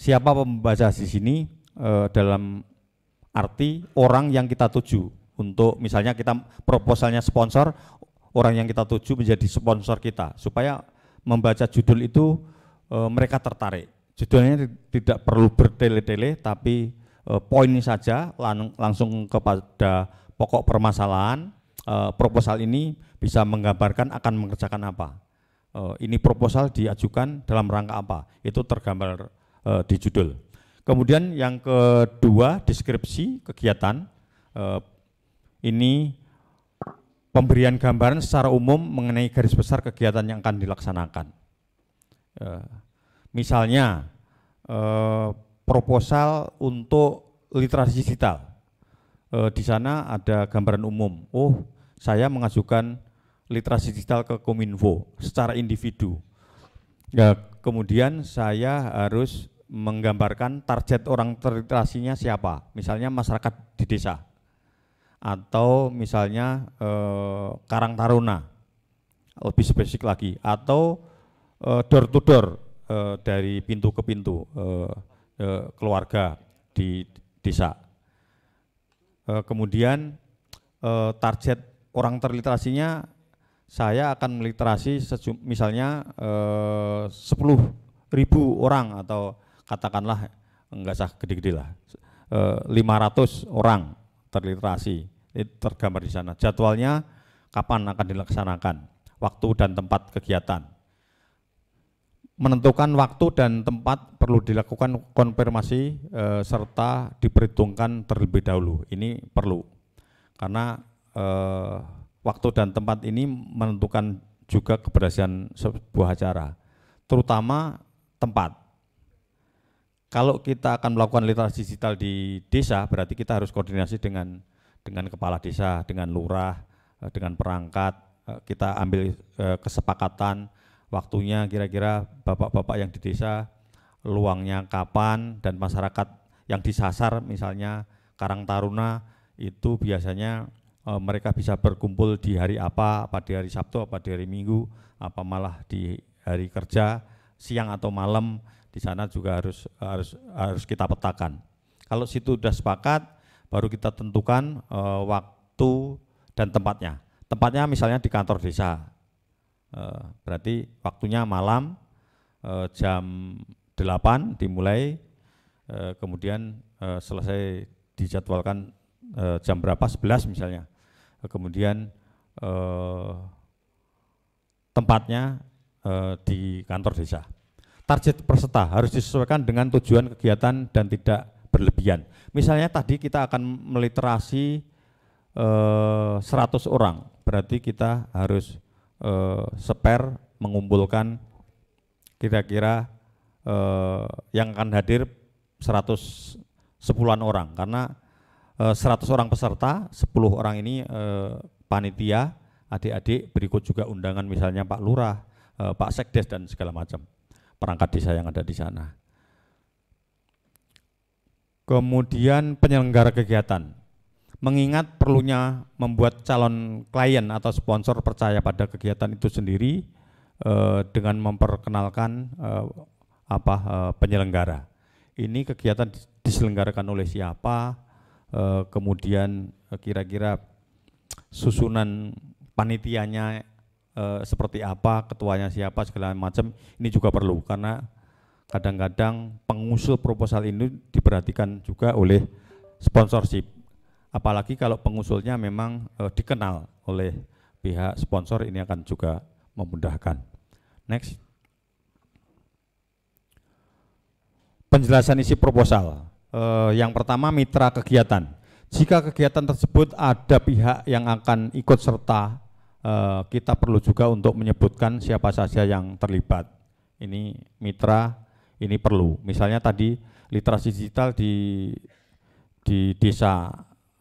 siapa pembaca di sini eh, dalam arti orang yang kita tuju untuk misalnya kita proposalnya sponsor orang yang kita tuju menjadi sponsor kita supaya membaca judul itu e, mereka tertarik judulnya tidak perlu bertele-tele tapi e, poin saja lang langsung kepada pokok permasalahan e, proposal ini bisa menggambarkan akan mengerjakan apa e, ini proposal diajukan dalam rangka apa itu tergambar uh, di judul. Kemudian yang kedua deskripsi kegiatan uh, ini pemberian gambaran secara umum mengenai garis besar kegiatan yang akan dilaksanakan. Uh, misalnya uh, proposal untuk literasi digital. E, di sana ada gambaran umum. Oh, saya mengajukan literasi digital ke Kominfo secara individu. Ya, kemudian saya harus menggambarkan target orang terliterasinya siapa, misalnya masyarakat di desa atau misalnya e, Karang Taruna lebih spesifik lagi atau e, door to door e, dari pintu ke pintu e, e, keluarga di desa. e, kemudian e, target orang terliterasinya saya akan meliterasi sejum, misalnya eh, sepuluh ribu orang atau katakanlah enggak sah gede-gede lah eh, lima ratus orang terliterasi eh, tergambar di sana jadwalnya kapan akan dilaksanakan waktu dan tempat kegiatan menentukan waktu dan tempat perlu dilakukan konfirmasi e, serta diperhitungkan terlebih dahulu ini perlu karena e, waktu dan tempat ini menentukan juga keberhasilan sebuah acara, terutama tempat. Kalau kita akan melakukan literasi digital di desa, berarti kita harus koordinasi dengan dengan kepala desa, dengan lurah, eh, dengan perangkat. Eh, kita ambil eh, kesepakatan waktunya kira-kira bapak-bapak yang di desa luangnya kapan dan masyarakat yang disasar misalnya Karang Taruna itu biasanya Eh, mereka bisa berkumpul di hari apa, apa di hari Sabtu, apa di hari Minggu, apa malah di hari kerja, siang atau malam, di sana juga harus harus harus kita petakan. Kalau situ sudah sepakat, baru kita tentukan e, waktu dan tempatnya. Tempatnya misalnya di kantor desa. E, berarti waktunya malam e, jam 8 dimulai, e, kemudian e, selesai dijadwalkan uh, jam berapa 11 misalnya eh, kemudian uh, tempatnya uh, di kantor desa target peserta harus disesuaikan dengan tujuan kegiatan dan tidak berlebihan misalnya tadi kita akan meliterasi uh, 100 orang berarti kita harus uh, spare mengumpulkan kira-kira uh, yang akan hadir 110-an orang karena 100 eh, orang peserta, 10 orang ini eh, panitia, adik-adik, berikut juga undangan misalnya Pak Lurah, eh, Pak Sekdes dan segala macam perangkat desa yang ada di sana. Kemudian penyelenggara kegiatan. Mengingat perlunya membuat calon klien atau sponsor percaya pada kegiatan itu sendiri dengan memperkenalkan apa penyelenggara. Ini kegiatan diselenggarakan oleh siapa, Eh, kemudian eh, kira-kira susunan panitianya eh, seperti apa, ketuanya siapa, segala macam, ini juga perlu karena kadang-kadang pengusul proposal ini diperhatikan juga oleh sponsorship. Apalagi kalau pengusulnya memang e, dikenal oleh pihak sponsor ini akan juga memudahkan. Next. Penjelasan isi proposal eh, yang pertama mitra kegiatan. Jika kegiatan tersebut ada pihak yang akan ikut serta, eh, kita perlu juga untuk menyebutkan siapa saja yang terlibat. Ini mitra, ini perlu. Misalnya tadi literasi digital di di desa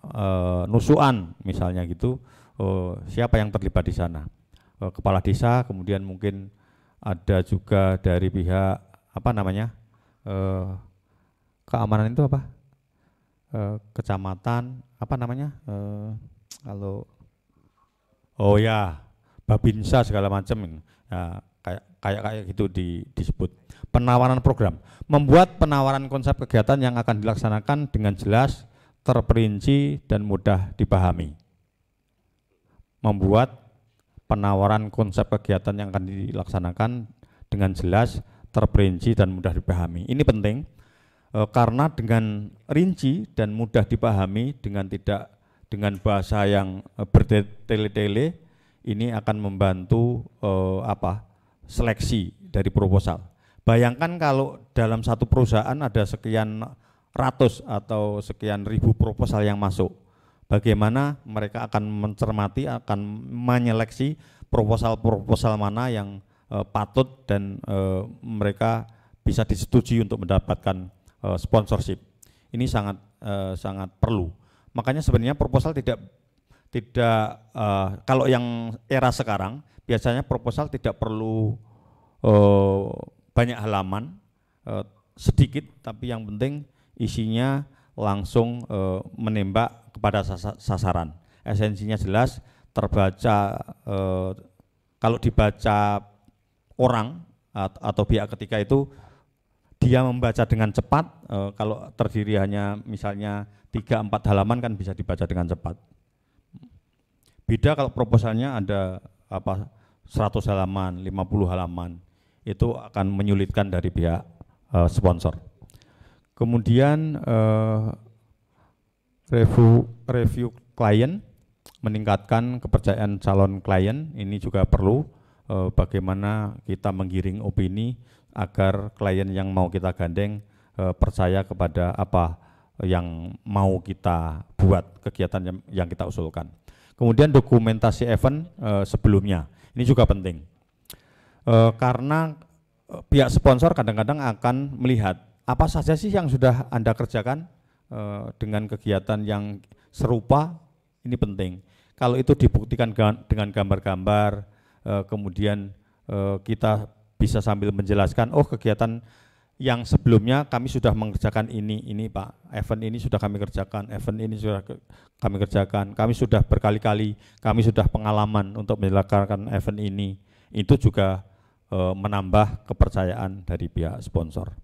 eh, Nusuan misalnya gitu, eh, siapa yang terlibat di sana? Eh, kepala desa, kemudian mungkin ada juga dari pihak apa namanya? Eh, keamanan itu apa E, kecamatan apa namanya E, kalau oh ya babinsa segala macam ya, kayak kayak kayak gitu di, disebut penawaran program membuat penawaran konsep kegiatan yang akan dilaksanakan dengan jelas terperinci dan mudah dipahami membuat penawaran konsep kegiatan yang akan dilaksanakan dengan jelas terperinci dan mudah dipahami ini penting Eh, karena dengan rinci dan mudah dipahami dengan tidak dengan bahasa yang eh, bertele tele ini akan membantu e, apa seleksi dari proposal. Bayangkan kalau dalam satu perusahaan ada sekian ratus atau sekian ribu proposal yang masuk. Bagaimana mereka akan mencermati, akan menyeleksi proposal-proposal mana yang e, patut dan e, mereka bisa disetujui untuk mendapatkan Eh, sponsorship. Ini sangat eh, sangat perlu. Makanya sebenarnya proposal tidak tidak eh, kalau yang era sekarang biasanya proposal tidak perlu banyak halaman sedikit tapi yang penting isinya langsung menembak kepada sasaran. Esensinya jelas terbaca kalau dibaca orang atau pihak ketiga itu dia membaca dengan cepat, e, kalau terdiri hanya misalnya 3 empat halaman kan bisa dibaca dengan cepat. Beda kalau proposalnya ada apa 100 halaman, 50 halaman, itu akan menyulitkan dari pihak e, sponsor. Kemudian e, review review klien meningkatkan kepercayaan calon klien ini juga perlu e, bagaimana kita menggiring opini agar klien yang mau kita gandeng e, percaya kepada apa yang mau kita buat kegiatan yang, yang kita usulkan. Kemudian dokumentasi event e, sebelumnya ini juga penting e, karena pihak sponsor kadang-kadang akan melihat apa saja sih yang sudah anda kerjakan e, dengan kegiatan yang serupa ini penting. Kalau itu dibuktikan dengan gambar-gambar, e, kemudian kita bisa sambil menjelaskan, oh kegiatan yang sebelumnya kami sudah mengerjakan ini, ini Pak, event ini sudah kami kerjakan, event ini sudah kami kerjakan, kami sudah berkali-kali, kami sudah pengalaman untuk menyelenggarakan event ini, itu juga e, menambah kepercayaan dari pihak sponsor.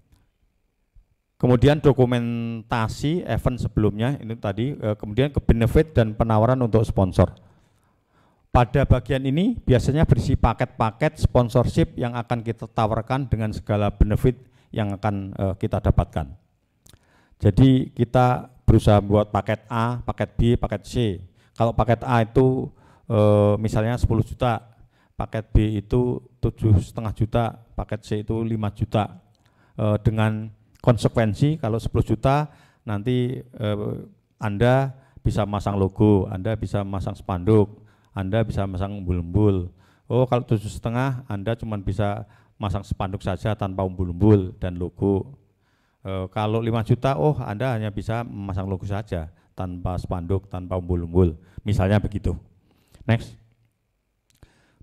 Kemudian dokumentasi event sebelumnya, ini tadi, e, kemudian ke benefit dan penawaran untuk sponsor. Pada bagian ini biasanya berisi paket-paket sponsorship yang akan kita tawarkan dengan segala benefit yang akan uh, kita dapatkan. Jadi kita berusaha buat paket A, paket B, paket C. Kalau paket A itu uh, misalnya 10 juta, paket B itu tujuh setengah juta, paket C itu 5 juta. Uh, dengan konsekuensi kalau 10 juta nanti uh, Anda bisa masang logo, Anda bisa masang spanduk, anda bisa masang umbul-umbul. Oh kalau tujuh setengah Anda cuma bisa masang spanduk saja tanpa umbul-umbul dan logo. E, kalau 5 juta, oh Anda hanya bisa memasang logo saja tanpa spanduk, tanpa umbul-umbul. Misalnya begitu. Next.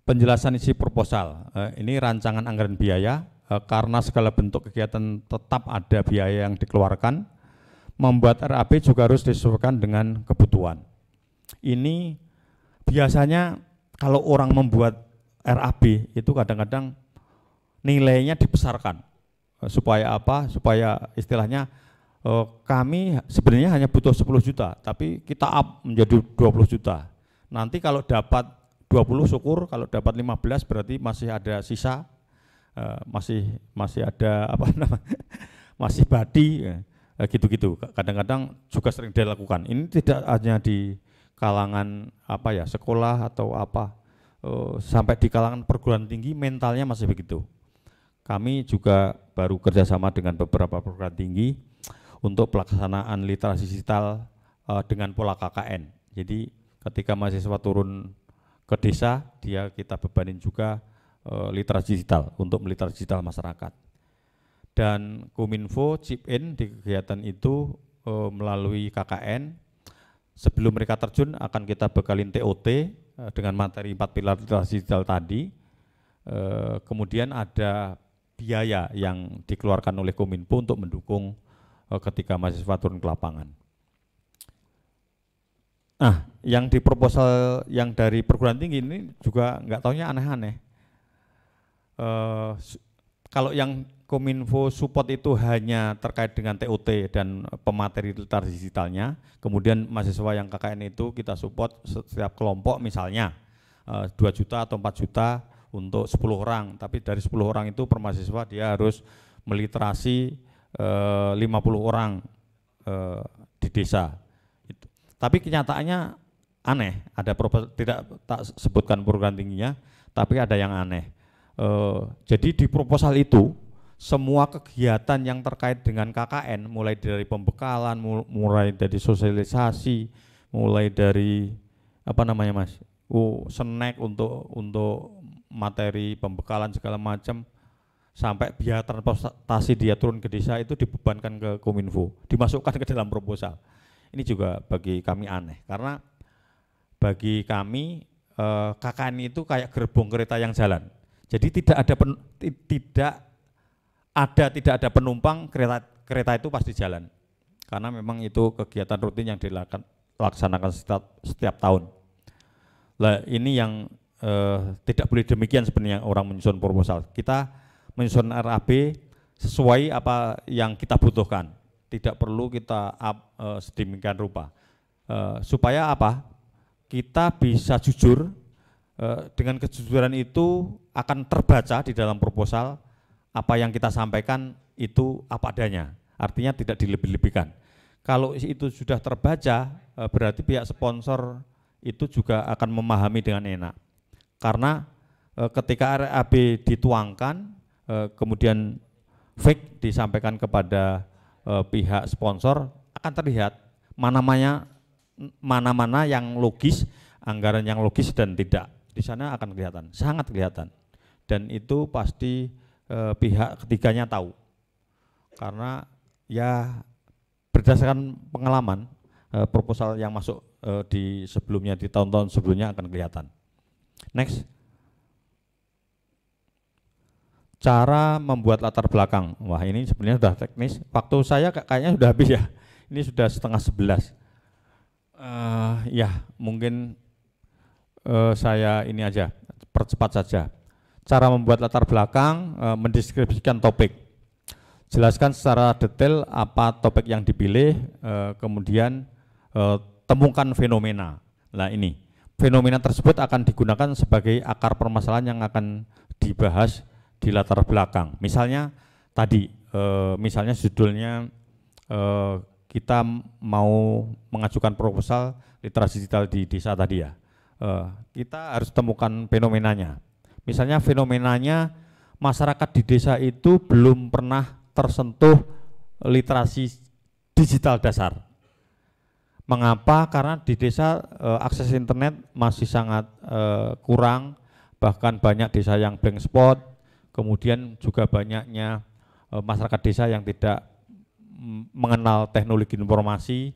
Penjelasan isi proposal. E, ini rancangan anggaran biaya e, karena segala bentuk kegiatan tetap ada biaya yang dikeluarkan. Membuat RAP juga harus disesuaikan dengan kebutuhan. Ini biasanya kalau orang membuat RAB itu kadang-kadang nilainya dibesarkan eh, supaya apa supaya istilahnya eh, kami sebenarnya hanya butuh 10 juta tapi kita up menjadi 20 juta nanti kalau dapat 20 syukur kalau dapat 15 berarti masih ada sisa eh, masih masih ada apa namanya masih badi gitu-gitu kadang-kadang juga sering dilakukan ini tidak hanya di kalangan apa ya sekolah atau apa uh, sampai di kalangan perguruan tinggi mentalnya masih begitu. Kami juga baru kerjasama dengan beberapa perguruan tinggi untuk pelaksanaan literasi digital uh, dengan pola KKN. Jadi ketika mahasiswa turun ke desa, dia kita bebanin juga uh, literasi digital untuk meliterasi digital masyarakat. Dan Kominfo, chip in di kegiatan itu uh, melalui KKN sebelum mereka terjun akan kita bekalin TOT eh, dengan materi empat pilar literasi digital tadi. Eh, kemudian ada biaya yang dikeluarkan oleh Kominfo untuk mendukung eh, ketika mahasiswa turun ke lapangan. Nah, yang di proposal yang dari perguruan tinggi ini juga nggak taunya aneh-aneh. Uh, kalau yang Kominfo support itu hanya terkait dengan TOT dan pemateri literasi digitalnya. Kemudian mahasiswa yang KKN itu kita support setiap kelompok misalnya 2 eh, juta atau 4 juta untuk 10 orang, tapi dari 10 orang itu per mahasiswa dia harus meliterasi 50 eh, orang eh, di desa. Tapi kenyataannya aneh, ada tidak tak sebutkan perguruan tingginya, tapi ada yang aneh. jadi di proposal itu semua kegiatan yang terkait dengan KKN, mulai dari pembekalan, mulai dari sosialisasi, mulai dari apa namanya mas, uh, snack untuk untuk materi pembekalan segala macam, sampai biaya transportasi dia turun ke desa itu dibebankan ke Kominfo, dimasukkan ke dalam proposal. Ini juga bagi kami aneh karena bagi kami eh, KKN itu kayak gerbong kereta yang jalan. Jadi tidak ada pen, tidak ada tidak ada penumpang kereta kereta itu pasti jalan karena memang itu kegiatan rutin yang dilaksanakan setiap, setiap tahun. Nah, ini yang eh, tidak boleh demikian sebenarnya orang menyusun proposal. Kita menyusun RAB sesuai apa yang kita butuhkan. Tidak perlu kita up, eh, sedemikian rupa. Eh, supaya apa? Kita bisa jujur. Eh, dengan kejujuran itu akan terbaca di dalam proposal apa yang kita sampaikan itu apa adanya, artinya tidak dilebih-lebihkan. Kalau itu sudah terbaca, eh, berarti pihak sponsor itu juga akan memahami dengan enak. Karena eh, ketika RAB dituangkan, eh, kemudian fake disampaikan kepada pihak sponsor, akan terlihat mana-mana mana-mana yang logis, anggaran yang logis dan tidak. Di sana akan kelihatan, sangat kelihatan. Dan itu pasti eh, pihak ketiganya tahu. Karena ya berdasarkan pengalaman eh, proposal yang masuk eh, di sebelumnya di tahun-tahun sebelumnya akan kelihatan. Next. Cara membuat latar belakang. Wah, ini sebenarnya sudah teknis. Waktu saya kayaknya sudah habis ya. Ini sudah setengah sebelas. Uh, ya, mungkin uh, saya ini aja percepat saja cara membuat latar belakang, e, mendeskripsikan topik. Jelaskan secara detail apa topik yang dipilih, e, kemudian e, temukan fenomena. Nah ini, fenomena tersebut akan digunakan sebagai akar permasalahan yang akan dibahas di latar belakang. Misalnya tadi, e, misalnya judulnya e, kita mau mengajukan proposal literasi digital di desa tadi ya. E, kita harus temukan fenomenanya Misalnya fenomenanya masyarakat di desa itu belum pernah tersentuh literasi digital dasar. Mengapa? Karena di desa e, akses internet masih sangat e, kurang, bahkan banyak desa yang blank spot, kemudian juga banyaknya e, masyarakat desa yang tidak mm, mengenal teknologi informasi,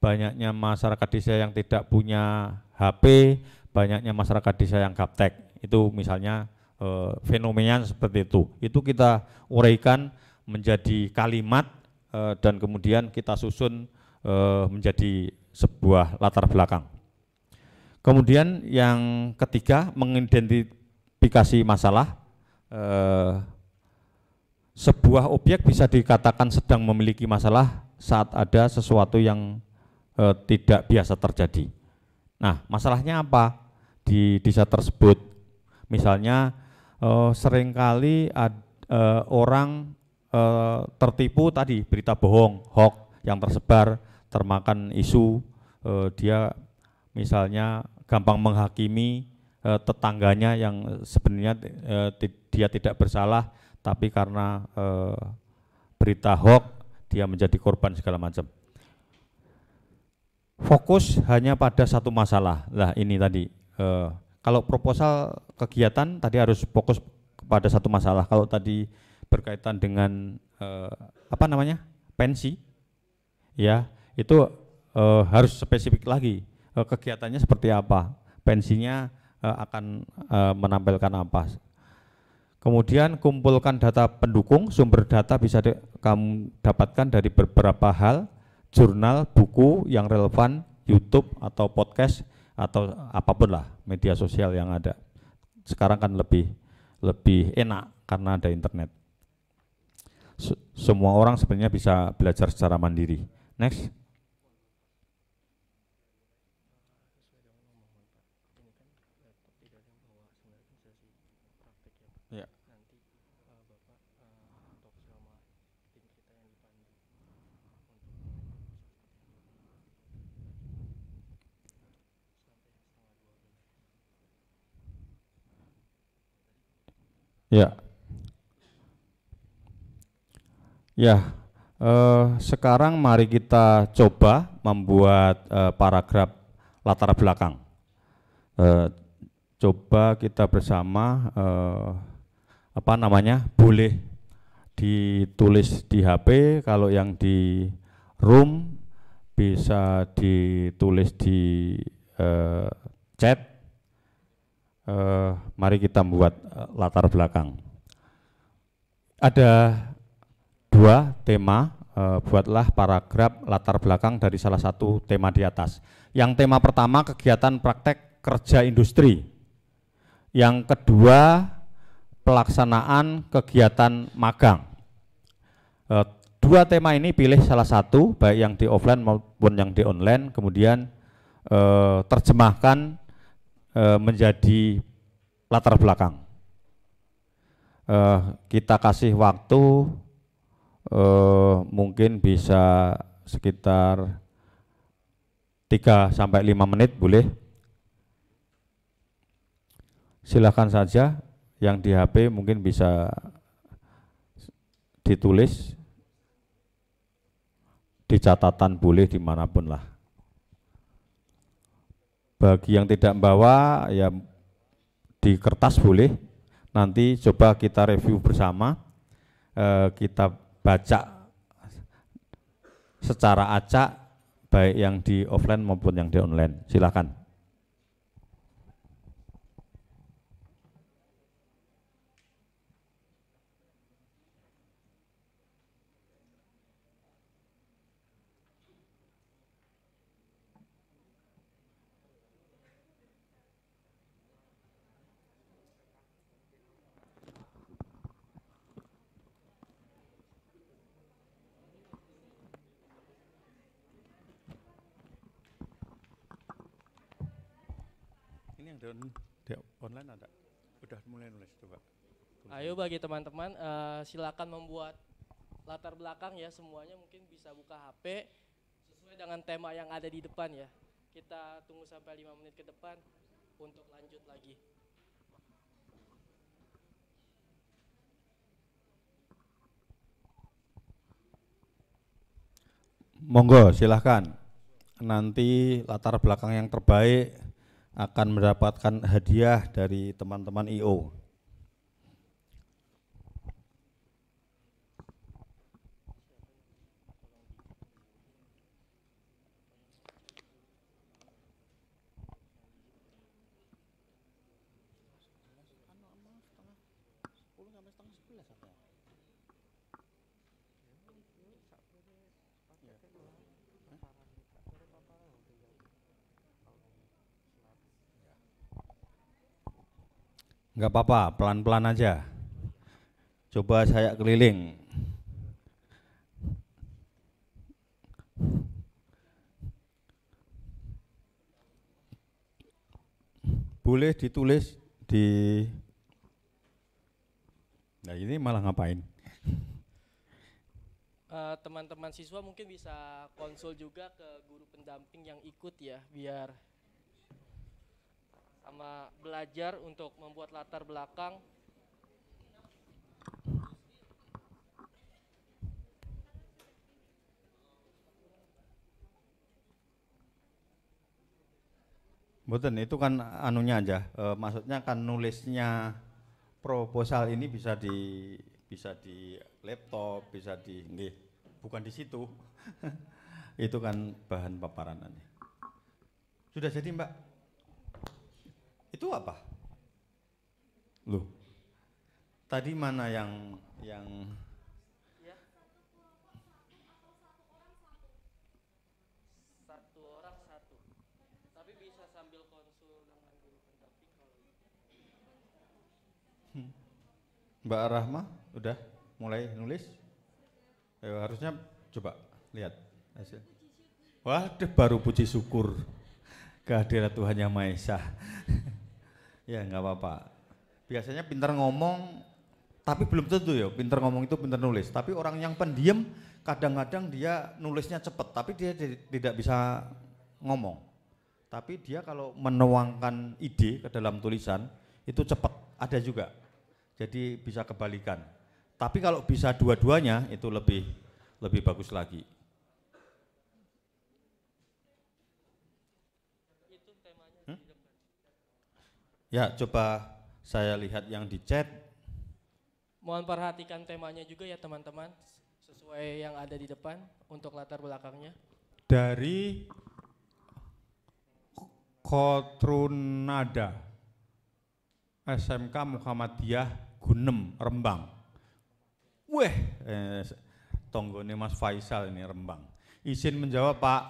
banyaknya masyarakat desa yang tidak punya HP, banyaknya masyarakat desa yang gaptek itu misalnya e, eh, fenomena seperti itu. Itu kita uraikan menjadi kalimat e, dan kemudian kita susun e, menjadi sebuah latar belakang. Kemudian yang ketiga mengidentifikasi masalah. E, sebuah objek bisa dikatakan sedang memiliki masalah saat ada sesuatu yang e, tidak biasa terjadi. Nah, masalahnya apa di desa tersebut? Misalnya uh, seringkali ad, uh, orang uh, tertipu tadi berita bohong, hoax yang tersebar, termakan isu uh, dia misalnya gampang menghakimi uh, tetangganya yang sebenarnya uh, dia tidak bersalah tapi karena uh, berita hoax dia menjadi korban segala macam. Fokus hanya pada satu masalah. Lah ini tadi uh, kalau proposal kegiatan tadi harus fokus pada satu masalah. Kalau tadi berkaitan dengan eh, apa namanya pensi, ya itu eh, harus spesifik lagi eh, kegiatannya seperti apa, pensinya eh, akan eh, menampilkan apa. Kemudian kumpulkan data pendukung, sumber data bisa di, kamu dapatkan dari beberapa hal, jurnal, buku yang relevan, YouTube atau podcast atau apapun lah media sosial yang ada. Sekarang kan lebih lebih enak karena ada internet. semua orang sebenarnya bisa belajar secara mandiri. Next. Ya. Ya, uh, sekarang mari kita coba membuat uh, paragraf latar belakang. Uh, coba kita bersama uh, apa namanya? Boleh ditulis di HP, kalau yang di room bisa ditulis di uh, chat eh, mari kita buat eh, latar belakang. Ada dua tema, eh, buatlah paragraf latar belakang dari salah satu tema di atas. Yang tema pertama kegiatan praktek kerja industri. Yang kedua pelaksanaan kegiatan magang. Eh, dua tema ini pilih salah satu, baik yang di offline maupun yang di online, kemudian eh, terjemahkan E, menjadi latar belakang. E, kita kasih waktu e, mungkin bisa sekitar 3 sampai 5 menit boleh. Silakan saja yang di HP mungkin bisa ditulis di catatan boleh dimanapun lah. Bagi yang tidak membawa ya di kertas boleh. Nanti coba kita review bersama, e, kita baca secara acak baik yang di offline maupun yang di online. Silakan. Ayo bagi teman-teman uh, silakan membuat latar belakang ya semuanya mungkin bisa buka HP sesuai dengan tema yang ada di depan ya. Kita tunggu sampai 5 menit ke depan untuk lanjut lagi. Monggo silahkan. Nanti latar belakang yang terbaik akan mendapatkan hadiah dari teman-teman IO. Enggak apa-apa, pelan-pelan aja. Coba saya keliling. Boleh ditulis di Nah, ini malah ngapain? Eh, teman-teman uh, teman -teman siswa mungkin bisa konsul juga ke guru pendamping yang ikut ya biar sama belajar untuk membuat latar belakang Boten, itu kan anunya aja. E, maksudnya kan nulisnya proposal ini bisa di bisa di laptop, bisa di nih, bukan di situ. itu kan bahan paparanannya. Sudah jadi, Mbak? Itu apa? Loh. Tadi mana yang yang Mbak Rahma udah mulai nulis? Ayo, eh, harusnya coba lihat hasil. Waduh baru puji syukur kehadiran Tuhan Yang Maha Esa. ya nggak apa-apa. Biasanya pintar ngomong, tapi belum tentu ya pintar ngomong itu pintar nulis. Tapi orang yang pendiam kadang-kadang dia nulisnya cepat, tapi dia tidak bisa ngomong. Tapi dia kalau menuangkan ide ke dalam tulisan itu cepat ada juga. Jadi bisa kebalikan. Tapi kalau bisa dua-duanya itu lebih lebih bagus lagi. Ya, coba saya lihat yang di chat. Mohon perhatikan temanya juga ya teman-teman, sesuai yang ada di depan untuk latar belakangnya. Dari Kotrunada, SMK Muhammadiyah Gunem, Rembang. Weh, eh, tonggone Mas Faisal ini Rembang. Izin menjawab Pak,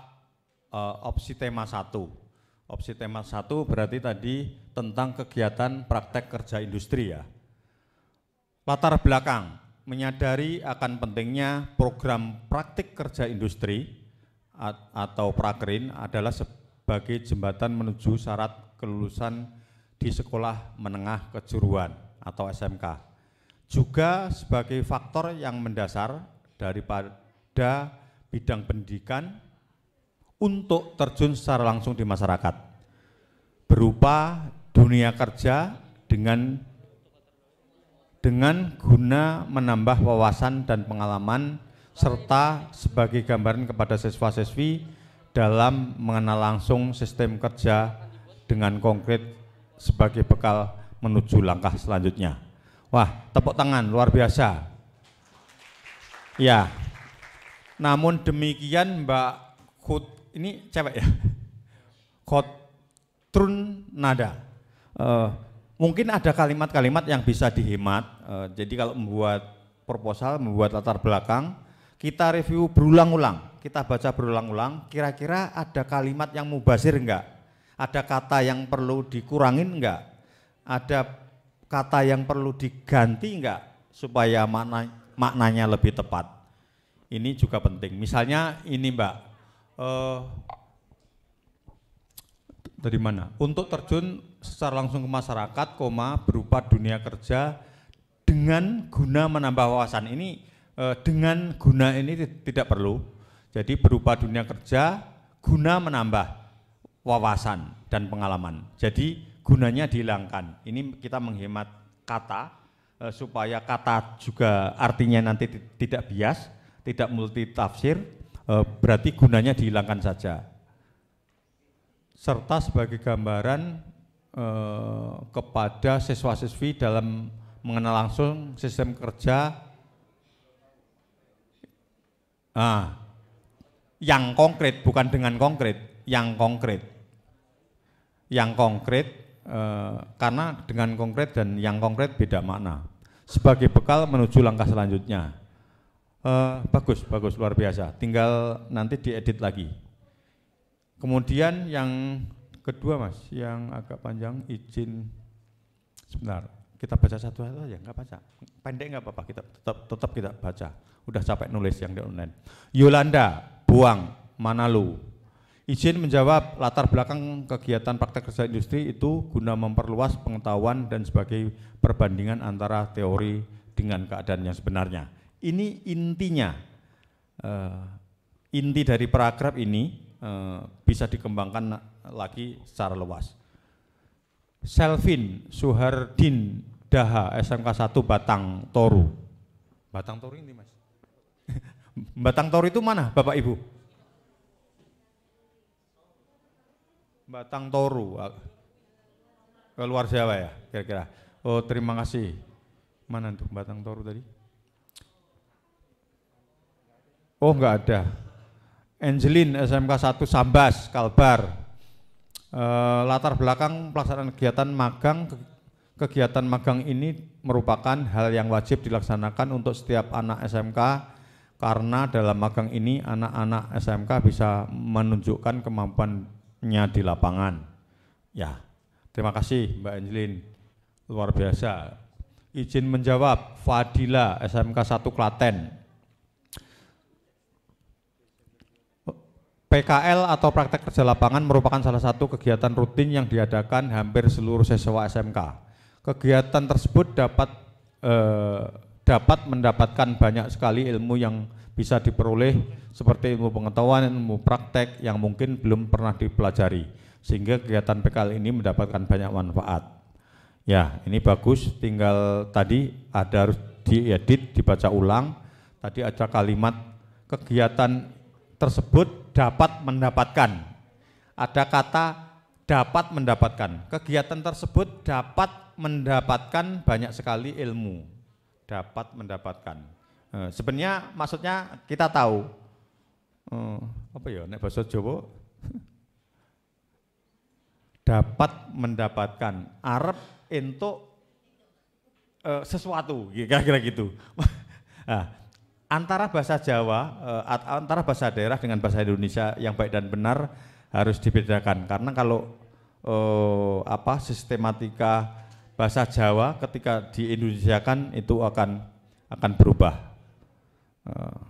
eh, opsi tema satu. Opsi tema satu berarti tadi tentang kegiatan praktek kerja industri ya. Latar belakang, menyadari akan pentingnya program praktik kerja industri atau prakerin adalah sebagai jembatan menuju syarat kelulusan di sekolah menengah kejuruan atau SMK. Juga sebagai faktor yang mendasar daripada bidang pendidikan untuk terjun secara langsung di masyarakat berupa dunia kerja dengan dengan guna menambah wawasan dan pengalaman serta sebagai gambaran kepada siswa-siswi dalam mengenal langsung sistem kerja dengan konkret sebagai bekal menuju langkah selanjutnya. Wah, tepuk tangan luar biasa. Ya. Namun demikian Mbak Kut ini cewek ya. Kotrun nada. Uh, eh, mungkin ada kalimat-kalimat yang bisa dihemat. Uh, jadi kalau membuat proposal, membuat latar belakang, kita review berulang-ulang, kita baca berulang-ulang, kira-kira ada kalimat yang mubazir enggak? Ada kata yang perlu dikurangin enggak? Ada kata yang perlu diganti enggak supaya makna, maknanya lebih tepat? Ini juga penting. Misalnya ini Mbak, uh, dari mana? Untuk terjun secara langsung ke masyarakat, koma berupa dunia kerja dengan guna menambah wawasan ini uh, dengan guna ini tidak perlu. Jadi berupa dunia kerja guna menambah wawasan dan pengalaman. Jadi gunanya dihilangkan. Ini kita menghemat kata eh, supaya kata juga artinya nanti tidak bias, tidak multitafsir Eh, berarti gunanya dihilangkan saja. Serta sebagai gambaran eh, kepada siswa-siswi dalam mengenal langsung sistem kerja ah, yang konkret, bukan dengan konkret, yang konkret. Yang konkret, eh, karena dengan konkret dan yang konkret beda makna. Sebagai bekal menuju langkah selanjutnya. Eh, bagus, bagus, luar biasa. Tinggal nanti diedit lagi. Kemudian yang kedua mas, yang agak panjang, izin sebentar. Kita baca satu satu aja, ya, nggak baca. Pendek nggak apa-apa, kita tetap tetap kita baca. Udah capek nulis yang di online. Yolanda, buang, Manalu. Izin menjawab latar belakang kegiatan praktek kerja industri itu guna memperluas pengetahuan dan sebagai perbandingan antara teori dengan keadaan yang sebenarnya ini intinya uh, inti dari paragraf ini uh, bisa dikembangkan lagi secara luas. Selvin Suhardin Daha SMK 1 Batang Toru. Batang Toru ini mas. Batang Toru itu mana Bapak Ibu? Batang Toru. keluar Jawa ya kira-kira. Oh terima kasih. Mana tuh Batang Toru tadi? Oh enggak ada. Angelin SMK 1 Sambas, Kalbar. E, latar belakang pelaksanaan kegiatan magang kegiatan magang ini merupakan hal yang wajib dilaksanakan untuk setiap anak SMK karena dalam magang ini anak-anak SMK bisa menunjukkan kemampuannya di lapangan. Ya, terima kasih Mbak Angelin. Luar biasa. Izin menjawab, Fadila SMK 1 Klaten. PKL atau praktek kerja lapangan merupakan salah satu kegiatan rutin yang diadakan hampir seluruh siswa SMK. Kegiatan tersebut dapat eh, dapat mendapatkan banyak sekali ilmu yang bisa diperoleh seperti ilmu pengetahuan, ilmu praktek yang mungkin belum pernah dipelajari. Sehingga kegiatan PKL ini mendapatkan banyak manfaat. Ya, ini bagus. Tinggal tadi ada harus diedit, dibaca ulang. Tadi ada kalimat kegiatan tersebut dapat mendapatkan. Ada kata dapat mendapatkan. Kegiatan tersebut dapat mendapatkan banyak sekali ilmu. Dapat mendapatkan. Eh, sebenarnya maksudnya kita tahu. Eh, apa ya, nek bahasa Jawa? dapat mendapatkan Arab untuk eh, sesuatu, iya, kira-kira gitu. nah, antara bahasa Jawa eh, antara bahasa daerah dengan bahasa Indonesia yang baik dan benar harus dibedakan karena kalau uh, apa sistematika bahasa Jawa ketika di itu akan akan berubah. Eh,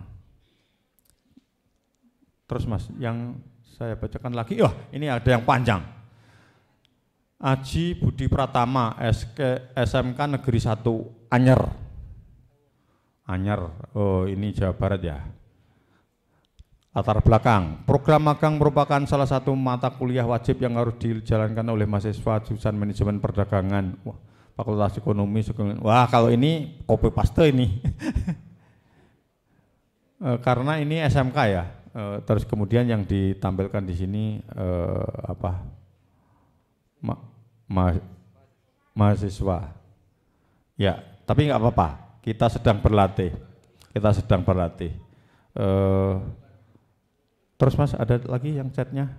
terus Mas, yang saya bacakan lagi, oh ini ada yang panjang. Aji Budi Pratama, SK, SMK Negeri 1 Anyer, Anyar, oh ini Jawa Barat ya. Latar belakang, program magang merupakan salah satu mata kuliah wajib yang harus dijalankan oleh mahasiswa jurusan manajemen perdagangan, Wah, fakultas ekonomi, Wah kalau ini copy paste ini. e, karena ini SMK ya, e, terus kemudian yang ditampilkan di sini e, apa ma, ma, mahasiswa. Ya, tapi nggak apa-apa kita sedang berlatih, kita sedang berlatih. Uh, terus mas ada lagi yang chatnya?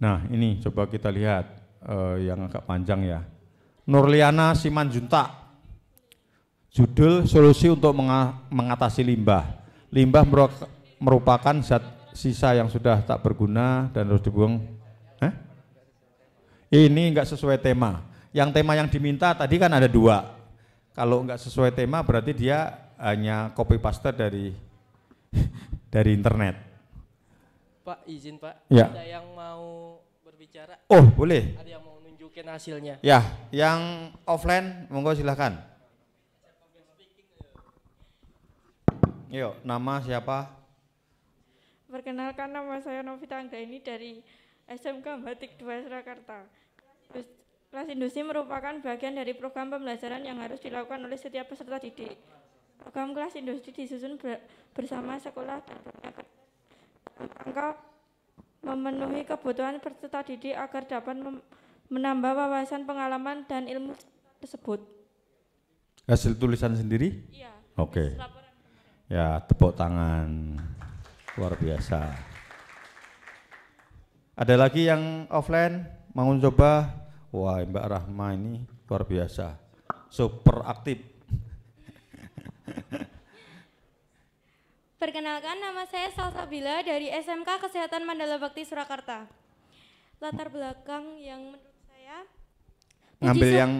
Nah ini coba kita lihat uh, yang agak panjang ya. Nurliana Simanjuntak, judul solusi untuk mengatasi limbah. Limbah merupakan zat sisa yang sudah tak berguna dan harus dibuang. Eh? Ini enggak sesuai tema. Yang tema yang diminta tadi kan ada dua, kalau nggak sesuai tema berarti dia hanya copy paste dari dari internet. Pak, izin Pak. Ya. Ada yang mau berbicara? Oh, boleh. Ada yang mau nunjukin hasilnya? Ya, yang offline monggo silahkan. Yuk, nama siapa? Perkenalkan nama saya Novita Angga ini dari SMK Batik 2 Surakarta. Kelas industri merupakan bagian dari program pembelajaran yang harus dilakukan oleh setiap peserta didik. Program kelas industri disusun bersama sekolah dan angka memenuhi kebutuhan peserta didik agar dapat menambah wawasan, pengalaman, dan ilmu tersebut. Hasil tulisan sendiri? Iya. Oke. Okay. Ya, tepuk tangan. Luar biasa. Ada lagi yang offline mau coba Wah Mbak Rahma ini luar biasa, super aktif. Perkenalkan nama saya Salsabila dari SMK Kesehatan Mandala Bakti Surakarta. Latar belakang yang menurut saya ngambil yang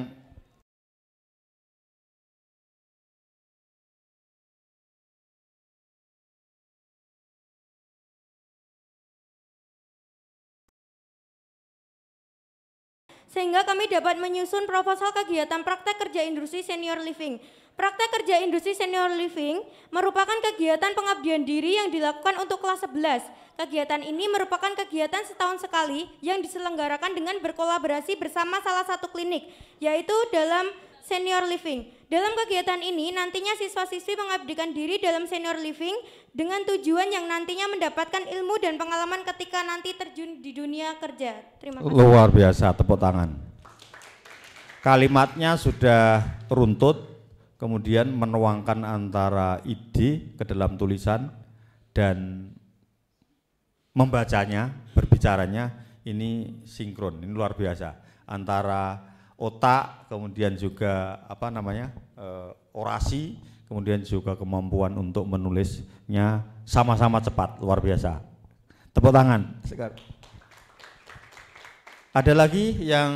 sehingga kami dapat menyusun proposal kegiatan praktek kerja industri senior living. Praktek kerja industri senior living merupakan kegiatan pengabdian diri yang dilakukan untuk kelas 11. Kegiatan ini merupakan kegiatan setahun sekali yang diselenggarakan dengan berkolaborasi bersama salah satu klinik, yaitu dalam senior living. Dalam kegiatan ini nantinya siswa-siswi mengabdikan diri dalam senior living dengan tujuan yang nantinya mendapatkan ilmu dan pengalaman ketika nanti terjun di dunia kerja. Terima kasih. Luar biasa, tepuk tangan. Kalimatnya sudah teruntut, kemudian menuangkan antara ide ke dalam tulisan dan membacanya, berbicaranya ini sinkron, ini luar biasa antara otak, kemudian juga apa namanya e, orasi, kemudian juga kemampuan untuk menulisnya sama-sama cepat, luar biasa. Tepuk tangan. Ada lagi yang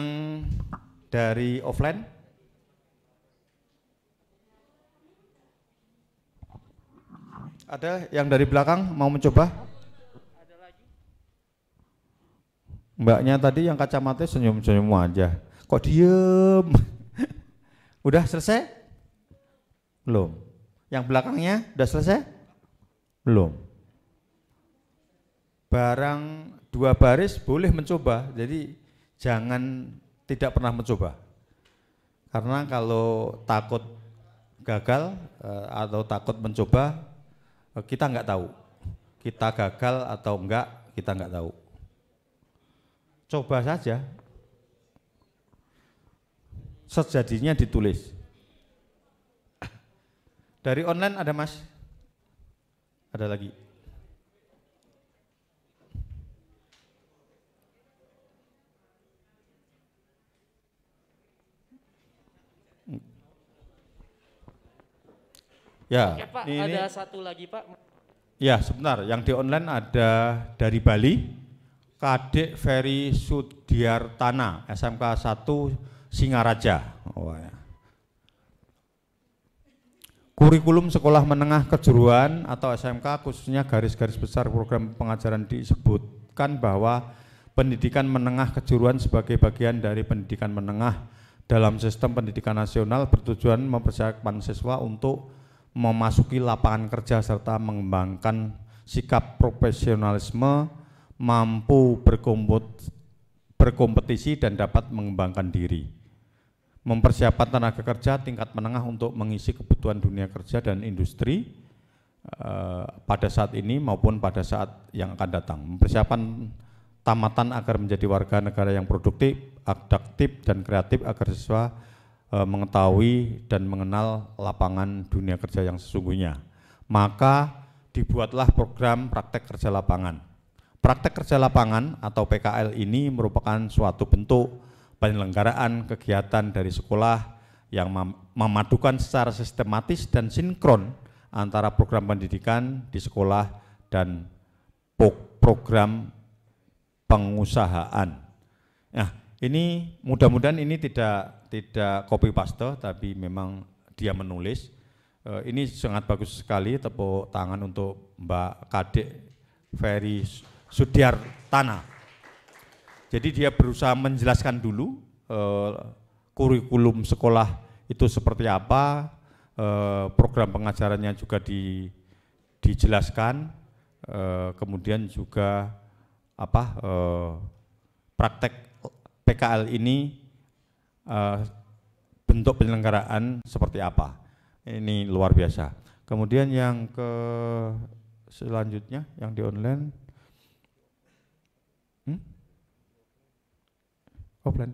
dari offline? Ada yang dari belakang mau mencoba? Mbaknya tadi yang kacamata senyum-senyum aja. Kok diem? udah selesai? Belum. Yang belakangnya udah selesai? Belum. Barang dua baris boleh mencoba. Jadi jangan tidak pernah mencoba. Karena kalau takut gagal eh, atau takut mencoba, eh, kita nggak tahu. Kita gagal atau enggak, kita nggak tahu. Coba saja, sejadinya ditulis. Dari online ada mas? Ada lagi? Ya, Oke, ya, Pak, ini, ada satu lagi Pak. Ya, sebentar. Yang di online ada dari Bali, Kadek Ferry Sudiartana, SMK 1 Singaraja. Oh, ya. Kurikulum sekolah menengah kejuruan atau SMK khususnya garis-garis besar program pengajaran disebutkan bahwa pendidikan menengah kejuruan sebagai bagian dari pendidikan menengah dalam sistem pendidikan nasional bertujuan mempersiapkan siswa untuk memasuki lapangan kerja serta mengembangkan sikap profesionalisme mampu berkompetisi dan dapat mengembangkan diri mempersiapkan tenaga kerja tingkat menengah untuk mengisi kebutuhan dunia kerja dan industri eh, pada saat ini maupun pada saat yang akan datang. Mempersiapkan tamatan agar menjadi warga negara yang produktif, adaptif dan kreatif agar siswa eh, mengetahui dan mengenal lapangan dunia kerja yang sesungguhnya. Maka dibuatlah program praktek kerja lapangan. Praktek kerja lapangan atau PKL ini merupakan suatu bentuk penyelenggaraan kegiatan dari sekolah yang memadukan secara sistematis dan sinkron antara program pendidikan di sekolah dan program pengusahaan. Nah, ini mudah-mudahan ini tidak tidak copy paste tapi memang dia menulis. Eh, ini sangat bagus sekali tepuk tangan untuk Mbak Kadek Ferry Sudiartana. Jadi dia berusaha menjelaskan dulu e, kurikulum sekolah itu seperti apa, e, program pengajarannya juga di, dijelaskan, e, kemudian juga apa praktek PKL ini bentuk penyelenggaraan seperti apa. Ini luar biasa. Kemudian yang ke selanjutnya yang di online Offline.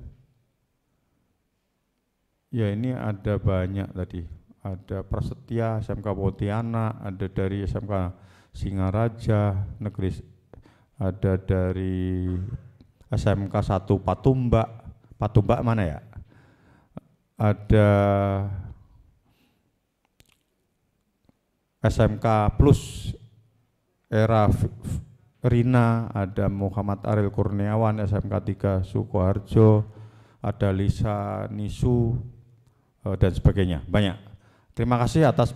Ya ini ada banyak tadi. Ada Prasetya, SMK Pontianak, ada dari SMK Singaraja, negeri ada dari SMK 1 Patumbak. Patumbak mana ya? Ada SMK Plus era Rina, ada Muhammad Aril Kurniawan SMK 3 Sukoharjo, ada Lisa Nisu eh, dan sebagainya. Banyak. Terima kasih atas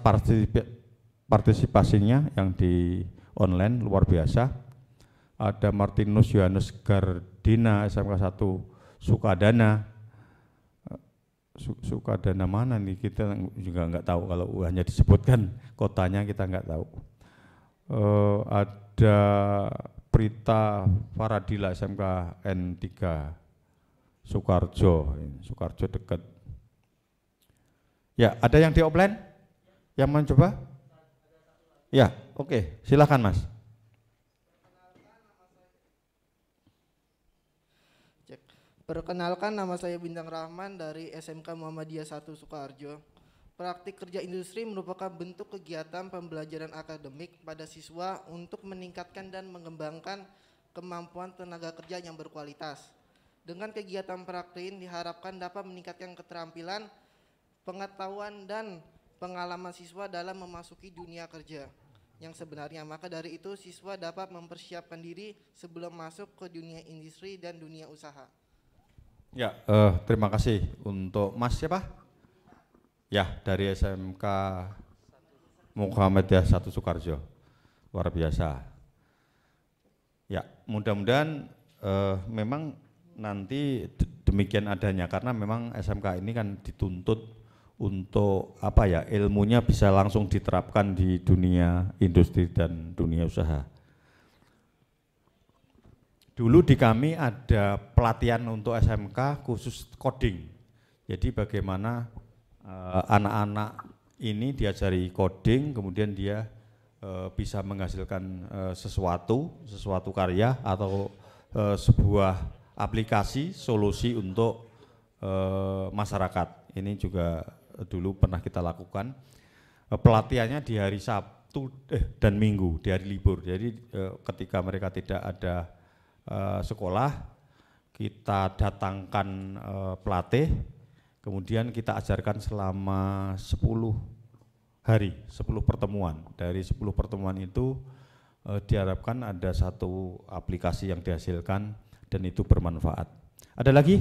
partisipasinya yang di online luar biasa. Ada Martinus Yohanes Gardina SMK 1 Sukadana. Sukadana mana nih kita juga nggak tahu kalau hanya disebutkan kotanya kita nggak tahu. Eh, ada ada Prita Faradila SMK N3 Soekarjo, Soekarjo dekat. Ya, ada yang di offline? Yang mencoba? Ya, oke, okay. silakan Mas. Perkenalkan nama saya Bintang Rahman dari SMK Muhammadiyah 1 soekarjo Praktik kerja industri merupakan bentuk kegiatan pembelajaran akademik pada siswa untuk meningkatkan dan mengembangkan kemampuan tenaga kerja yang berkualitas. Dengan kegiatan praktik diharapkan dapat meningkatkan keterampilan, pengetahuan dan pengalaman siswa dalam memasuki dunia kerja yang sebenarnya. Maka dari itu siswa dapat mempersiapkan diri sebelum masuk ke dunia industri dan dunia usaha. Ya, uh, terima kasih untuk Mas siapa? Ya, dari SMK Muhammadiyah 1 Soekarjo Luar biasa. Ya, mudah-mudahan uh, memang nanti demikian adanya karena memang SMK ini kan dituntut untuk apa ya ilmunya bisa langsung diterapkan di dunia industri dan dunia usaha. Dulu di kami ada pelatihan untuk SMK khusus coding. Jadi bagaimana Eh, anak-anak ini diajari coding, kemudian dia uh, bisa menghasilkan uh, sesuatu, sesuatu karya atau uh, sebuah aplikasi solusi untuk uh, masyarakat. Ini juga dulu pernah kita lakukan uh, pelatihannya di hari Sabtu eh, dan Minggu, di hari libur. Jadi uh, ketika mereka tidak ada uh, sekolah, kita datangkan uh, pelatih Kemudian kita ajarkan selama 10 hari, 10 pertemuan. Dari 10 pertemuan itu e, diharapkan ada satu aplikasi yang dihasilkan dan itu bermanfaat. Ada lagi?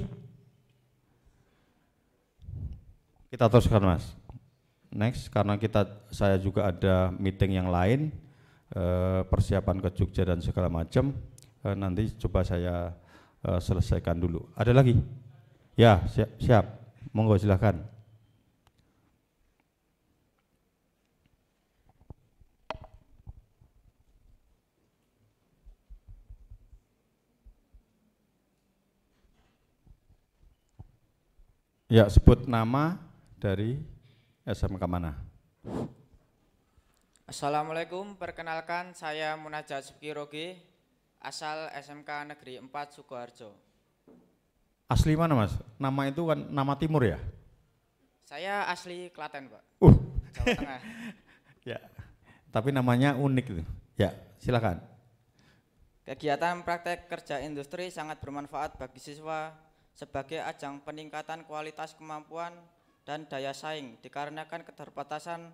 Kita teruskan Mas. Next, karena kita saya juga ada meeting yang lain, e, persiapan ke Jogja dan segala macam. E, nanti coba saya e, selesaikan dulu. Ada lagi? Ya, siap. siap. Monggo silahkan. Ya, sebut nama dari SMK mana? Assalamualaikum, perkenalkan saya Munajat Sukiroge, asal SMK Negeri 4 Sukoharjo. Asli mana mas? Nama itu kan nama timur ya? Saya asli Klaten pak. Uh. Tengah. ya. Tapi namanya unik itu. Ya silakan. Kegiatan praktek kerja industri sangat bermanfaat bagi siswa sebagai ajang peningkatan kualitas kemampuan dan daya saing dikarenakan keterbatasan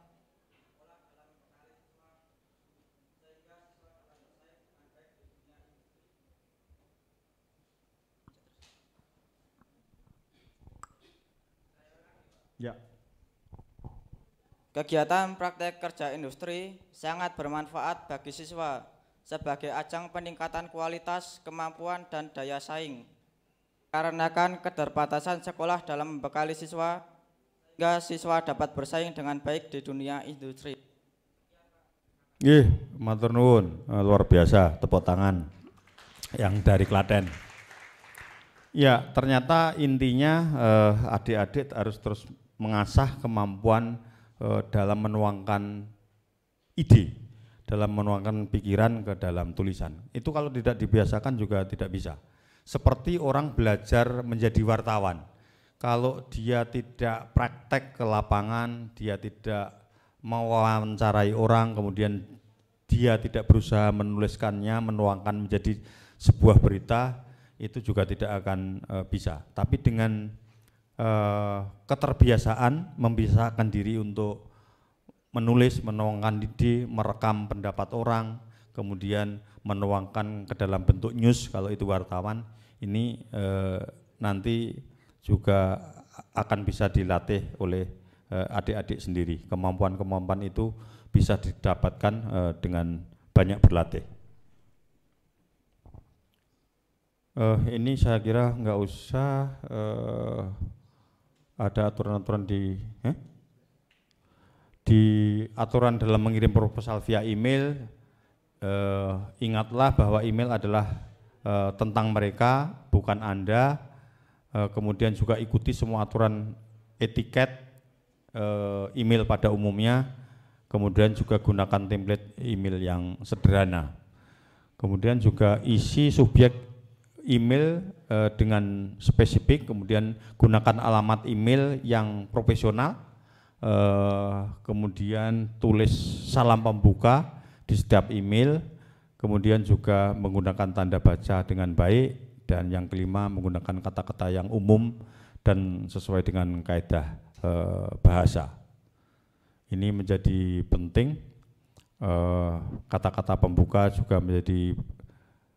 Ya. Kegiatan praktek kerja industri sangat bermanfaat bagi siswa sebagai ajang peningkatan kualitas, kemampuan, dan daya saing. Karena kan keterbatasan sekolah dalam membekali siswa, sehingga siswa dapat bersaing dengan baik di dunia industri. Ih, matur nuwun, eh, luar biasa, tepuk tangan yang dari Klaten. Ya, ternyata intinya eh, adik-adik eh, harus terus mengasah kemampuan e, dalam menuangkan ide, dalam menuangkan pikiran ke dalam tulisan. Itu kalau tidak dibiasakan juga tidak bisa. Seperti orang belajar menjadi wartawan. Kalau dia tidak praktek ke lapangan, dia tidak mewawancarai orang, kemudian dia tidak berusaha menuliskannya, menuangkan menjadi sebuah berita, itu juga tidak akan e, bisa. Tapi dengan Eh, keterbiasaan membiasakan diri untuk menulis, menuangkan ide, merekam pendapat orang, kemudian menuangkan ke dalam bentuk news kalau itu wartawan. Ini e, nanti juga akan bisa dilatih oleh eh, adik-adik e, sendiri. Kemampuan-kemampuan itu bisa didapatkan e, dengan banyak berlatih. E, ini saya kira nggak usah e, ada aturan-aturan di eh? di aturan dalam mengirim proposal via email eh, ingatlah bahwa email adalah eh, tentang mereka bukan anda eh, kemudian juga ikuti semua aturan etiket eh, email pada umumnya kemudian juga gunakan template email yang sederhana kemudian juga isi subjek email uh, dengan spesifik, kemudian gunakan alamat email yang profesional, uh, kemudian tulis salam pembuka di setiap email, kemudian juga menggunakan tanda baca dengan baik, dan yang kelima menggunakan kata-kata yang umum dan sesuai dengan kaedah eh, bahasa. Ini menjadi penting. Kata-kata pembuka juga menjadi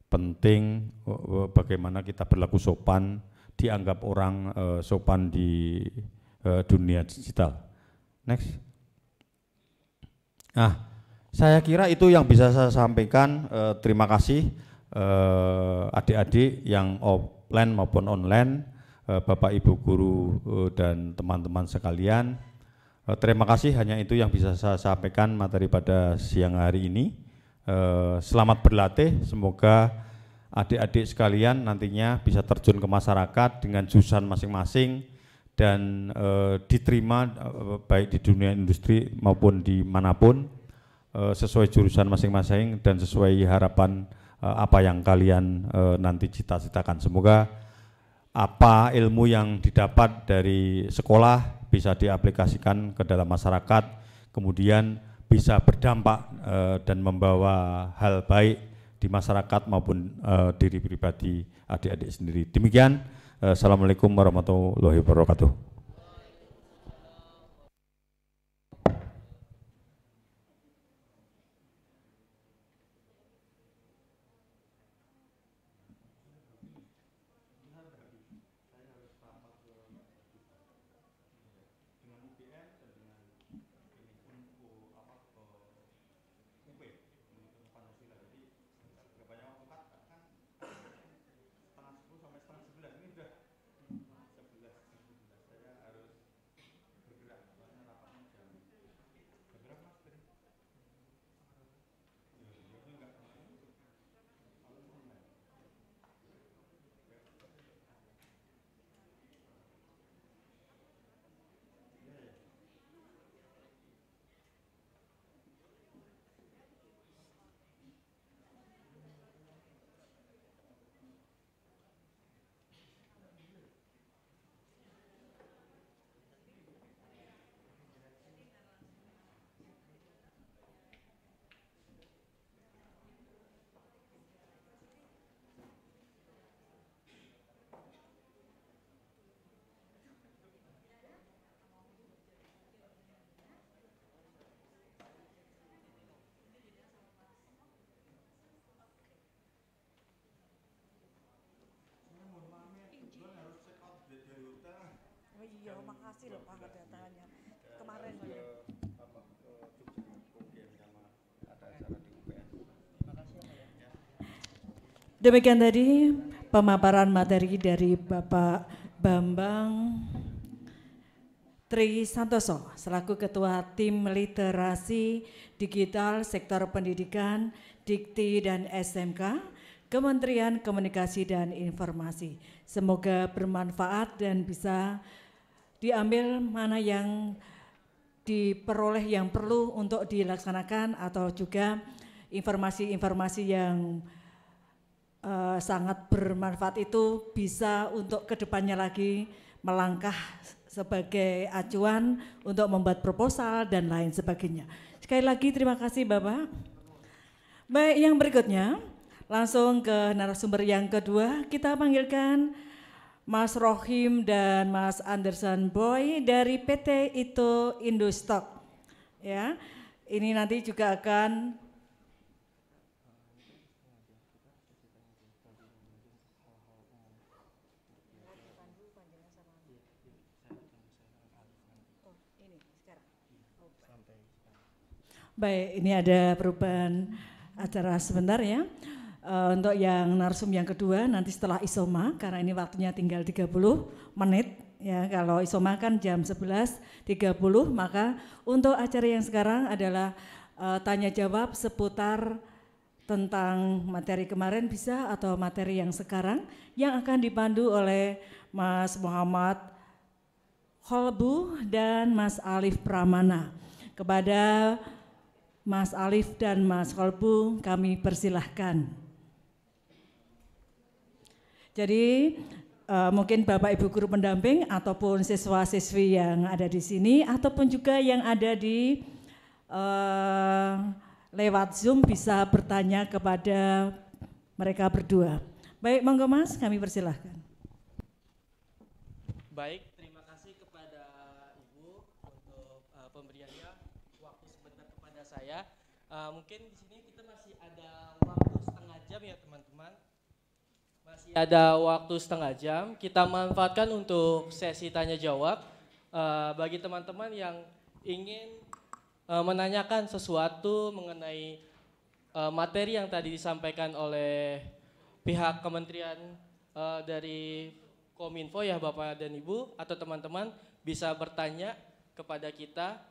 penting eh, eh, bagaimana kita berlaku sopan dianggap orang uh, sopan di uh, dunia digital. Next. Nah, saya kira itu yang bisa saya sampaikan. Uh, terima kasih adik-adik yang offline maupun online, Bapak Ibu guru dan teman-teman sekalian. Terima kasih hanya itu yang bisa saya sampaikan materi pada siang hari ini. Eh, selamat berlatih. Semoga adik-adik sekalian nantinya bisa terjun ke masyarakat dengan jurusan masing-masing dan e, diterima e, baik di dunia industri maupun di manapun e, sesuai jurusan masing-masing dan sesuai harapan e, apa yang kalian e, nanti cita-citakan. Semoga apa ilmu yang didapat dari sekolah bisa diaplikasikan ke dalam masyarakat, kemudian bisa berdampak Eh, dan membawa hal baik di masyarakat maupun uh, diri pribadi adik-adik sendiri. Demikian, uh, Assalamualaikum warahmatullahi wabarakatuh. Oh iya, Demikian tadi pemaparan materi dari Bapak Bambang Tri Santoso selaku Ketua Tim Literasi Digital Sektor Pendidikan, Dikti dan SMK Kementerian Komunikasi dan Informasi. Semoga bermanfaat dan bisa diambil mana yang diperoleh yang perlu untuk dilaksanakan atau juga informasi-informasi yang uh, sangat bermanfaat itu bisa untuk kedepannya lagi melangkah sebagai acuan untuk membuat proposal dan lain sebagainya. Sekali lagi terima kasih Bapak. Baik yang berikutnya langsung ke narasumber yang kedua kita panggilkan Mas Rohim dan Mas Anderson Boy dari PT Ito Indostock. Ya, ini nanti juga akan Baik, ini ada perubahan acara sebentar ya. Uh, untuk yang narsum yang kedua nanti setelah isoma karena ini waktunya tinggal 30 menit ya kalau isoma kan jam 11.30 maka untuk acara yang sekarang adalah uh, tanya jawab seputar tentang materi kemarin bisa atau materi yang sekarang yang akan dipandu oleh Mas Muhammad Holbu dan Mas Alif Pramana. Kepada Mas Alif dan Mas Holbu kami persilahkan. Jadi uh, mungkin Bapak Ibu guru pendamping ataupun siswa-siswi yang ada di sini ataupun juga yang ada di uh, lewat Zoom bisa bertanya kepada mereka berdua. Baik, monggo Mas, kami persilahkan. Baik, terima kasih kepada Ibu untuk uh, pemberiannya waktu sebentar kepada saya. mungkin masih ada waktu setengah jam, kita manfaatkan untuk sesi tanya jawab. Eh, bagi teman-teman yang ingin eh, menanyakan sesuatu mengenai eh, materi yang tadi disampaikan oleh pihak kementerian dari Kominfo ya Bapak dan Ibu atau teman-teman bisa bertanya kepada kita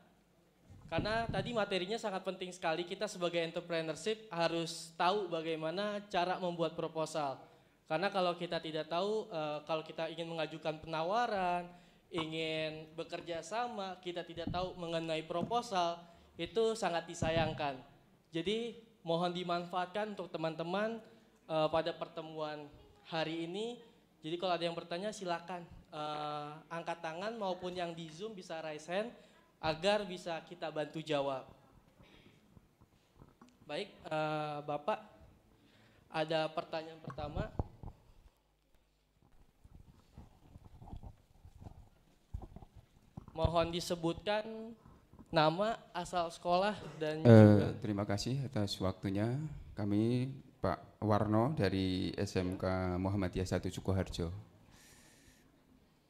karena tadi materinya sangat penting sekali kita sebagai entrepreneurship harus tahu bagaimana cara membuat proposal karena kalau kita tidak tahu, uh, kalau kita ingin mengajukan penawaran, ingin bekerja sama, kita tidak tahu mengenai proposal, itu sangat disayangkan. Jadi mohon dimanfaatkan untuk teman-teman uh, pada pertemuan hari ini. Jadi kalau ada yang bertanya silakan uh, angkat tangan maupun yang di Zoom bisa raise hand agar bisa kita bantu jawab. Baik, uh, Bapak, ada pertanyaan pertama. Mohon disebutkan nama, asal sekolah dan uh, juga. Terima kasih atas waktunya. Kami Pak Warno dari SMK Muhammadiyah 1 Sukoharjo.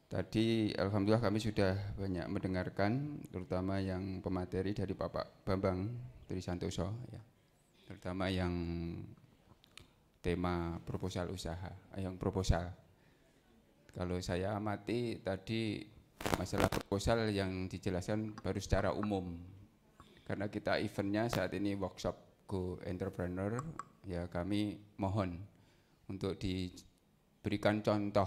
Tadi Alhamdulillah kami sudah banyak mendengarkan, terutama yang pemateri dari Bapak Bambang dari Santoso, ya. terutama yang tema proposal usaha, eh, yang proposal. Kalau saya amati tadi masalah proposal yang dijelaskan baru secara umum karena kita eventnya saat ini workshop go entrepreneur ya kami mohon untuk diberikan contoh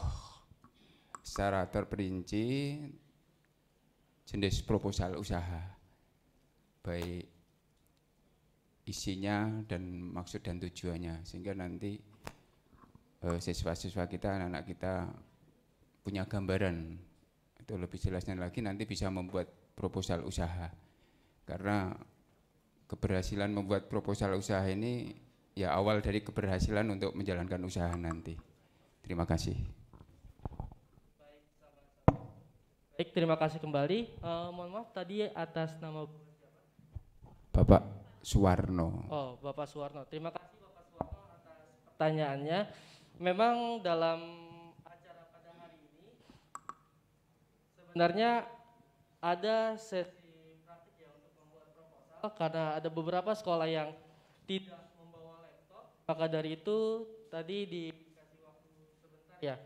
secara terperinci jenis proposal usaha baik isinya dan maksud dan tujuannya sehingga nanti eh, siswa-siswa kita anak-anak kita punya gambaran itu lebih jelasnya lagi nanti bisa membuat proposal usaha karena keberhasilan membuat proposal usaha ini ya awal dari keberhasilan untuk menjalankan usaha nanti terima kasih baik terima kasih kembali uh, mohon maaf tadi atas nama Bapak Suwarno oh Bapak Suwarno terima kasih Bapak Suwarno atas pertanyaannya memang dalam sebenarnya ada sesi praktik ya untuk membuat proposal karena ada beberapa sekolah yang tidak membawa laptop maka dari itu tadi dikasih ya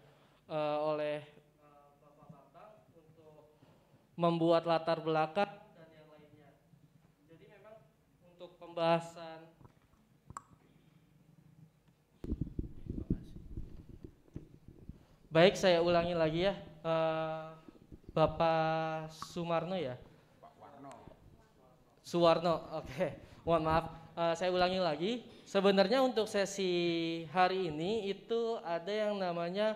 uh, oleh uh, Bapak Bambang untuk membuat latar belakang dan yang lainnya jadi memang untuk pembahasan baik saya ulangi lagi ya uh, Bapak Sumarno ya? Pak Warno. Suwarno, oke. Okay. Mohon maaf, uh, saya ulangi lagi. Sebenarnya untuk sesi hari ini itu ada yang namanya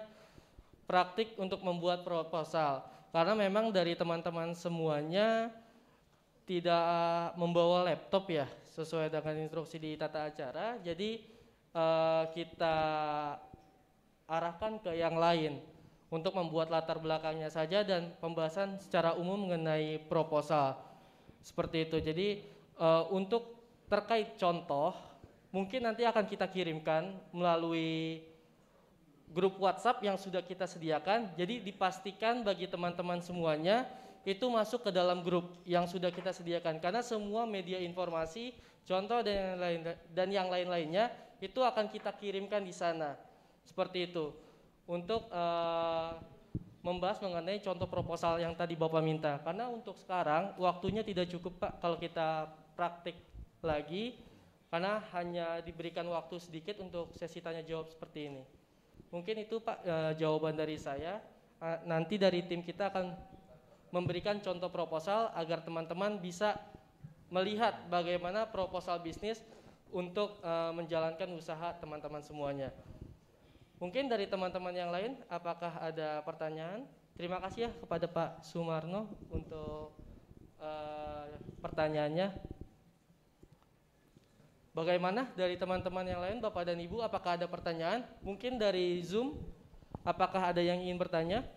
praktik untuk membuat proposal. Karena memang dari teman-teman semuanya tidak eh, membawa laptop ya, sesuai dengan instruksi di tata acara. Jadi uh, kita arahkan ke yang lain untuk membuat latar belakangnya saja dan pembahasan secara umum mengenai proposal. Seperti itu. Jadi uh, untuk terkait contoh mungkin nanti akan kita kirimkan melalui grup WhatsApp yang sudah kita sediakan. Jadi dipastikan bagi teman-teman semuanya itu masuk ke dalam grup yang sudah kita sediakan karena semua media informasi, contoh dan yang lain-lainnya itu akan kita kirimkan di sana. Seperti itu untuk uh, membahas mengenai contoh proposal yang tadi Bapak minta. Karena untuk sekarang waktunya tidak cukup Pak kalau kita praktik lagi karena hanya diberikan waktu sedikit untuk sesi tanya jawab seperti ini. Mungkin itu Pak e, jawaban dari saya. E, nanti dari tim kita akan memberikan contoh proposal agar teman-teman bisa melihat bagaimana proposal bisnis untuk e, menjalankan usaha teman-teman semuanya. Mungkin dari teman-teman yang lain, apakah ada pertanyaan? Terima kasih ya kepada Pak Sumarno untuk uh, pertanyaannya. Bagaimana dari teman-teman yang lain, Bapak dan Ibu, apakah ada pertanyaan? Mungkin dari Zoom, apakah ada yang ingin bertanya?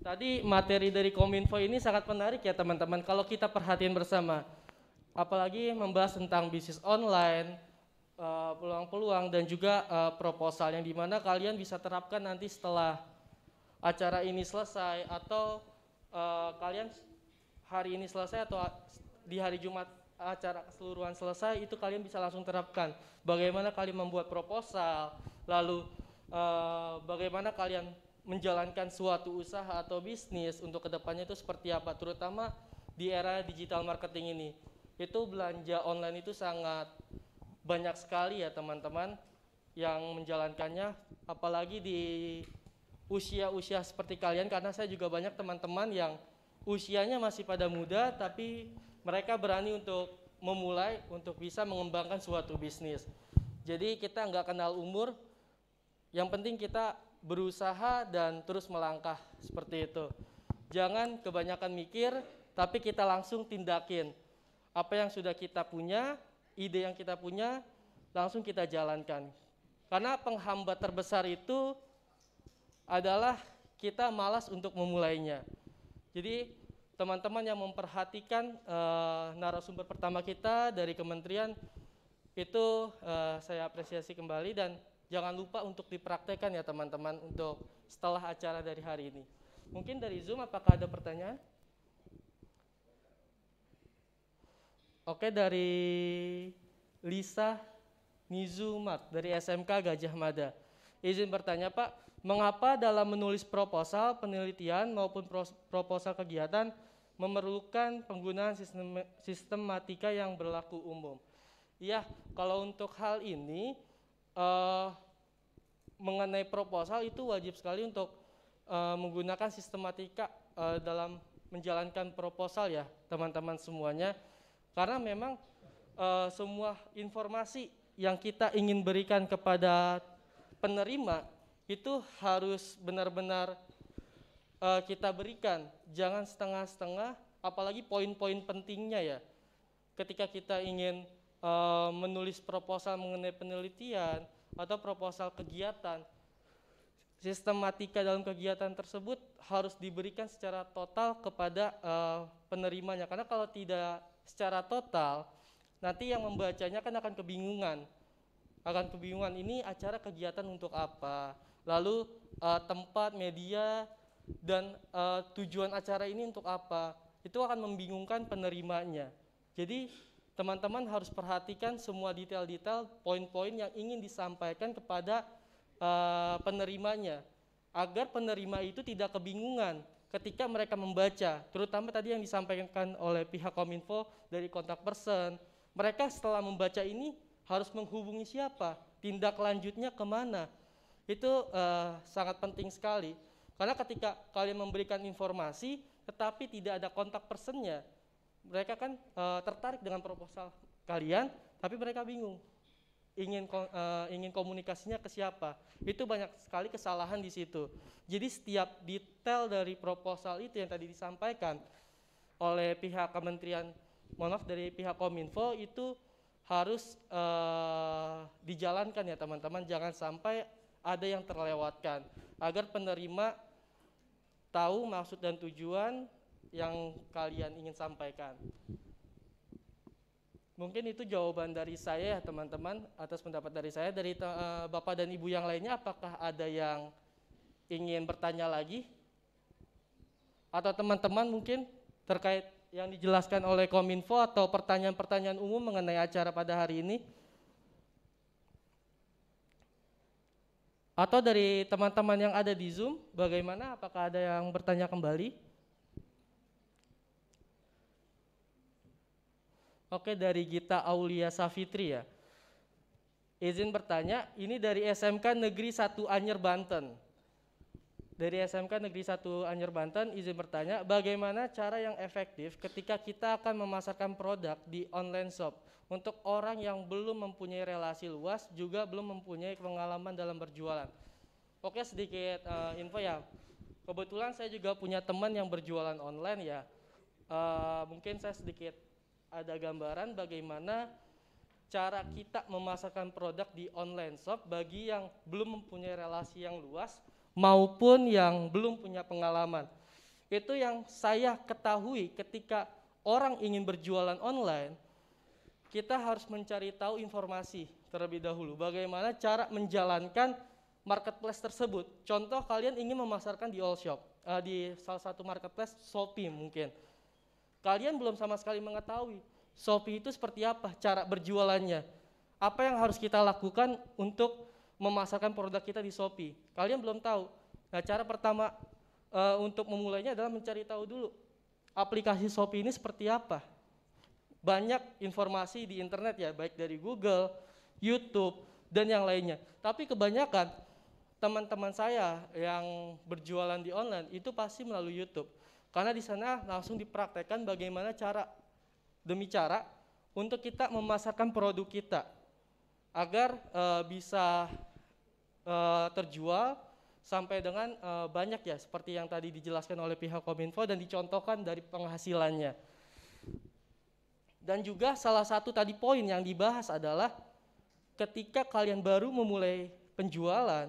Tadi materi dari Kominfo ini sangat menarik ya teman-teman kalau kita perhatiin bersama. Apalagi membahas tentang bisnis online, eh, peluang-peluang dan juga eh, proposal yang dimana kalian bisa terapkan nanti setelah acara ini selesai atau eh, kalian hari ini selesai atau di hari Jumat acara keseluruhan selesai itu kalian bisa langsung terapkan. Bagaimana kalian membuat proposal, lalu bagaimana kalian menjalankan suatu usaha atau bisnis untuk kedepannya itu seperti apa, terutama di era digital marketing ini. Itu belanja online itu sangat banyak sekali ya teman-teman yang menjalankannya, apalagi di usia-usia seperti kalian, karena saya juga banyak teman-teman yang usianya masih pada muda, tapi mereka berani untuk memulai untuk bisa mengembangkan suatu bisnis. Jadi kita nggak kenal umur, yang penting kita berusaha dan terus melangkah seperti itu. Jangan kebanyakan mikir, tapi kita langsung tindakin. Apa yang sudah kita punya, ide yang kita punya, langsung kita jalankan. Karena penghambat terbesar itu adalah kita malas untuk memulainya. Jadi teman-teman yang memperhatikan uh, narasumber pertama kita dari kementerian itu uh, saya apresiasi kembali dan jangan lupa untuk dipraktekkan ya teman-teman untuk setelah acara dari hari ini. Mungkin dari Zoom apakah ada pertanyaan? Oke dari Lisa Nizumat dari SMK Gajah Mada. Izin bertanya Pak, mengapa dalam menulis proposal penelitian maupun proposal kegiatan memerlukan penggunaan sistem, sistematika yang berlaku umum? Iya, kalau untuk hal ini uh, mengenai proposal itu wajib sekali untuk uh, menggunakan sistematika uh, dalam menjalankan proposal ya teman-teman semuanya karena memang uh, semua informasi yang kita ingin berikan kepada penerima itu harus benar-benar uh, kita berikan jangan setengah-setengah apalagi poin-poin pentingnya ya ketika kita ingin Eh, menulis proposal mengenai penelitian atau proposal kegiatan, sistematika dalam kegiatan tersebut harus diberikan secara total kepada uh, penerimanya. Karena kalau tidak secara total, nanti yang membacanya kan akan kebingungan. Akan kebingungan ini acara kegiatan untuk apa? Lalu uh, tempat, media, dan uh, tujuan acara ini untuk apa? Itu akan membingungkan penerimanya. Jadi teman-teman harus perhatikan semua detail-detail poin-poin yang ingin disampaikan kepada uh, penerimanya agar penerima itu tidak kebingungan ketika mereka membaca terutama tadi yang disampaikan oleh pihak Kominfo dari kontak person mereka setelah membaca ini harus menghubungi siapa tindak lanjutnya kemana itu uh, sangat penting sekali karena ketika kalian memberikan informasi tetapi tidak ada kontak personnya mereka kan e, tertarik dengan proposal kalian, tapi mereka bingung ingin e, ingin komunikasinya ke siapa. Itu banyak sekali kesalahan di situ. Jadi setiap detail dari proposal itu yang tadi disampaikan oleh pihak Kementerian mohon maaf dari pihak Kominfo itu harus e, dijalankan ya teman-teman. Jangan sampai ada yang terlewatkan agar penerima tahu maksud dan tujuan yang kalian ingin sampaikan. Mungkin itu jawaban dari saya ya teman-teman atas pendapat dari saya dari uh, Bapak dan Ibu yang lainnya apakah ada yang ingin bertanya lagi? Atau teman-teman mungkin terkait yang dijelaskan oleh Kominfo atau pertanyaan-pertanyaan umum mengenai acara pada hari ini? Atau dari teman-teman yang ada di Zoom, bagaimana? Apakah ada yang bertanya kembali? Oke dari Gita Aulia Safitri ya. Izin bertanya, ini dari SMK Negeri 1 Anyer Banten. Dari SMK Negeri 1 Anyer Banten, izin bertanya, bagaimana cara yang efektif ketika kita akan memasarkan produk di online shop untuk orang yang belum mempunyai relasi luas juga belum mempunyai pengalaman dalam berjualan. Oke, sedikit uh, info ya. Kebetulan saya juga punya teman yang berjualan online ya. Uh, mungkin saya sedikit ada gambaran bagaimana cara kita memasarkan produk di online shop bagi yang belum mempunyai relasi yang luas maupun yang belum punya pengalaman. Itu yang saya ketahui ketika orang ingin berjualan online, kita harus mencari tahu informasi terlebih dahulu bagaimana cara menjalankan marketplace tersebut. Contoh kalian ingin memasarkan di all shop, eh, di salah satu marketplace Shopee mungkin Kalian belum sama sekali mengetahui Shopee itu seperti apa, cara berjualannya. Apa yang harus kita lakukan untuk memasarkan produk kita di Shopee. Kalian belum tahu. Nah, cara pertama e, untuk memulainya adalah mencari tahu dulu aplikasi Shopee ini seperti apa. Banyak informasi di internet ya, baik dari Google, YouTube, dan yang lainnya. Tapi kebanyakan teman-teman saya yang berjualan di online itu pasti melalui YouTube. Karena di sana langsung dipraktekkan bagaimana cara demi cara untuk kita memasarkan produk kita agar e, bisa e, terjual sampai dengan e, banyak ya seperti yang tadi dijelaskan oleh pihak Kominfo dan dicontohkan dari penghasilannya. Dan juga salah satu tadi poin yang dibahas adalah ketika kalian baru memulai penjualan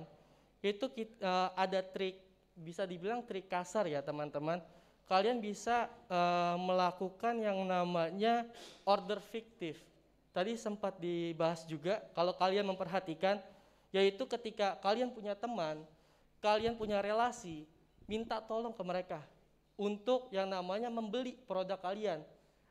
itu kita, e, ada trik bisa dibilang trik kasar ya teman-teman kalian bisa uh, melakukan yang namanya order fiktif. Tadi sempat dibahas juga kalau kalian memperhatikan yaitu ketika kalian punya teman, kalian punya relasi, minta tolong ke mereka untuk yang namanya membeli produk kalian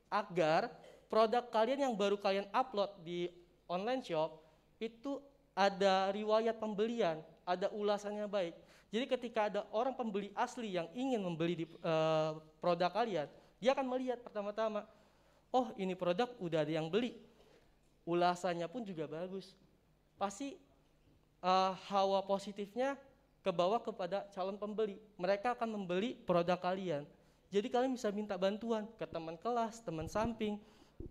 agar produk kalian yang baru kalian upload di online shop itu ada riwayat pembelian, ada ulasannya baik jadi ketika ada orang pembeli asli yang ingin membeli di uh, produk kalian, dia akan melihat pertama-tama, oh ini produk udah ada yang beli, ulasannya pun juga bagus. Pasti uh, hawa positifnya kebawa kepada calon pembeli. Mereka akan membeli produk kalian. Jadi kalian bisa minta bantuan ke teman kelas, teman samping,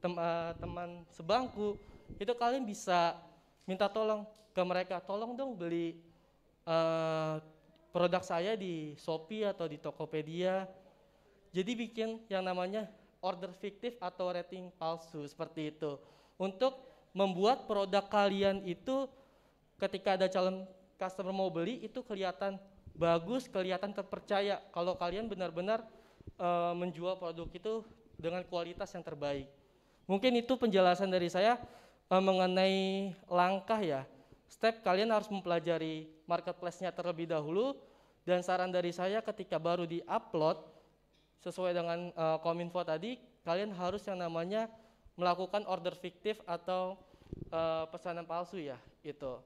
tem uh, teman sebangku. Itu kalian bisa minta tolong ke mereka, tolong dong beli produk saya di Shopee atau di Tokopedia. Jadi bikin yang namanya order fiktif atau rating palsu seperti itu. Untuk membuat produk kalian itu ketika ada calon customer mau beli itu kelihatan bagus, kelihatan terpercaya kalau kalian benar-benar e, menjual produk itu dengan kualitas yang terbaik. Mungkin itu penjelasan dari saya e, mengenai langkah ya step kalian harus mempelajari marketplace-nya terlebih dahulu dan saran dari saya ketika baru di-upload sesuai dengan uh, Kominfo tadi, kalian harus yang namanya melakukan order fiktif atau uh, pesanan palsu ya, itu.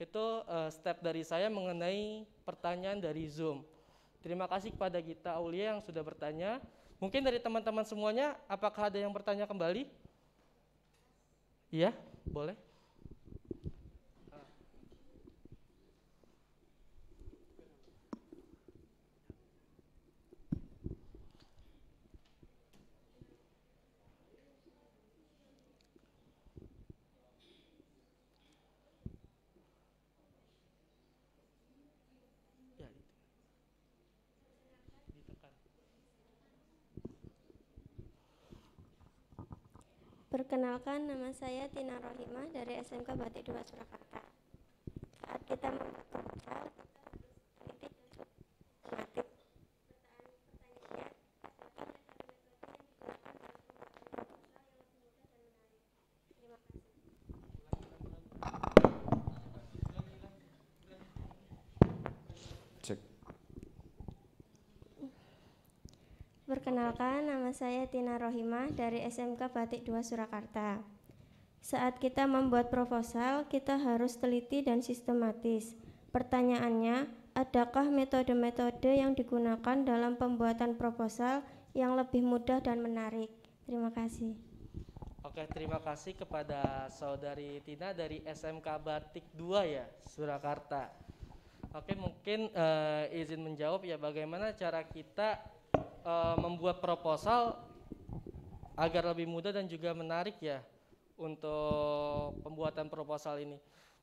Itu uh, step dari saya mengenai pertanyaan dari Zoom. Terima kasih kepada Gita Aulia yang sudah bertanya. Mungkin dari teman-teman semuanya, apakah ada yang bertanya kembali? Iya, boleh. Perkenalkan, nama saya Tina Rohimah dari SMK Batik 2 Surakarta. Saat kita membuat perkenalkan nama saya Tina Rohimah dari SMK Batik 2 Surakarta. Saat kita membuat proposal, kita harus teliti dan sistematis. Pertanyaannya, adakah metode-metode yang digunakan dalam pembuatan proposal yang lebih mudah dan menarik? Terima kasih. Oke, terima kasih kepada saudari Tina dari SMK Batik 2 ya, Surakarta. Oke, mungkin uh, izin menjawab ya bagaimana cara kita uh, membuat proposal agar lebih mudah dan juga menarik ya untuk pembuatan proposal ini.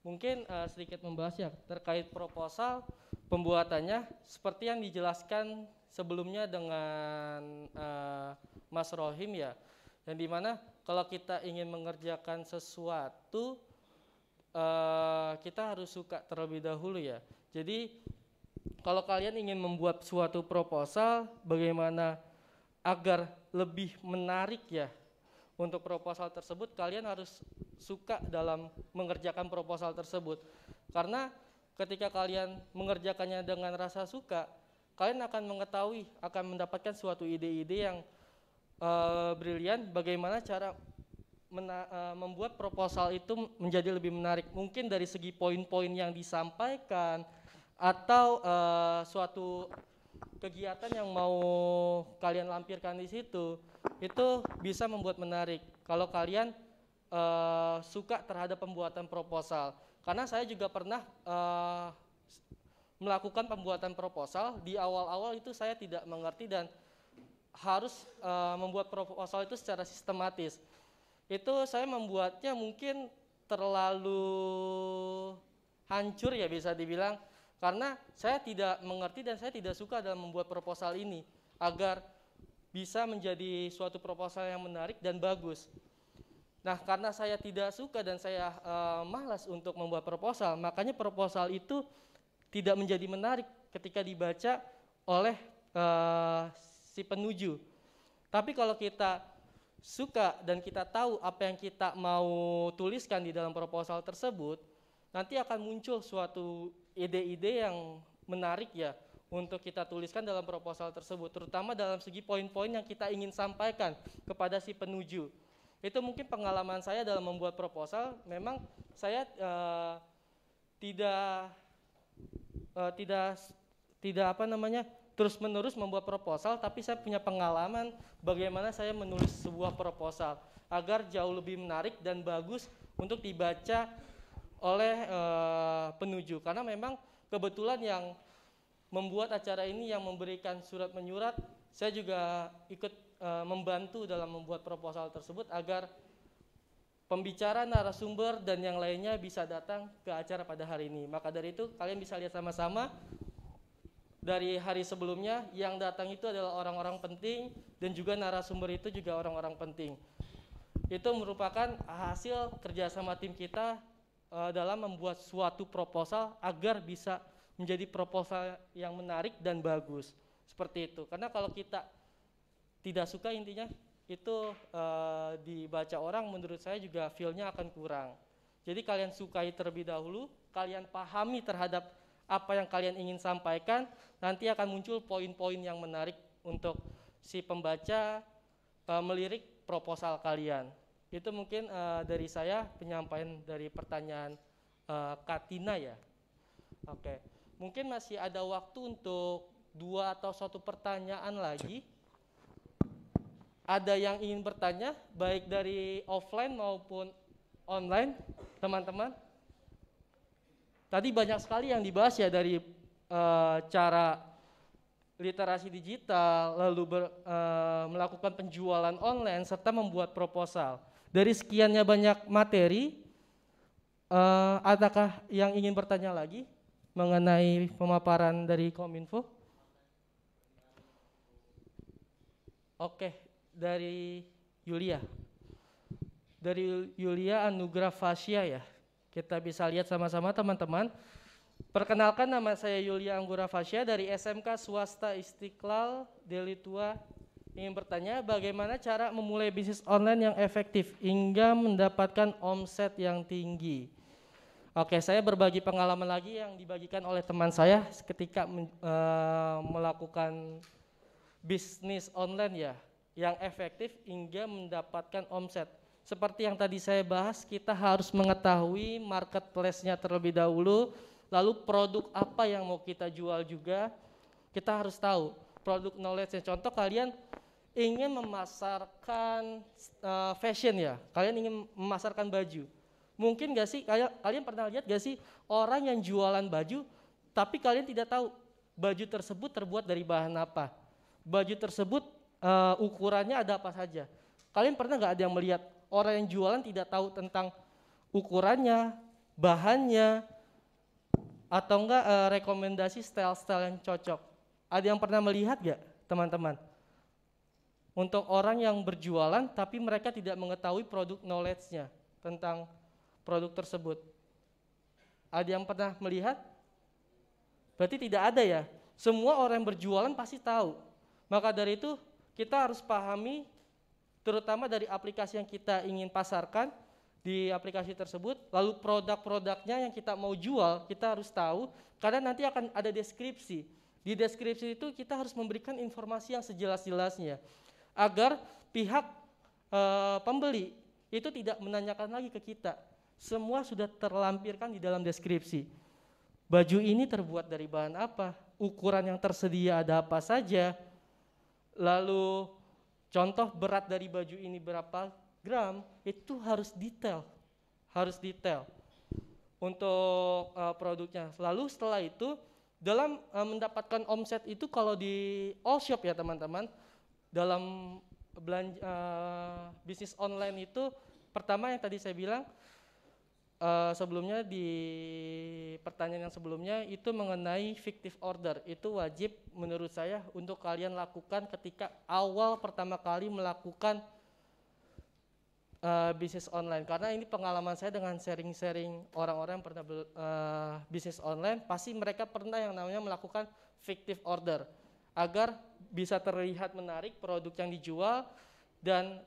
Mungkin uh, sedikit membahas ya terkait proposal pembuatannya seperti yang dijelaskan sebelumnya dengan uh, Mas Rohim ya. Yang dimana kalau kita ingin mengerjakan sesuatu uh, kita harus suka terlebih dahulu ya. Jadi kalau kalian ingin membuat suatu proposal bagaimana agar lebih menarik ya untuk proposal tersebut kalian harus suka dalam mengerjakan proposal tersebut karena ketika kalian mengerjakannya dengan rasa suka kalian akan mengetahui akan mendapatkan suatu ide-ide yang uh, brilian bagaimana cara mena uh, membuat proposal itu menjadi lebih menarik mungkin dari segi poin-poin yang disampaikan atau uh, suatu kegiatan yang mau kalian lampirkan di situ itu bisa membuat menarik kalau kalian uh, suka terhadap pembuatan proposal karena saya juga pernah uh, melakukan pembuatan proposal di awal-awal itu saya tidak mengerti dan harus uh, membuat proposal itu secara sistematis itu saya membuatnya mungkin terlalu hancur ya bisa dibilang karena saya tidak mengerti dan saya tidak suka dalam membuat proposal ini agar bisa menjadi suatu proposal yang menarik dan bagus. Nah, karena saya tidak suka dan saya e, malas untuk membuat proposal, makanya proposal itu tidak menjadi menarik ketika dibaca oleh e, si penuju. Tapi kalau kita suka dan kita tahu apa yang kita mau tuliskan di dalam proposal tersebut, nanti akan muncul suatu ide-ide yang menarik ya untuk kita tuliskan dalam proposal tersebut, terutama dalam segi poin-poin yang kita ingin sampaikan kepada si penuju. Itu mungkin pengalaman saya dalam membuat proposal, memang saya uh, tidak uh, tidak tidak apa namanya terus-menerus membuat proposal, tapi saya punya pengalaman bagaimana saya menulis sebuah proposal agar jauh lebih menarik dan bagus untuk dibaca oleh uh, penuju karena memang kebetulan yang membuat acara ini yang memberikan surat menyurat saya juga ikut uh, membantu dalam membuat proposal tersebut agar pembicara narasumber dan yang lainnya bisa datang ke acara pada hari ini maka dari itu kalian bisa lihat sama-sama dari hari sebelumnya yang datang itu adalah orang-orang penting dan juga narasumber itu juga orang-orang penting itu merupakan hasil kerjasama tim kita uh, dalam membuat suatu proposal agar bisa menjadi proposal yang menarik dan bagus seperti itu karena kalau kita tidak suka intinya itu uh, dibaca orang menurut saya juga feelnya akan kurang jadi kalian sukai terlebih dahulu kalian pahami terhadap apa yang kalian ingin sampaikan nanti akan muncul poin-poin yang menarik untuk si pembaca uh, melirik proposal kalian itu mungkin uh, dari saya penyampaian dari pertanyaan uh, eh, Katina ya. Oke, okay. mungkin masih ada waktu untuk dua atau satu pertanyaan lagi. Ada yang ingin bertanya, baik dari offline maupun online, teman-teman. Tadi banyak sekali yang dibahas ya dari uh, cara literasi digital, lalu ber, e, melakukan penjualan online serta membuat proposal. Dari sekiannya banyak materi, uh, adakah yang ingin bertanya lagi mengenai pemaparan dari Kominfo? Oke, dari Yulia. Dari Yulia Anugrah Fasya ya. Kita bisa lihat sama-sama teman-teman. Perkenalkan nama saya Yulia Anggura Fasya dari SMK Swasta Istiqlal Delitua ingin bertanya bagaimana cara memulai bisnis online yang efektif hingga mendapatkan omset yang tinggi. Oke, saya berbagi pengalaman lagi yang dibagikan oleh teman saya ketika uh, melakukan bisnis online ya, yang efektif hingga mendapatkan omset. Seperti yang tadi saya bahas, kita harus mengetahui marketplace-nya terlebih dahulu, lalu produk apa yang mau kita jual juga, kita harus tahu. Produk knowledge-nya, contoh kalian ingin memasarkan uh, fashion ya, kalian ingin memasarkan baju. Mungkin gak sih, kalian, kalian pernah lihat gak sih orang yang jualan baju, tapi kalian tidak tahu baju tersebut terbuat dari bahan apa. Baju tersebut uh, ukurannya ada apa saja. Kalian pernah gak ada yang melihat orang yang jualan tidak tahu tentang ukurannya, bahannya, atau enggak uh, eh, rekomendasi style-style yang cocok. Ada yang pernah melihat gak teman-teman? untuk orang yang berjualan tapi mereka tidak mengetahui produk knowledge-nya tentang produk tersebut. Ada yang pernah melihat? Berarti tidak ada ya. Semua orang yang berjualan pasti tahu. Maka dari itu kita harus pahami terutama dari aplikasi yang kita ingin pasarkan di aplikasi tersebut, lalu produk-produknya yang kita mau jual, kita harus tahu karena nanti akan ada deskripsi. Di deskripsi itu kita harus memberikan informasi yang sejelas-jelasnya agar pihak e, pembeli itu tidak menanyakan lagi ke kita. Semua sudah terlampirkan di dalam deskripsi. Baju ini terbuat dari bahan apa? Ukuran yang tersedia ada apa saja? Lalu contoh berat dari baju ini berapa gram? Itu harus detail. Harus detail untuk uh, produknya. Lalu setelah itu dalam eh, mendapatkan omset itu kalau di all shop ya teman-teman, dalam belanja, uh, bisnis online itu pertama yang tadi saya bilang uh, sebelumnya di pertanyaan yang sebelumnya itu mengenai fiktif order itu wajib menurut saya untuk kalian lakukan ketika awal pertama kali melakukan uh, bisnis online karena ini pengalaman saya dengan sharing-sharing orang-orang yang pernah uh, bisnis online pasti mereka pernah yang namanya melakukan fiktif order agar bisa terlihat menarik produk yang dijual dan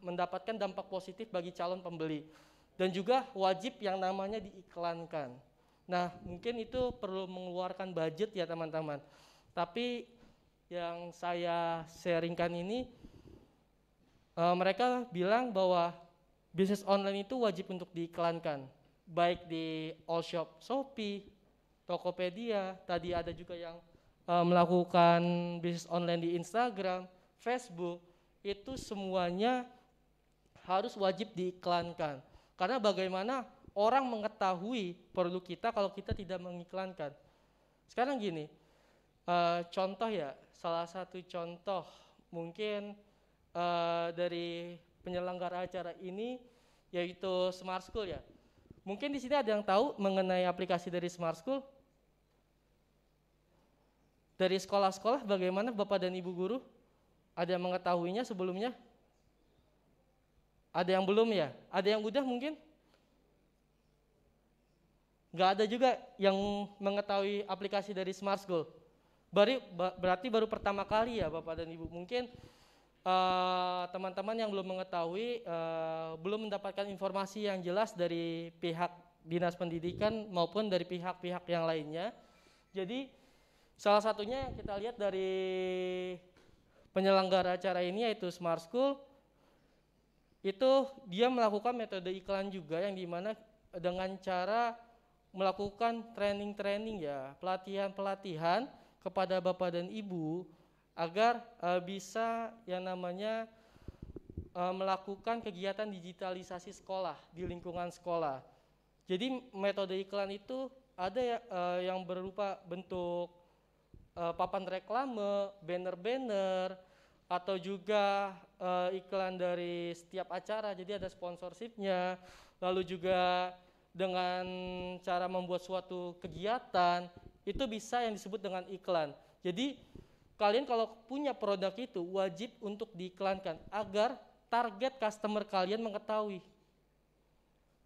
mendapatkan dampak positif bagi calon pembeli. Dan juga wajib yang namanya diiklankan. Nah, mungkin itu perlu mengeluarkan budget ya teman-teman. Tapi yang saya sharingkan ini, e, mereka bilang bahwa bisnis online itu wajib untuk diiklankan. Baik di all shop Shopee, Tokopedia, tadi ada juga yang Eh, melakukan bisnis online di Instagram, Facebook, itu semuanya harus wajib diiklankan. Karena bagaimana orang mengetahui produk kita kalau kita tidak mengiklankan. Sekarang gini, eh, contoh ya, salah satu contoh mungkin eh, dari penyelenggara acara ini yaitu Smart School ya. Mungkin di sini ada yang tahu mengenai aplikasi dari Smart School? dari sekolah-sekolah bagaimana Bapak dan Ibu guru? Ada yang mengetahuinya sebelumnya? Ada yang belum ya? Ada yang udah mungkin? Gak ada juga yang mengetahui aplikasi dari Smart School. berarti baru pertama kali ya Bapak dan Ibu. Mungkin eh, teman-teman uh, yang belum mengetahui, uh, belum mendapatkan informasi yang jelas dari pihak Dinas Pendidikan maupun dari pihak-pihak yang lainnya. Jadi Salah satunya kita lihat dari penyelenggara acara ini yaitu Smart School itu dia melakukan metode iklan juga yang dimana dengan cara melakukan training-training ya pelatihan-pelatihan kepada bapak dan ibu agar e, bisa yang namanya e, melakukan kegiatan digitalisasi sekolah di lingkungan sekolah. Jadi metode iklan itu ada ya, eh, yang berupa bentuk uh, papan reklame, banner-banner, atau juga uh, iklan dari setiap acara, jadi ada sponsorshipnya. Lalu juga dengan cara membuat suatu kegiatan, itu bisa yang disebut dengan iklan. Jadi kalian kalau punya produk itu wajib untuk diiklankan agar target customer kalian mengetahui.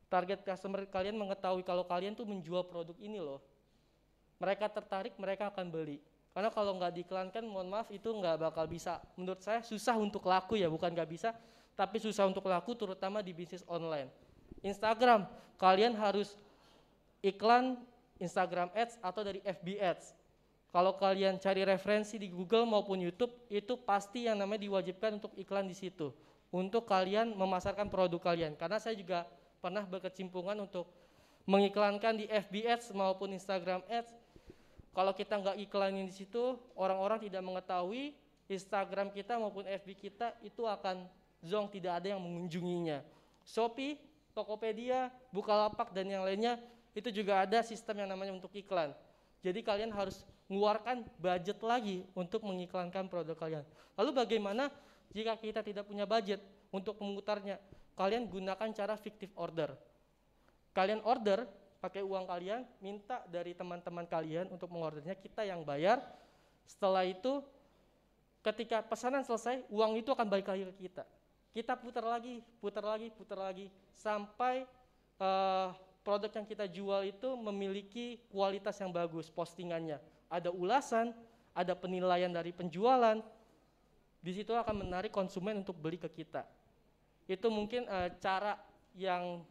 Target customer kalian mengetahui kalau kalian tuh menjual produk ini loh. Mereka tertarik, mereka akan beli. Karena kalau nggak diiklankan, mohon maaf itu nggak bakal bisa. Menurut saya susah untuk laku ya, bukan nggak bisa, tapi susah untuk laku terutama di bisnis online. Instagram, kalian harus iklan Instagram Ads atau dari FB Ads. Kalau kalian cari referensi di Google maupun YouTube, itu pasti yang namanya diwajibkan untuk iklan di situ. Untuk kalian memasarkan produk kalian. Karena saya juga pernah berkecimpungan untuk mengiklankan di FB Ads maupun Instagram Ads kalau kita nggak iklanin di situ, orang-orang tidak mengetahui Instagram kita maupun FB kita itu akan zonk, tidak ada yang mengunjunginya. Shopee, Tokopedia, Bukalapak dan yang lainnya itu juga ada sistem yang namanya untuk iklan. Jadi kalian harus mengeluarkan budget lagi untuk mengiklankan produk kalian. Lalu bagaimana jika kita tidak punya budget untuk memutarnya? Kalian gunakan cara fiktif order. Kalian order pakai uang kalian, minta dari teman-teman kalian untuk mengordernya, kita yang bayar. Setelah itu ketika pesanan selesai, uang itu akan balik lagi ke kita. Kita putar lagi, putar lagi, putar lagi sampai uh, produk yang kita jual itu memiliki kualitas yang bagus postingannya. Ada ulasan, ada penilaian dari penjualan. Di situ akan menarik konsumen untuk beli ke kita. Itu mungkin uh, cara yang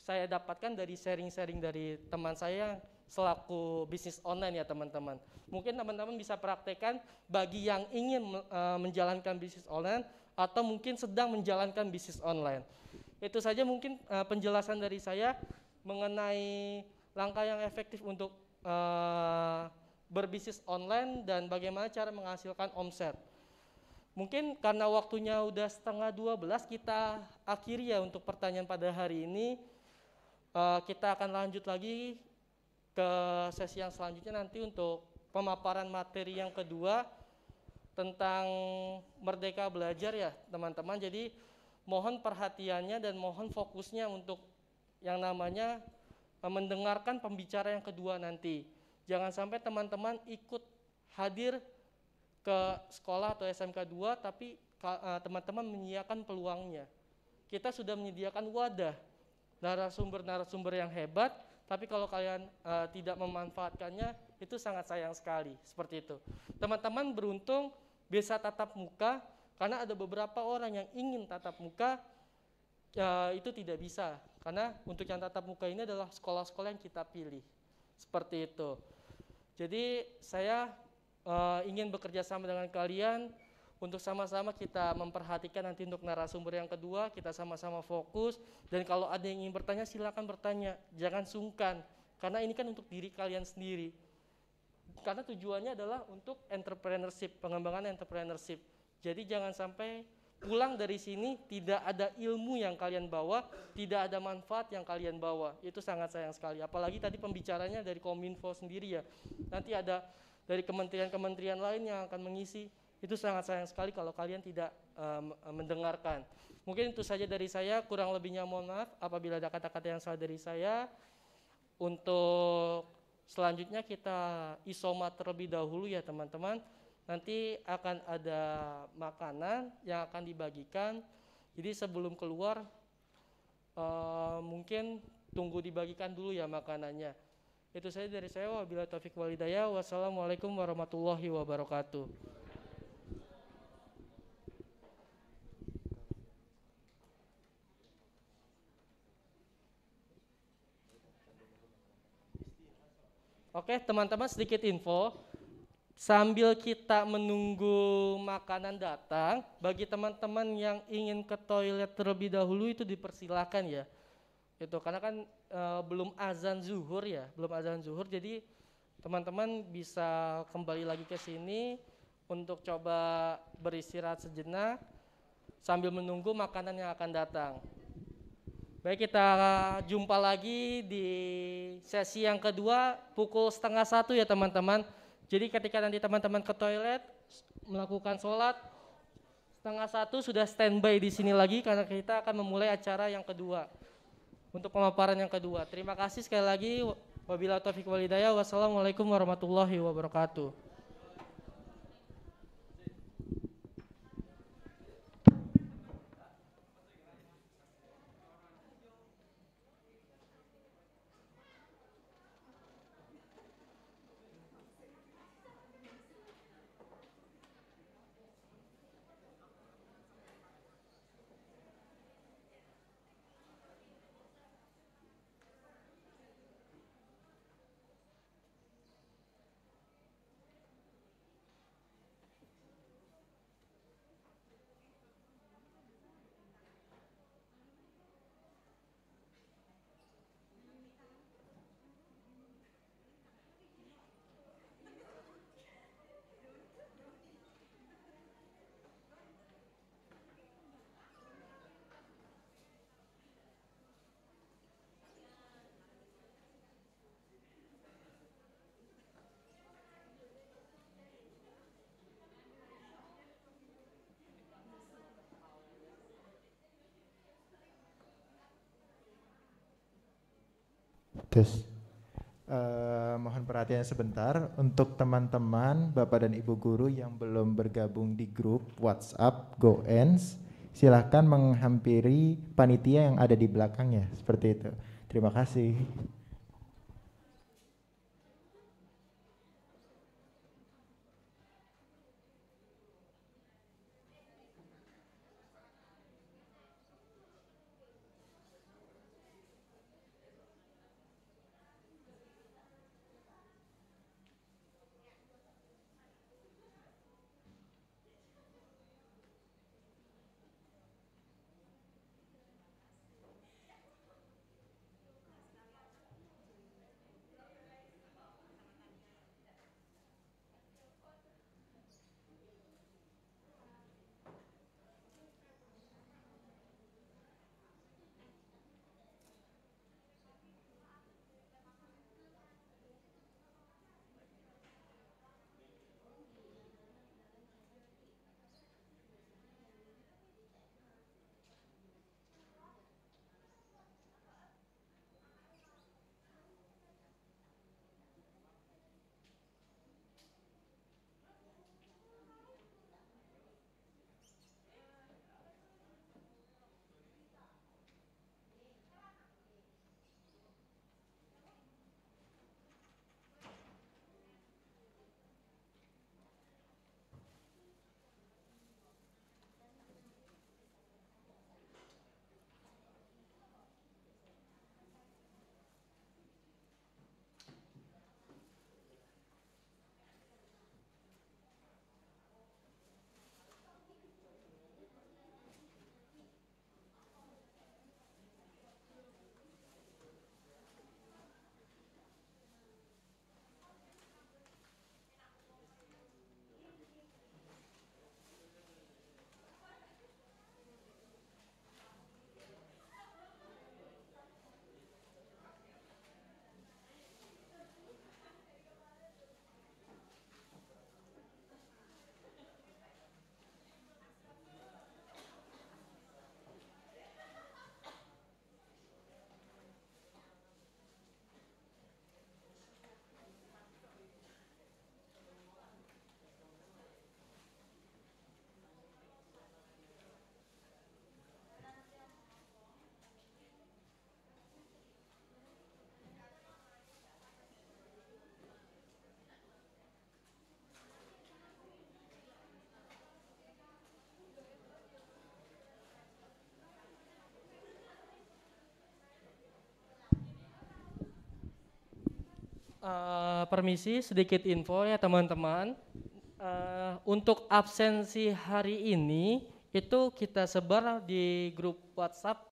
saya dapatkan dari sharing-sharing dari teman saya selaku bisnis online ya teman-teman. Mungkin teman-teman bisa praktekkan bagi yang ingin eh, menjalankan bisnis online atau mungkin sedang menjalankan bisnis online. Itu saja mungkin eh, penjelasan dari saya mengenai langkah yang efektif untuk eh, berbisnis online dan bagaimana cara menghasilkan omset. Mungkin karena waktunya udah setengah 12 kita akhiri ya untuk pertanyaan pada hari ini. Uh, kita akan lanjut lagi ke sesi yang selanjutnya nanti untuk pemaparan materi yang kedua tentang merdeka belajar ya teman-teman. Jadi mohon perhatiannya dan mohon fokusnya untuk yang namanya eh, mendengarkan pembicara yang kedua nanti. Jangan sampai teman-teman ikut hadir ke sekolah atau SMK 2 tapi eh, teman-teman menyiapkan peluangnya. Kita sudah menyediakan wadah narasumber-narasumber yang hebat, tapi kalau kalian uh, tidak memanfaatkannya, itu sangat sayang sekali. Seperti itu, teman-teman beruntung bisa tatap muka karena ada beberapa orang yang ingin tatap muka. Uh, itu tidak bisa karena untuk yang tatap muka ini adalah sekolah-sekolah yang kita pilih seperti itu. Jadi saya uh, ingin bekerja sama dengan kalian untuk sama-sama kita memperhatikan nanti untuk narasumber yang kedua, kita sama-sama fokus. Dan kalau ada yang ingin bertanya, silakan bertanya. Jangan sungkan, karena ini kan untuk diri kalian sendiri. Karena tujuannya adalah untuk entrepreneurship, pengembangan entrepreneurship. Jadi jangan sampai pulang dari sini tidak ada ilmu yang kalian bawa, tidak ada manfaat yang kalian bawa. Itu sangat sayang sekali. Apalagi tadi pembicaranya dari Kominfo sendiri ya. Nanti ada dari kementerian-kementerian lain yang akan mengisi itu sangat sayang sekali kalau kalian tidak um, mendengarkan. Mungkin itu saja dari saya, kurang lebihnya mohon maaf apabila ada kata-kata yang salah dari saya. Untuk selanjutnya kita isoma terlebih dahulu ya teman-teman. Nanti akan ada makanan yang akan dibagikan. Jadi sebelum keluar uh, mungkin tunggu dibagikan dulu ya makanannya. Itu saja dari saya. wabila taufik walidaya. Wassalamualaikum warahmatullahi wabarakatuh. Oke, teman-teman sedikit info. Sambil kita menunggu makanan datang, bagi teman-teman yang ingin ke toilet terlebih dahulu itu dipersilakan ya. Itu karena kan e, belum azan zuhur ya, belum azan zuhur. Jadi teman-teman bisa kembali lagi ke sini untuk coba beristirahat sejenak sambil menunggu makanan yang akan datang. Baik kita jumpa lagi di sesi yang kedua pukul setengah satu ya teman-teman. Jadi ketika nanti teman-teman ke toilet melakukan sholat setengah satu sudah standby di sini lagi karena kita akan memulai acara yang kedua untuk pemaparan yang kedua. Terima kasih sekali lagi. Wabillahi taufik walhidayah. Wassalamualaikum warahmatullahi wabarakatuh. Terus uh, eh, mohon perhatian sebentar untuk teman-teman Bapak dan Ibu guru yang belum bergabung di grup WhatsApp Go Ends, silahkan menghampiri panitia yang ada di belakangnya seperti itu. Terima kasih. Eh, permisi, sedikit info ya teman-teman. Uh, untuk absensi hari ini itu kita sebar di grup WhatsApp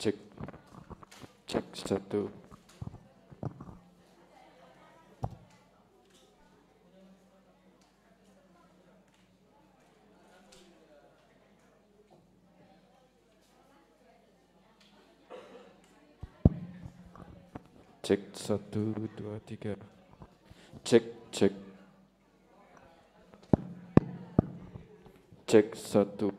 cek cek satu cek satu dua tiga cek cek cek satu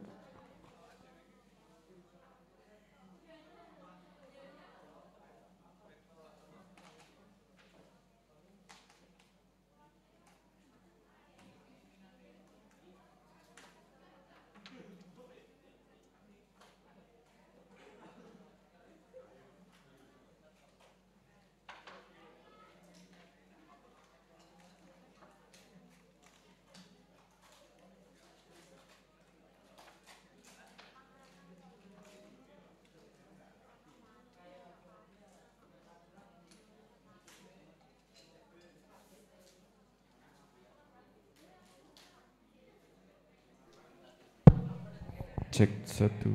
cek satu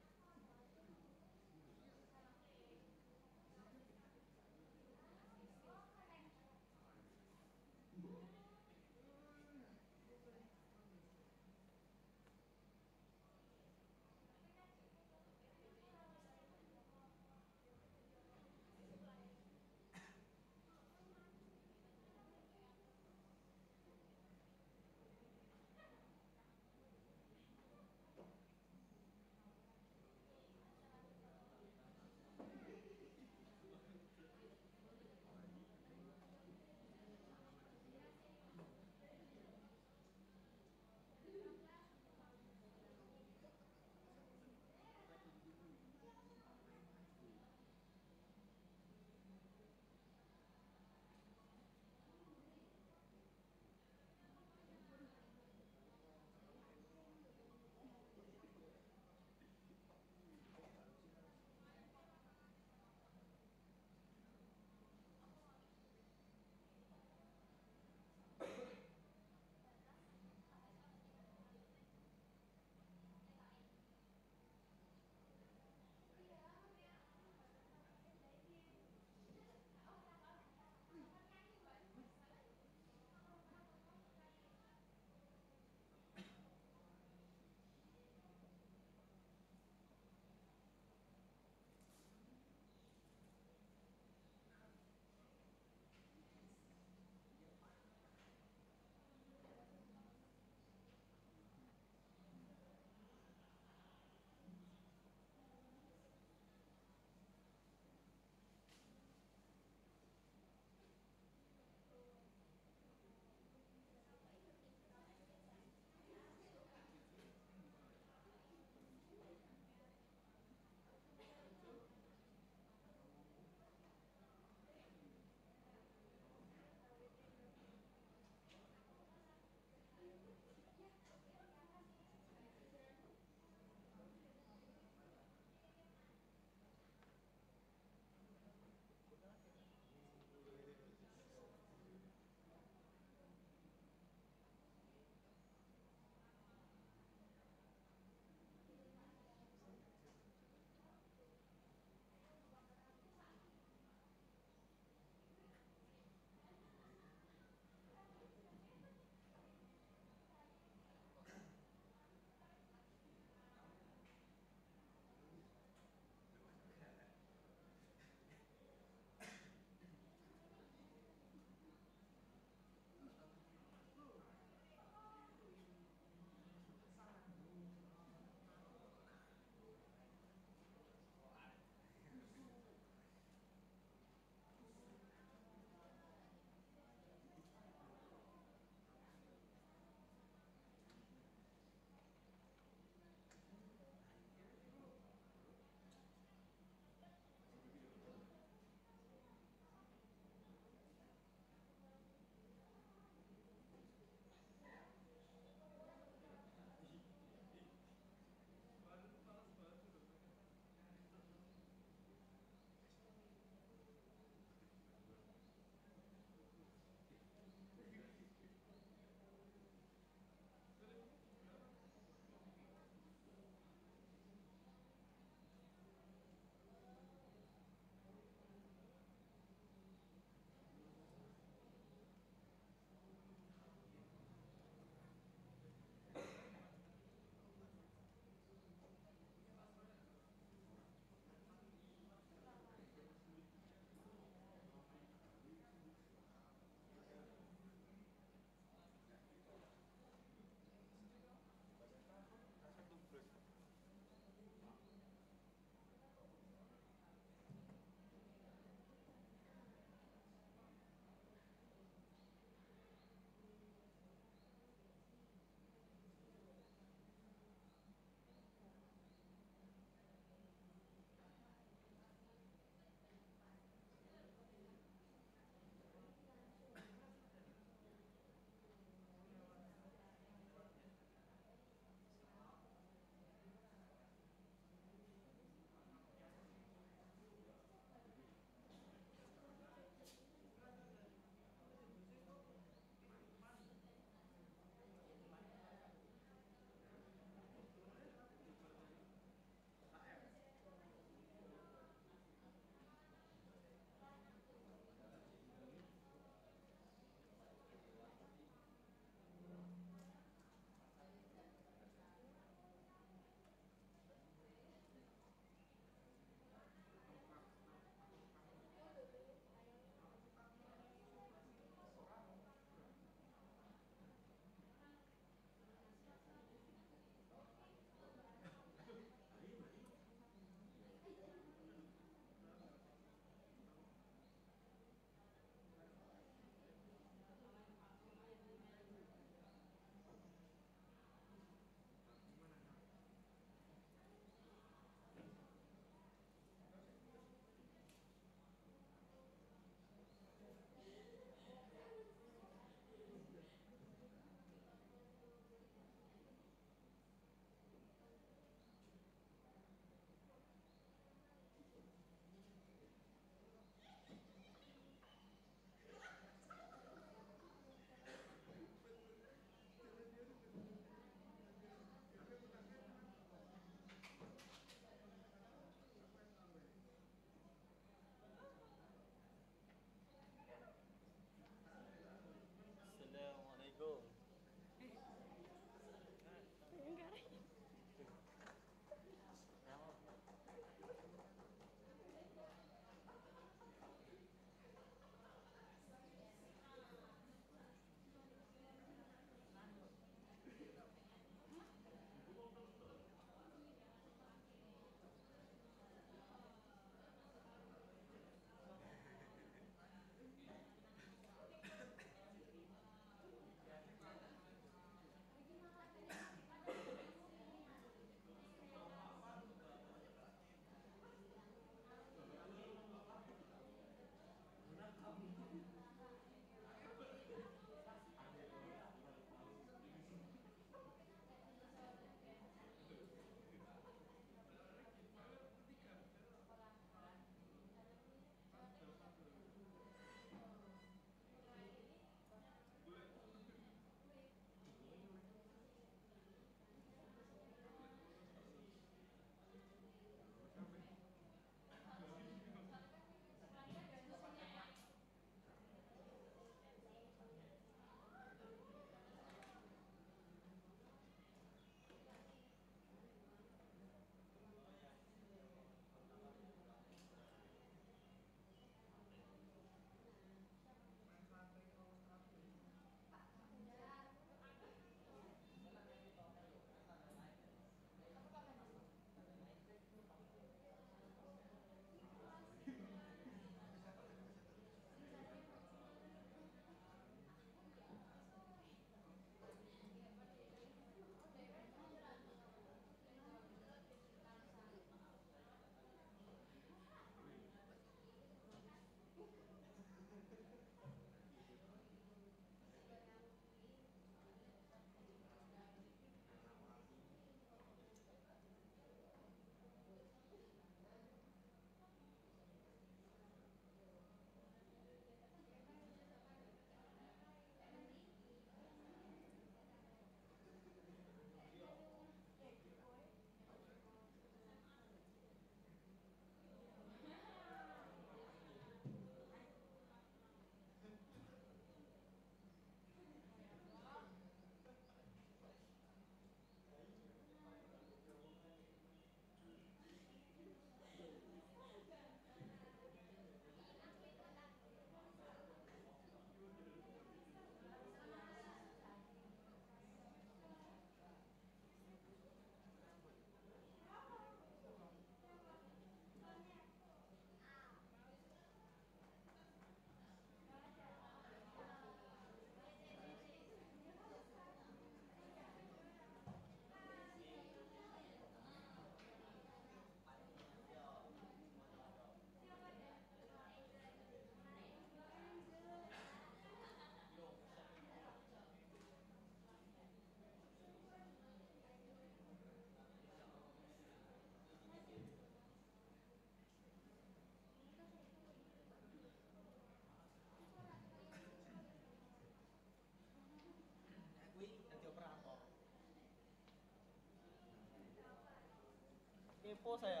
kepo saya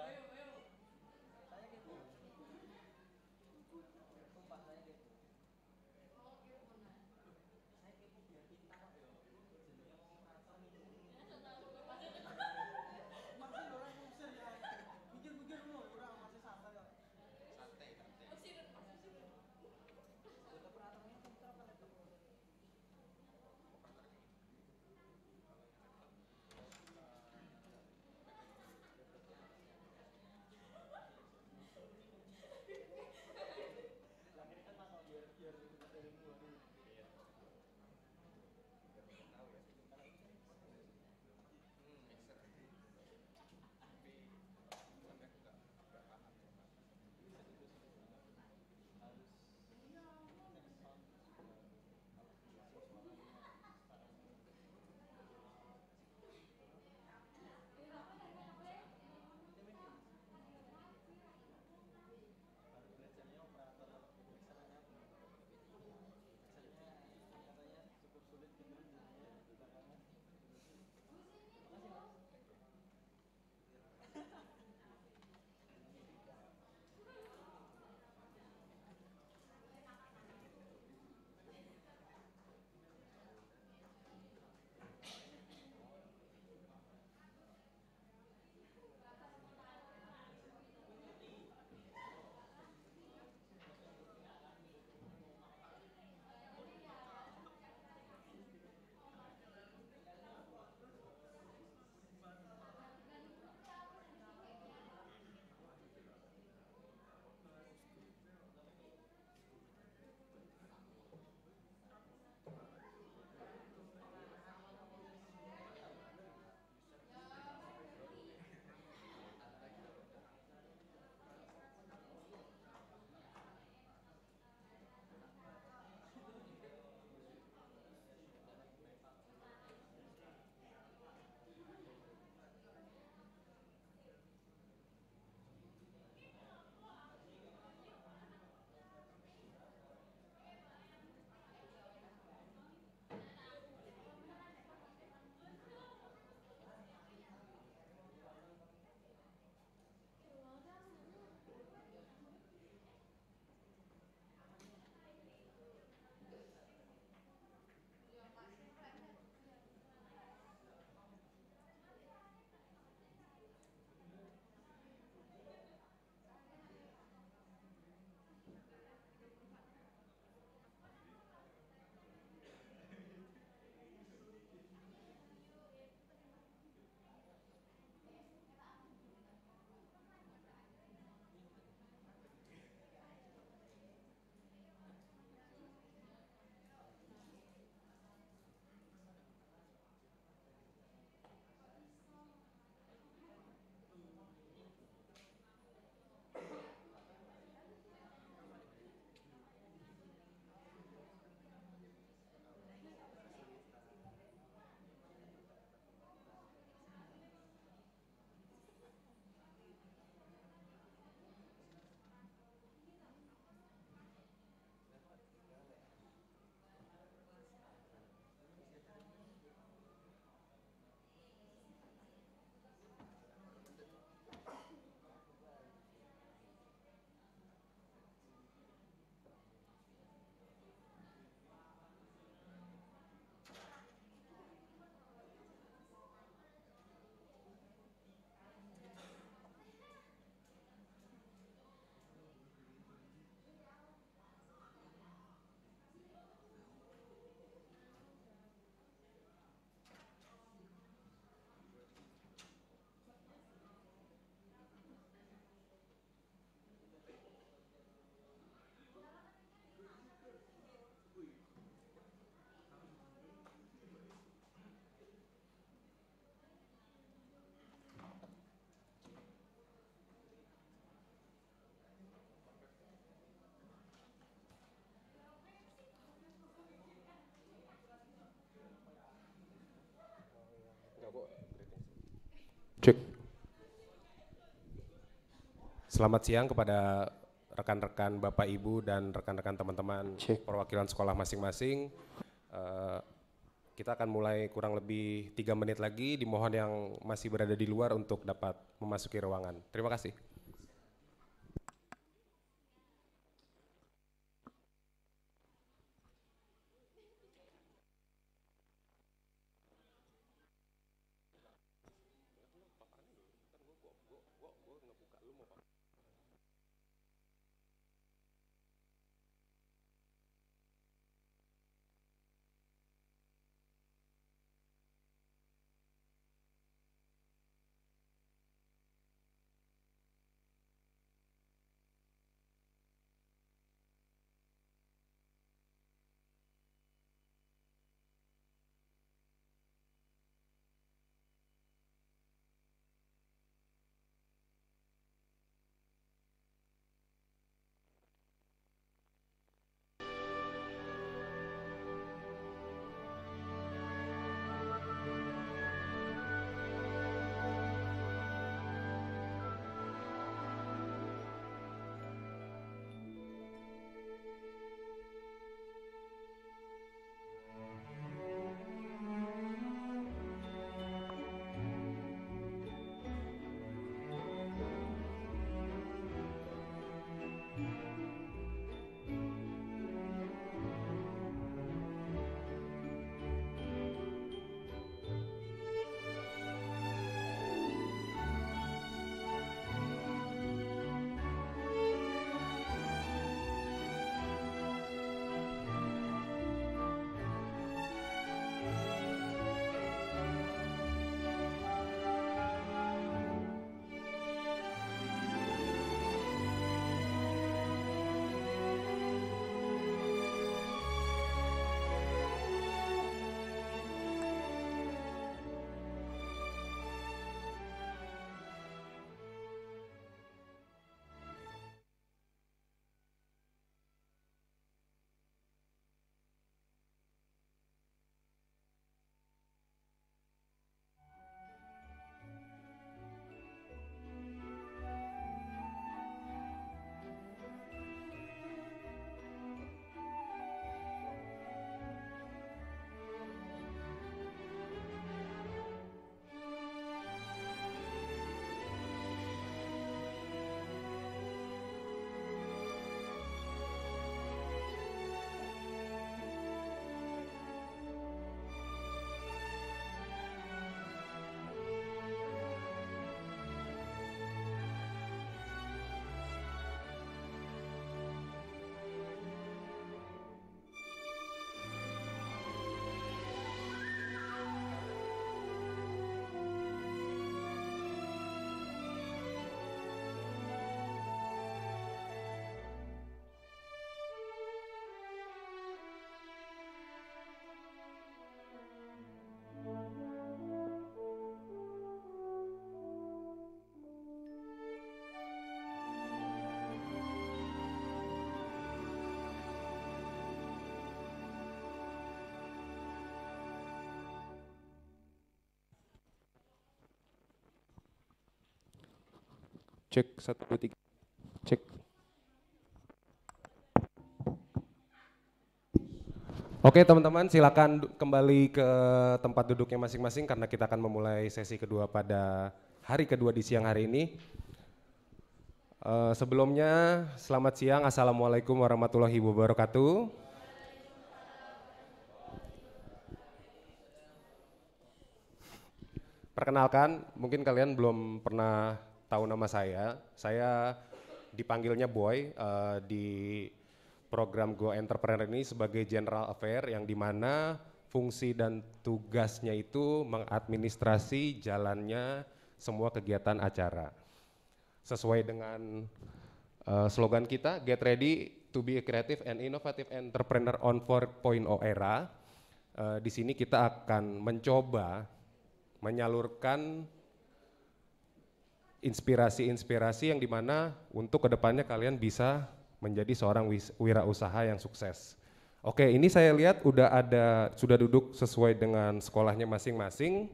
Cek. Selamat siang kepada rekan-rekan Bapak Ibu dan rekan-rekan teman-teman perwakilan sekolah masing-masing. Uh, kita akan mulai kurang lebih tiga menit lagi. Dimohon yang masih berada di luar untuk dapat memasuki ruangan. Terima kasih. Cek satu dua tiga. Cek. Oke teman-teman silakan kembali ke tempat duduknya masing-masing karena kita akan memulai sesi kedua pada hari kedua di siang hari ini. Uh, sebelumnya selamat siang, assalamualaikum warahmatullahi wabarakatuh. Perkenalkan, mungkin kalian belum pernah tahu nama saya, saya dipanggilnya Boy uh, di program Go Entrepreneur ini sebagai General Affair yang dimana fungsi dan tugasnya itu mengadministrasi jalannya semua kegiatan acara. Sesuai dengan uh, slogan kita, Get Ready to be a Creative and Innovative Entrepreneur on 4.0 Era, uh, di sini kita akan mencoba menyalurkan inspirasi-inspirasi yang dimana untuk kedepannya kalian bisa menjadi seorang wirausaha yang sukses. Oke, ini saya lihat udah ada sudah duduk sesuai dengan sekolahnya masing-masing.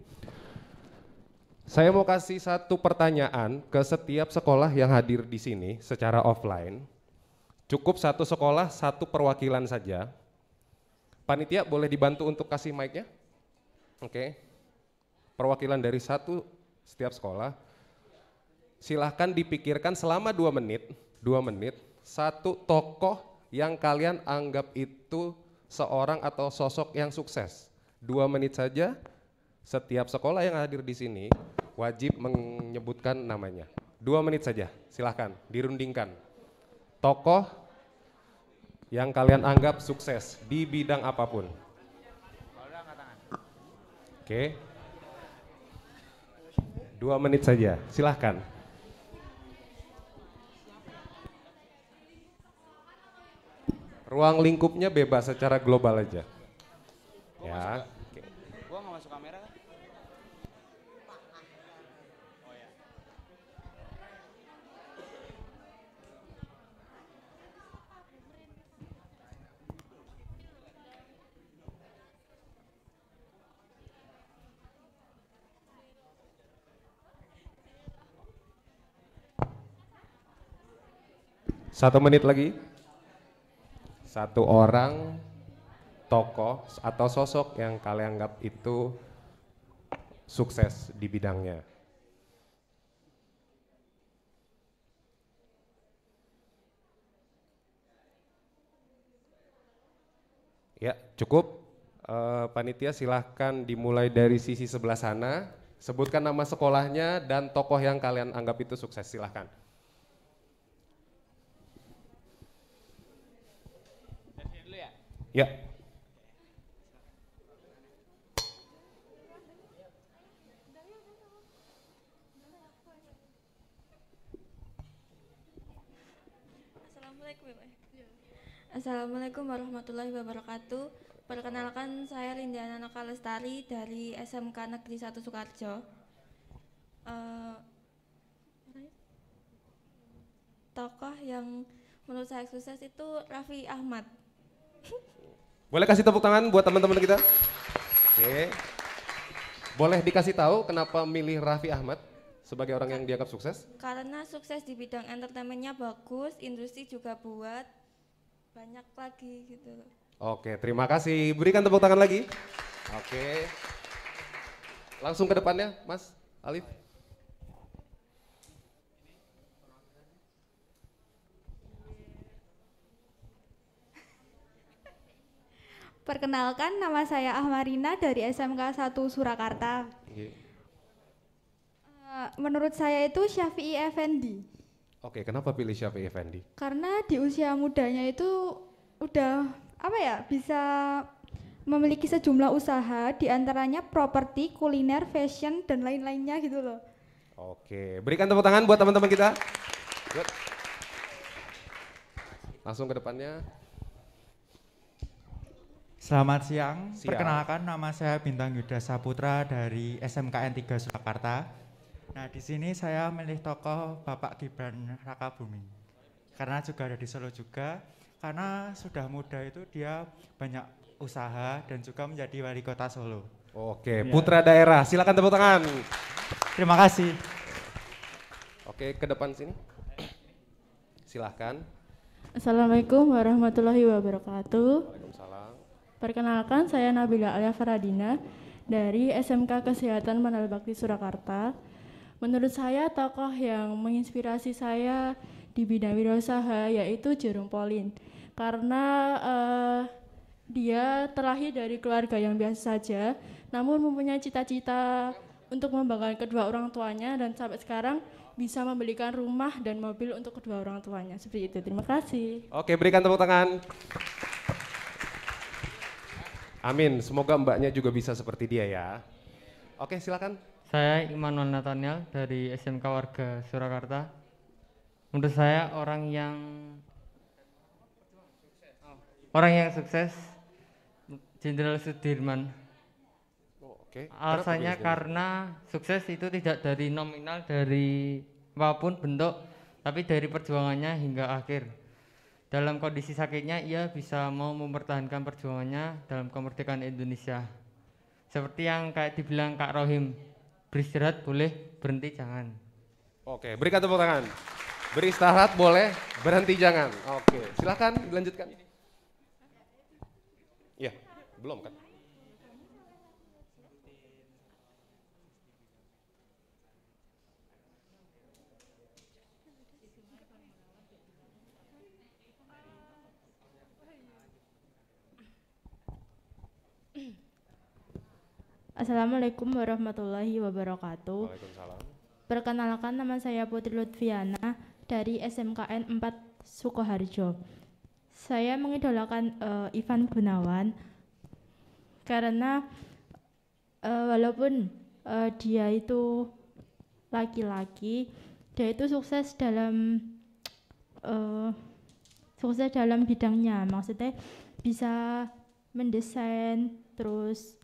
Saya mau kasih satu pertanyaan ke setiap sekolah yang hadir di sini secara offline. Cukup satu sekolah, satu perwakilan saja. Panitia boleh dibantu untuk kasih mic-nya? Oke. Perwakilan dari satu setiap sekolah silahkan dipikirkan selama dua menit, dua menit, satu tokoh yang kalian anggap itu seorang atau sosok yang sukses. Dua menit saja, setiap sekolah yang hadir di sini wajib menyebutkan namanya. Dua menit saja, silahkan dirundingkan. Tokoh yang kalian anggap sukses di bidang apapun. Oke. Dua menit saja, silahkan. Ruang lingkupnya bebas secara global aja. Ya. Gua ya. Masuk, gua gak masuk kamera kan? Oh, ya. Satu menit lagi satu orang tokoh atau sosok yang kalian anggap itu sukses di bidangnya? Ya, cukup. Uh, panitia silahkan dimulai dari sisi sebelah sana. Sebutkan nama sekolahnya dan tokoh yang kalian anggap itu sukses. Silahkan. Ya. Assalamualaikum warahmatullahi wabarakatuh. Perkenalkan saya Rindiana Lestari dari SMK Negeri 1 Sukarjo. Uh, tokoh yang menurut saya sukses itu Raffi Ahmad. Boleh kasih tepuk tangan buat teman-teman kita? Oke. Boleh dikasih tahu kenapa milih Raffi Ahmad sebagai orang yang dianggap sukses? Karena sukses di bidang entertainmentnya bagus, industri juga buat banyak lagi gitu. Oke, terima kasih. Berikan tepuk tangan lagi. Oke. Langsung ke depannya, Mas Alif. Perkenalkan, nama saya Ahmarina dari SMK 1 Surakarta. Okay. Eh, menurut saya itu Syafi'i Effendi. Oke, okay, kenapa pilih Syafi'i Effendi? Karena di usia mudanya itu udah apa ya bisa memiliki sejumlah usaha, diantaranya properti, kuliner, fashion dan lain-lainnya gitu loh. Oke, berikan tepuk tangan buat teman-teman kita. Langsung ke depannya. Selamat siang. siang. Perkenalkan nama saya Bintang Yuda Saputra dari SMKN 3 Surakarta. Nah, di sini saya milih tokoh Bapak Gibran Rakabuming Karena juga ada di Solo juga, karena sudah muda itu dia banyak usaha dan juga menjadi wali kota Solo. Oke, ya. putra daerah. Silakan tepuk tangan. Terima kasih. Oke, ke depan sini. Silahkan. Assalamualaikum warahmatullahi wabarakatuh. Perkenalkan, saya Nabila Alia Faradina dari SMK Kesehatan Mandala Bakti Surakarta. Menurut saya, tokoh yang menginspirasi saya di bidang wirausaha yaitu Jerome Pauline. Karena uh, dia terlahir dari keluarga yang biasa saja, namun mempunyai cita-cita untuk membanggakan kedua orang tuanya dan sampai sekarang bisa membelikan rumah dan mobil untuk kedua orang tuanya. Seperti itu. Terima kasih. Oke, berikan tepuk tangan. Amin. Semoga mbaknya juga bisa seperti dia ya. Oke, silakan. Saya Immanuel Nathaniel dari SMK Warga Surakarta. Menurut saya orang yang orang yang sukses Jenderal Sudirman. Oh, oke. Alasannya karena sukses itu tidak dari nominal dari apapun bentuk, tapi dari perjuangannya hingga akhir. Dalam kondisi sakitnya, ia bisa mau mempertahankan perjuangannya dalam kemerdekaan Indonesia. Seperti yang kayak dibilang Kak Rohim, beristirahat boleh, berhenti jangan. Oke, berikan tepuk tangan. Beristirahat boleh, berhenti jangan. Oke, silahkan dilanjutkan. Iya, belum kan? Assalamualaikum warahmatullahi wabarakatuh. Perkenalkan nama saya Putri Lutfiana dari SMKN 4 Sukoharjo. Saya mengidolakan uh, Ivan Gunawan karena uh, walaupun uh, dia itu laki-laki, dia itu sukses dalam uh, sukses dalam bidangnya. Maksudnya bisa mendesain terus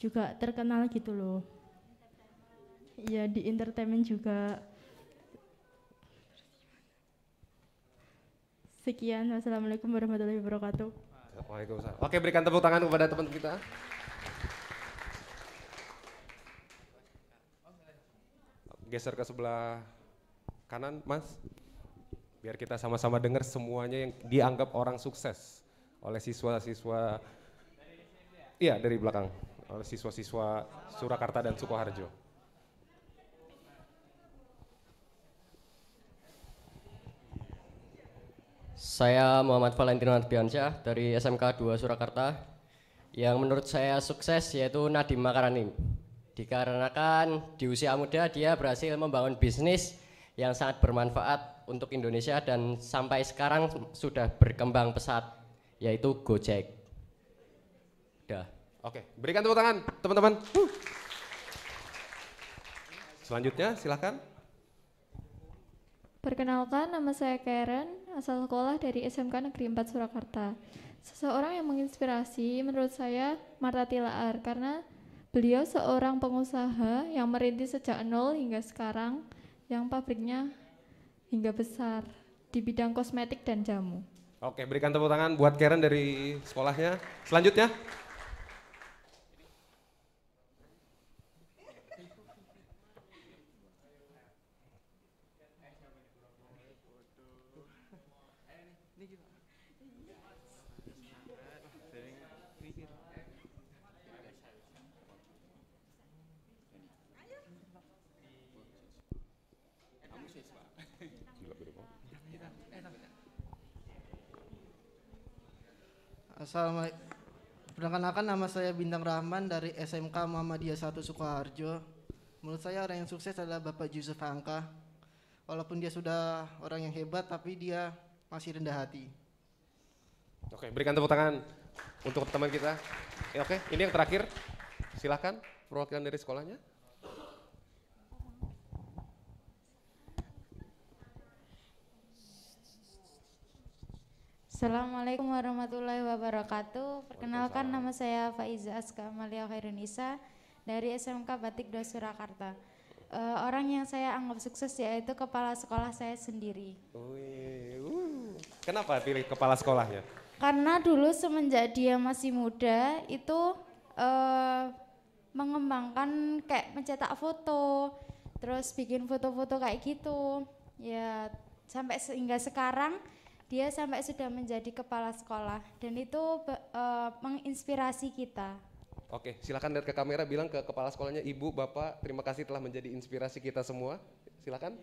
juga terkenal gitu loh ya di entertainment juga sekian wassalamualaikum warahmatullahi wabarakatuh Oke berikan tepuk tangan kepada teman kita. Geser ke sebelah kanan mas. Biar kita sama-sama dengar semuanya yang dianggap orang sukses oleh siswa-siswa. Iya dari belakang oleh siswa-siswa Surakarta dan Sukoharjo. Saya Muhammad Valentino Ardiansyah dari SMK 2 Surakarta. Yang menurut saya sukses yaitu Nadiem Makarani Dikarenakan di usia muda dia berhasil membangun bisnis yang sangat bermanfaat untuk Indonesia dan sampai sekarang sudah berkembang pesat yaitu Gojek. Udah. Oke, berikan tepuk tangan teman-teman. Selanjutnya silahkan. Perkenalkan, nama saya Karen, asal sekolah dari SMK Negeri 4 Surakarta. Seseorang yang menginspirasi menurut saya Marta Tilaar karena beliau seorang pengusaha yang merintis sejak nol hingga sekarang yang pabriknya hingga besar di bidang kosmetik dan jamu. Oke, berikan tepuk tangan buat Karen dari sekolahnya. Selanjutnya. gratis Assalamualaikum Perkenalkan nama saya Bintang Rahman dari SMK Muhammadiyah 1 Sukoharjo Menurut saya orang yang sukses adalah Bapak Yusuf Angka Walaupun dia sudah orang yang hebat tapi dia masih rendah hati Oke berikan tepuk tangan untuk teman kita ya, Oke ini yang terakhir silahkan perwakilan dari sekolahnya Assalamualaikum warahmatullahi wabarakatuh. Perkenalkan nama saya Faiza Aska Amalia Khairunisa dari SMK Batik 2 Surakarta. Uh, orang yang saya anggap sukses yaitu kepala sekolah saya sendiri. Uh. Kenapa pilih kepala sekolahnya? Karena dulu semenjak dia masih muda itu uh, mengembangkan kayak mencetak foto, terus bikin foto-foto kayak gitu. Ya sampai sehingga sekarang dia sampai sudah menjadi kepala sekolah dan itu uh, menginspirasi kita. Oke, silakan lihat ke kamera bilang ke kepala sekolahnya, Ibu, Bapak, terima kasih telah menjadi inspirasi kita semua. Silakan.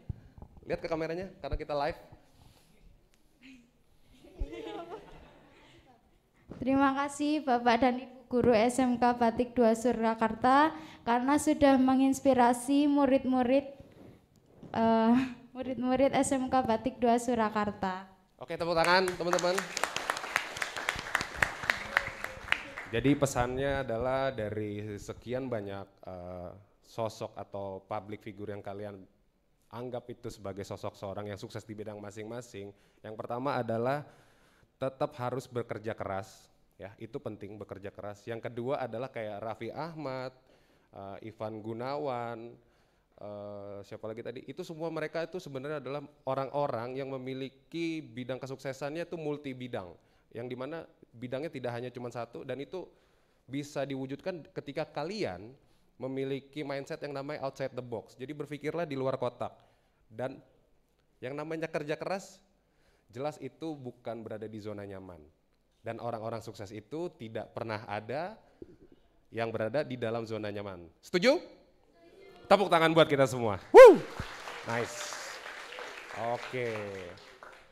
Lihat ke kameranya karena kita live. Terima kasih Bapak dan Ibu guru SMK Batik 2 Surakarta karena sudah menginspirasi murid-murid eh, murid-murid uh, SMK Batik 2 Surakarta. Oke, tepuk tangan teman-teman. Jadi pesannya adalah dari sekian banyak uh, sosok atau public figure yang kalian anggap itu sebagai sosok seorang yang sukses di bidang masing-masing. Yang pertama adalah tetap harus bekerja keras, ya itu penting bekerja keras. Yang kedua adalah kayak Raffi Ahmad, uh, Ivan Gunawan, Eh, siapa lagi tadi itu semua mereka itu sebenarnya adalah orang-orang yang memiliki bidang kesuksesannya itu multi bidang yang dimana bidangnya tidak hanya cuma satu dan itu bisa diwujudkan ketika kalian memiliki mindset yang namanya outside the box jadi berpikirlah di luar kotak dan yang namanya kerja keras jelas itu bukan berada di zona nyaman dan orang-orang sukses itu tidak pernah ada yang berada di dalam zona nyaman setuju Tepuk tangan buat kita semua. Woo! Nice. Oke.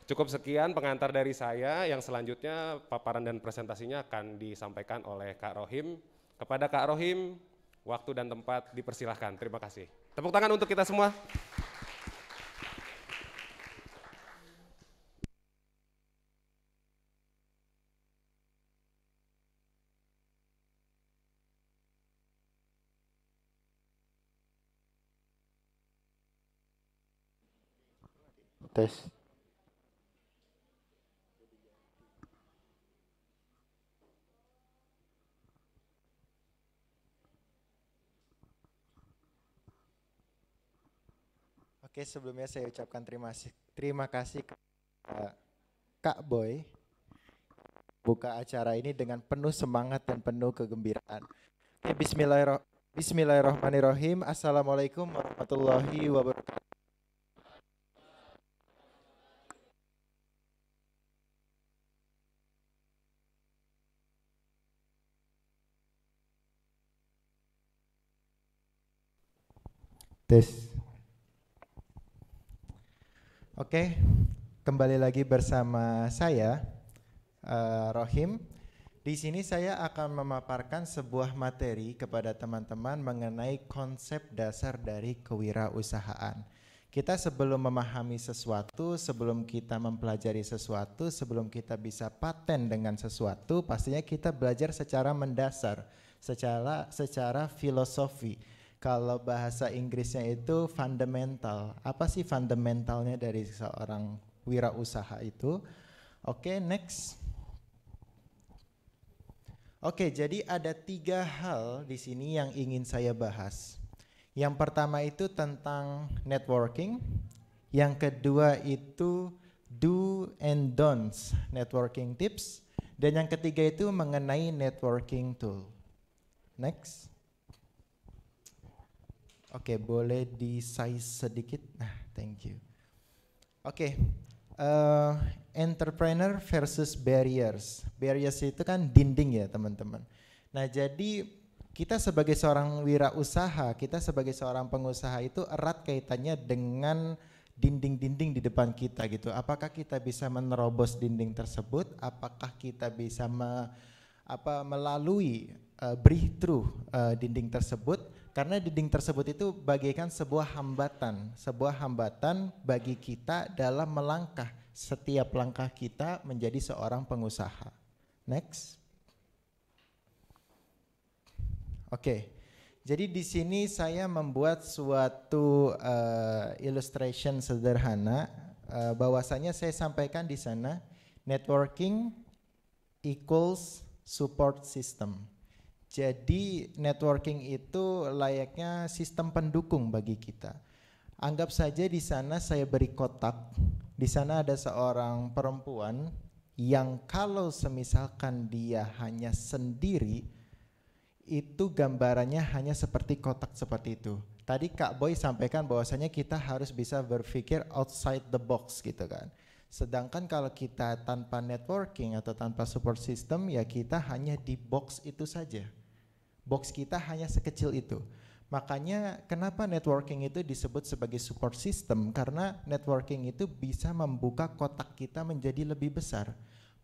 Cukup sekian pengantar dari saya. Yang selanjutnya paparan dan presentasinya akan disampaikan oleh Kak Rohim. Kepada Kak Rohim, waktu dan tempat dipersilahkan. Terima kasih. Tepuk tangan untuk kita semua. tes Oke, sebelumnya saya ucapkan terima kasih terima kasih ke eh, Kak Boy buka acara ini dengan penuh semangat dan penuh kegembiraan. Oke, Bismillahirrahmanirrahim. Assalamualaikum warahmatullahi wabarakatuh. Tes. Oke, kembali lagi bersama saya uh, Rohim. Di sini saya akan memaparkan sebuah materi kepada teman-teman mengenai konsep dasar dari kewirausahaan. Kita sebelum memahami sesuatu, sebelum kita mempelajari sesuatu, sebelum kita bisa paten dengan sesuatu, pastinya kita belajar secara mendasar, secara secara filosofi kalau bahasa Inggrisnya itu fundamental. Apa sih fundamentalnya dari seorang wirausaha itu? Oke, okay, next. Oke, okay, jadi ada tiga hal di sini yang ingin saya bahas. Yang pertama itu tentang networking, yang kedua itu do and don'ts networking tips, dan yang ketiga itu mengenai networking tool. Next. Oke, okay, boleh di size sedikit. Nah, thank you. Oke, okay. uh, eh, entrepreneur versus barriers. Barriers itu kan dinding ya, teman-teman. Nah, jadi kita sebagai seorang wirausaha, kita sebagai seorang pengusaha itu erat kaitannya dengan dinding-dinding di depan kita gitu. Apakah kita bisa menerobos dinding tersebut? Apakah kita bisa me, apa, melalui uh, breakthrough uh, dinding tersebut? Karena dinding tersebut itu bagaikan sebuah hambatan, sebuah hambatan bagi kita dalam melangkah. Setiap langkah kita menjadi seorang pengusaha. Next. Oke. Okay. Jadi di sini saya membuat suatu uh, illustration sederhana uh, bahwasanya saya sampaikan di sana networking equals support system. Jadi networking itu layaknya sistem pendukung bagi kita. Anggap saja di sana saya beri kotak. Di sana ada seorang perempuan yang kalau semisalkan dia hanya sendiri itu gambarannya hanya seperti kotak seperti itu. Tadi Kak Boy sampaikan bahwasanya kita harus bisa berpikir outside the box gitu kan. Sedangkan kalau kita tanpa networking atau tanpa support system ya kita hanya di box itu saja box kita hanya sekecil itu. Makanya kenapa networking itu disebut sebagai support system karena networking itu bisa membuka kotak kita menjadi lebih besar.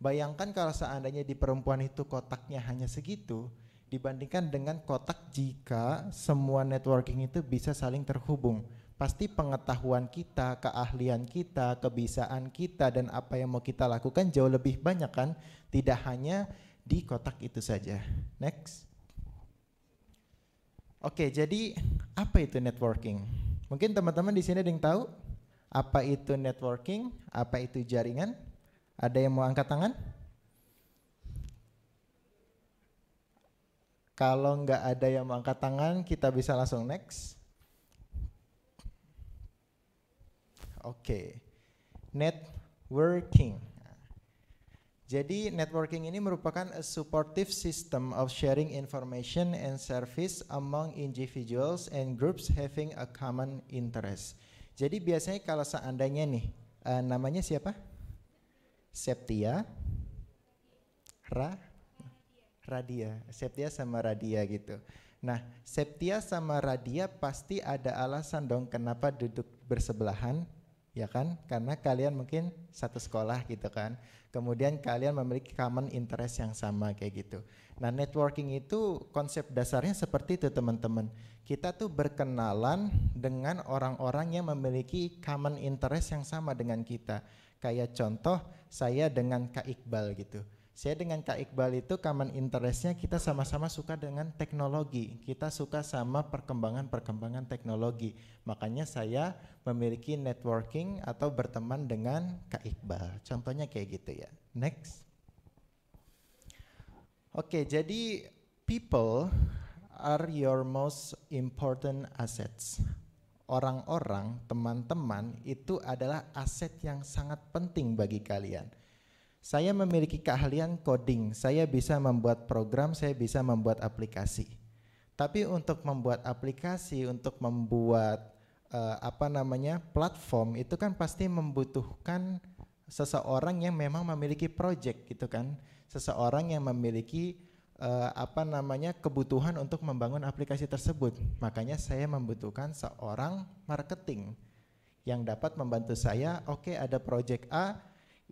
Bayangkan kalau seandainya di perempuan itu kotaknya hanya segitu dibandingkan dengan kotak jika semua networking itu bisa saling terhubung. Pasti pengetahuan kita, keahlian kita, kebisaan kita dan apa yang mau kita lakukan jauh lebih banyak kan? Tidak hanya di kotak itu saja. Next. Oke, jadi apa itu networking? Mungkin teman-teman di sini ada yang tahu apa itu networking, apa itu jaringan? Ada yang mau angkat tangan? Kalau nggak ada yang mau angkat tangan, kita bisa langsung next. Oke, networking. Jadi networking ini merupakan a supportive system of sharing information and service among individuals and groups having a common interest. Jadi biasanya kalau seandainya nih uh, namanya siapa? Septia Ra Radia, Septia sama Radia gitu. Nah, Septia sama Radia pasti ada alasan dong kenapa duduk bersebelahan ya kan? Karena kalian mungkin satu sekolah gitu kan. Kemudian kalian memiliki common interest yang sama kayak gitu. Nah, networking itu konsep dasarnya seperti itu, teman-teman. Kita tuh berkenalan dengan orang-orang yang memiliki common interest yang sama dengan kita. Kayak contoh saya dengan Kak Iqbal gitu saya dengan Kak Iqbal itu common interestnya kita sama-sama suka dengan teknologi. Kita suka sama perkembangan-perkembangan teknologi. Makanya saya memiliki networking atau berteman dengan Kak Iqbal. Contohnya kayak gitu ya. Next. Oke, okay, jadi people are your most important assets. Orang-orang, teman-teman itu adalah aset yang sangat penting bagi kalian saya memiliki keahlian coding, saya bisa membuat program, saya bisa membuat aplikasi. Tapi untuk membuat aplikasi, untuk membuat uh, apa namanya platform itu kan pasti membutuhkan seseorang yang memang memiliki project gitu kan, seseorang yang memiliki uh, apa namanya kebutuhan untuk membangun aplikasi tersebut. Makanya saya membutuhkan seorang marketing yang dapat membantu saya, oke okay, ada project A,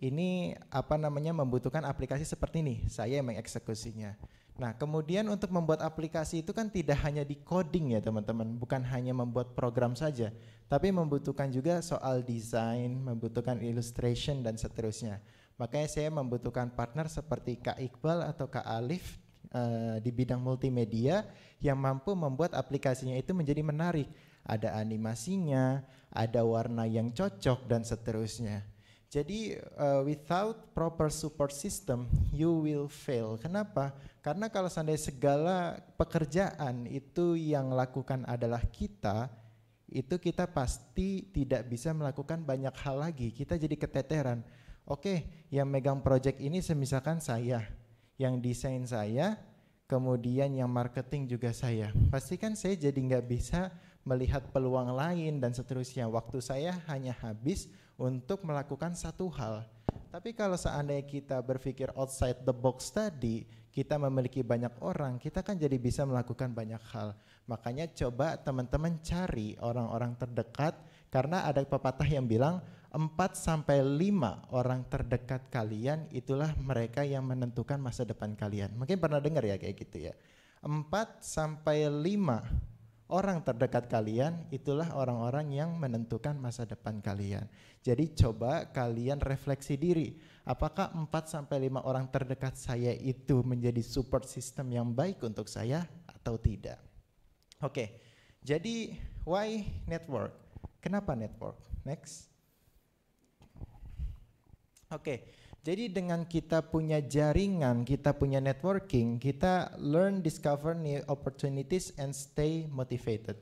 ini apa namanya membutuhkan aplikasi seperti ini, saya yang mengeksekusinya. Nah, kemudian untuk membuat aplikasi itu kan tidak hanya di coding ya teman-teman, bukan hanya membuat program saja, tapi membutuhkan juga soal desain, membutuhkan illustration dan seterusnya. Makanya saya membutuhkan partner seperti Kak Iqbal atau Kak Alif uh, di bidang multimedia yang mampu membuat aplikasinya itu menjadi menarik. Ada animasinya, ada warna yang cocok dan seterusnya. Jadi uh, without proper support system, you will fail. Kenapa? Karena kalau seandainya segala pekerjaan itu yang lakukan adalah kita, itu kita pasti tidak bisa melakukan banyak hal lagi. Kita jadi keteteran. Oke, yang megang project ini semisalkan saya, yang desain saya, kemudian yang marketing juga saya. Pasti kan saya jadi nggak bisa melihat peluang lain dan seterusnya. Waktu saya hanya habis untuk melakukan satu hal. Tapi kalau seandainya kita berpikir outside the box tadi, kita memiliki banyak orang, kita kan jadi bisa melakukan banyak hal. Makanya coba teman-teman cari orang-orang terdekat karena ada pepatah yang bilang 4 sampai 5 orang terdekat kalian itulah mereka yang menentukan masa depan kalian. Mungkin pernah dengar ya kayak gitu ya. 4 sampai 5 orang terdekat kalian itulah orang-orang yang menentukan masa depan kalian. Jadi coba kalian refleksi diri, apakah 4 sampai 5 orang terdekat saya itu menjadi support system yang baik untuk saya atau tidak. Oke. Okay. Jadi why network? Kenapa network? Next. Oke. Okay. Jadi dengan kita punya jaringan, kita punya networking, kita learn, discover new opportunities and stay motivated.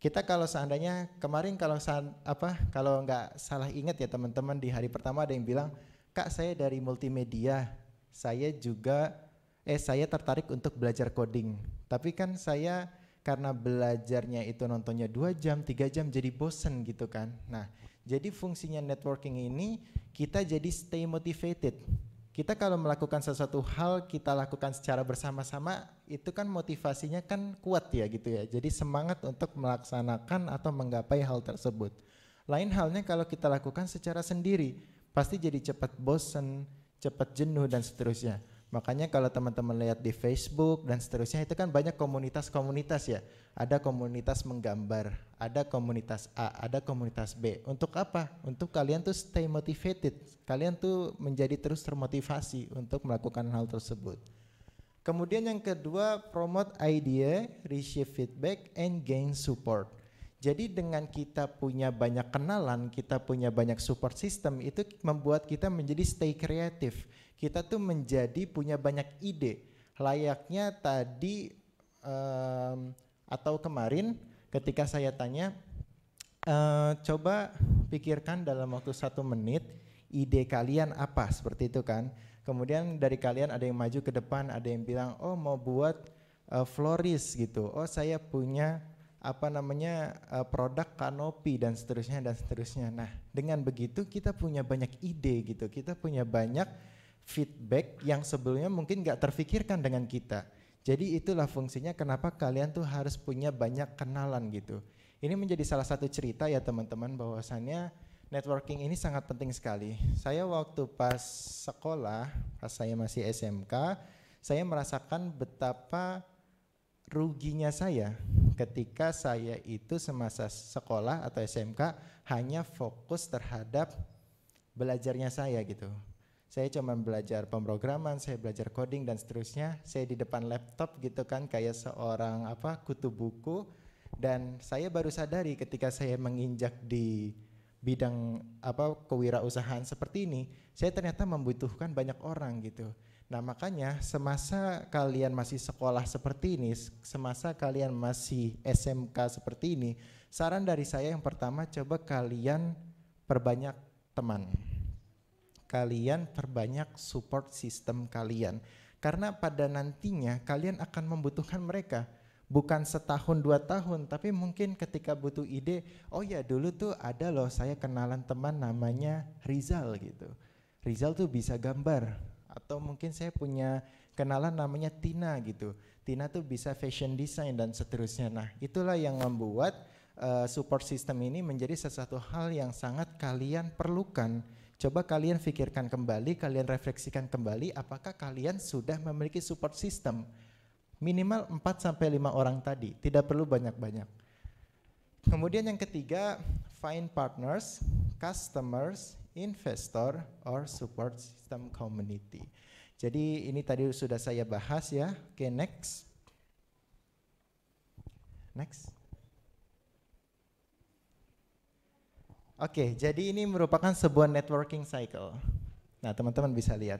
Kita kalau seandainya kemarin kalau apa kalau nggak salah ingat ya teman-teman di hari pertama ada yang bilang, kak saya dari multimedia, saya juga eh saya tertarik untuk belajar coding. Tapi kan saya karena belajarnya itu nontonnya dua jam, tiga jam jadi bosen gitu kan. Nah jadi fungsinya networking ini kita jadi stay motivated. Kita kalau melakukan sesuatu hal kita lakukan secara bersama-sama itu kan motivasinya kan kuat ya gitu ya. Jadi semangat untuk melaksanakan atau menggapai hal tersebut. Lain halnya kalau kita lakukan secara sendiri pasti jadi cepat bosen, cepat jenuh dan seterusnya. Makanya kalau teman-teman lihat di Facebook dan seterusnya itu kan banyak komunitas-komunitas ya. Ada komunitas menggambar, ada komunitas A, ada komunitas B. Untuk apa? Untuk kalian tuh stay motivated. Kalian tuh menjadi terus termotivasi untuk melakukan hal tersebut. Kemudian yang kedua, promote idea, receive feedback, and gain support. Jadi dengan kita punya banyak kenalan, kita punya banyak support system, itu membuat kita menjadi stay kreatif kita tuh menjadi punya banyak ide. Layaknya tadi um, atau kemarin ketika saya tanya, uh, coba pikirkan dalam waktu satu menit ide kalian apa seperti itu kan. Kemudian dari kalian ada yang maju ke depan, ada yang bilang, oh mau buat uh, floris gitu, oh saya punya apa namanya uh, produk kanopi dan seterusnya dan seterusnya. Nah dengan begitu kita punya banyak ide gitu, kita punya banyak feedback yang sebelumnya mungkin nggak terfikirkan dengan kita. Jadi itulah fungsinya kenapa kalian tuh harus punya banyak kenalan gitu. Ini menjadi salah satu cerita ya teman-teman bahwasannya networking ini sangat penting sekali. Saya waktu pas sekolah, pas saya masih SMK, saya merasakan betapa ruginya saya ketika saya itu semasa sekolah atau SMK hanya fokus terhadap belajarnya saya gitu saya cuma belajar pemrograman, saya belajar coding dan seterusnya. Saya di depan laptop gitu kan kayak seorang apa kutu buku dan saya baru sadari ketika saya menginjak di bidang apa kewirausahaan seperti ini, saya ternyata membutuhkan banyak orang gitu. Nah, makanya semasa kalian masih sekolah seperti ini, semasa kalian masih SMK seperti ini, saran dari saya yang pertama coba kalian perbanyak teman kalian perbanyak support system kalian. Karena pada nantinya kalian akan membutuhkan mereka. Bukan setahun dua tahun, tapi mungkin ketika butuh ide, oh ya dulu tuh ada loh saya kenalan teman namanya Rizal gitu. Rizal tuh bisa gambar. Atau mungkin saya punya kenalan namanya Tina gitu. Tina tuh bisa fashion design dan seterusnya. Nah itulah yang membuat uh, support system ini menjadi sesuatu hal yang sangat kalian perlukan Coba kalian pikirkan kembali, kalian refleksikan kembali apakah kalian sudah memiliki support system minimal 4 sampai 5 orang tadi, tidak perlu banyak-banyak. Kemudian yang ketiga, find partners, customers, investor or support system community. Jadi ini tadi sudah saya bahas ya. Oke, okay, next. Next. Oke, okay, jadi ini merupakan sebuah networking cycle. Nah, teman-teman bisa lihat.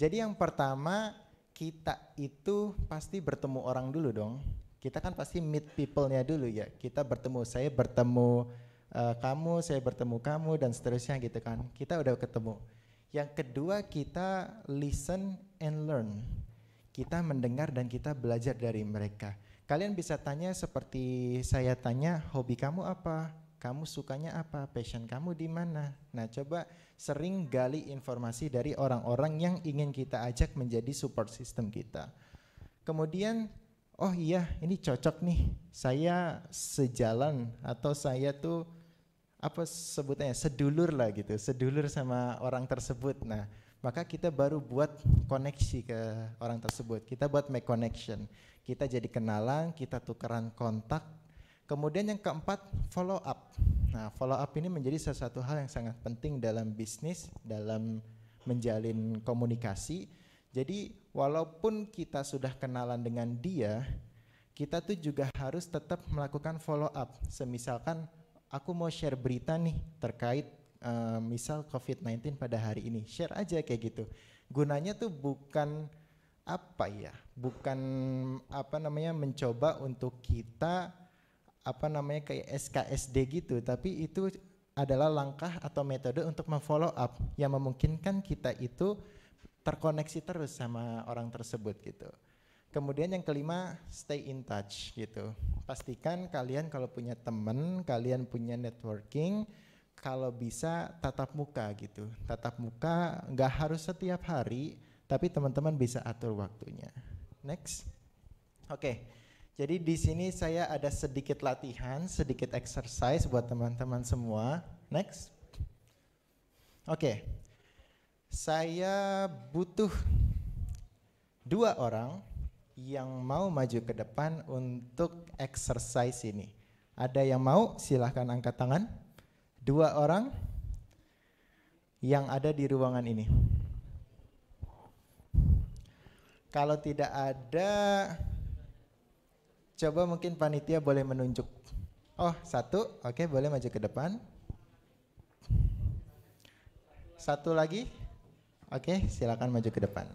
Jadi yang pertama kita itu pasti bertemu orang dulu dong. Kita kan pasti meet people-nya dulu ya. Kita bertemu, saya bertemu uh, kamu, saya bertemu kamu dan seterusnya gitu kan. Kita udah ketemu. Yang kedua kita listen and learn. Kita mendengar dan kita belajar dari mereka. Kalian bisa tanya seperti saya tanya, hobi kamu apa? kamu sukanya apa, passion kamu di mana. Nah, coba sering gali informasi dari orang-orang yang ingin kita ajak menjadi support system kita. Kemudian, oh iya, ini cocok nih. Saya sejalan atau saya tuh apa sebutnya sedulur lah gitu, sedulur sama orang tersebut. Nah, maka kita baru buat koneksi ke orang tersebut. Kita buat make connection. Kita jadi kenalan, kita tukeran kontak, Kemudian yang keempat, follow up. Nah, follow up ini menjadi salah satu hal yang sangat penting dalam bisnis, dalam menjalin komunikasi. Jadi, walaupun kita sudah kenalan dengan dia, kita tuh juga harus tetap melakukan follow up. Semisalkan aku mau share berita nih terkait uh, misal COVID-19 pada hari ini. Share aja kayak gitu. Gunanya tuh bukan apa ya? Bukan apa namanya mencoba untuk kita apa namanya kayak SKSD gitu, tapi itu adalah langkah atau metode untuk memfollow up yang memungkinkan kita itu terkoneksi terus sama orang tersebut gitu. Kemudian yang kelima, stay in touch gitu. Pastikan kalian kalau punya teman, kalian punya networking, kalau bisa tatap muka gitu. Tatap muka nggak harus setiap hari, tapi teman-teman bisa atur waktunya. Next. Oke. Okay. Jadi di sini saya ada sedikit latihan, sedikit exercise buat teman-teman semua. Next. Oke. Okay. Saya butuh dua orang yang mau maju ke depan untuk exercise ini. Ada yang mau? Silahkan angkat tangan. Dua orang yang ada di ruangan ini. Kalau tidak ada, Coba mungkin panitia boleh menunjuk. Oh, satu. Oke, boleh maju ke depan. Satu lagi. Oke, silakan maju ke depan.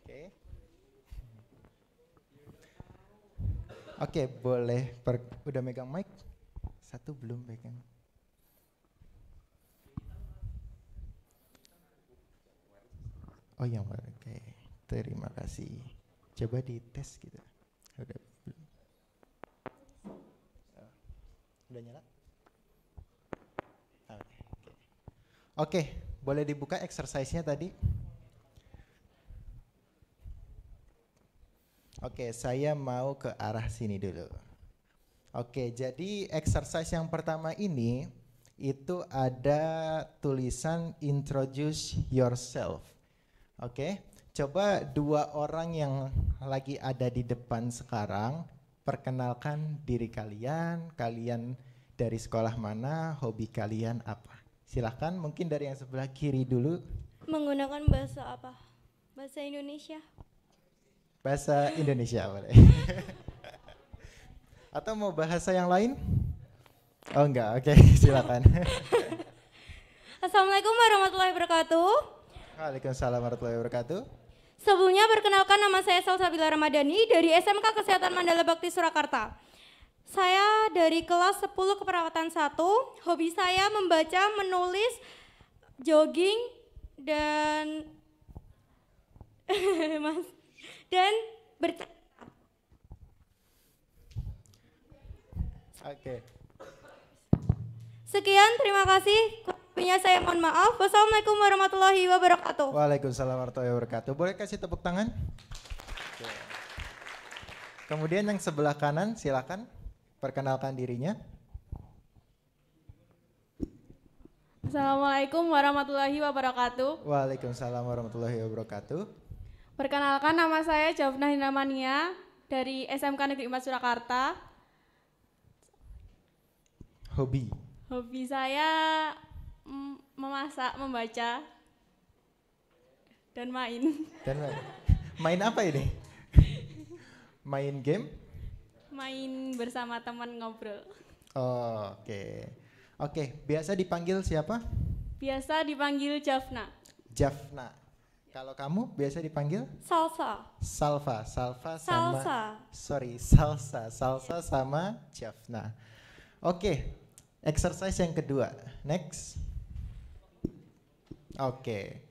Oke. Oke, boleh. udah megang mic? Satu belum pegang. Oh yang oke. Okay. Terima kasih. Coba dites gitu. Udah belum? Udah nyala? Ah, oke. Okay. okay. boleh dibuka exercise-nya tadi? Oke, okay, saya mau ke arah sini dulu. Oke, okay, jadi exercise yang pertama ini itu ada tulisan introduce yourself. Oke, okay. coba dua orang yang lagi ada di depan sekarang, perkenalkan diri kalian, kalian dari sekolah mana, hobi kalian apa. Silahkan mungkin dari yang sebelah kiri dulu. Menggunakan bahasa apa? Bahasa Indonesia. Bahasa Indonesia boleh. Atau mau bahasa yang lain? Oh enggak, oke okay, silakan. Assalamualaikum warahmatullahi wabarakatuh. Waalaikumsalam warahmatullahi wabarakatuh. Sebelumnya perkenalkan nama saya Salsa Bila Ramadhani dari SMK Kesehatan Mandala Bakti Surakarta. Saya dari kelas 10 keperawatan 1, hobi saya membaca, menulis, jogging, dan mas dan bercakap. Oke. Okay. Sekian, terima kasih waktunya saya mohon maaf. Wassalamualaikum warahmatullahi wabarakatuh. Waalaikumsalam warahmatullahi wabarakatuh. Boleh kasih tepuk tangan? Kemudian yang sebelah kanan silakan perkenalkan dirinya. Assalamualaikum warahmatullahi wabarakatuh. Waalaikumsalam warahmatullahi wabarakatuh. Perkenalkan nama saya Jafnah Hinamania dari SMK Negeri 4 Surakarta. Hobi. Hobi saya memasak, membaca, dan main. Dan main. main apa ini? main game? Main bersama teman ngobrol. Oke. Oh, Oke, okay. okay. biasa dipanggil siapa? Biasa dipanggil Jafna. Jafna. Kalau kamu biasa dipanggil? Salsa. Salva, Salva sama Salsa. Sorry, Salsa, Salsa yeah. sama Jafna. Oke, okay. exercise yang kedua. Next. Oke.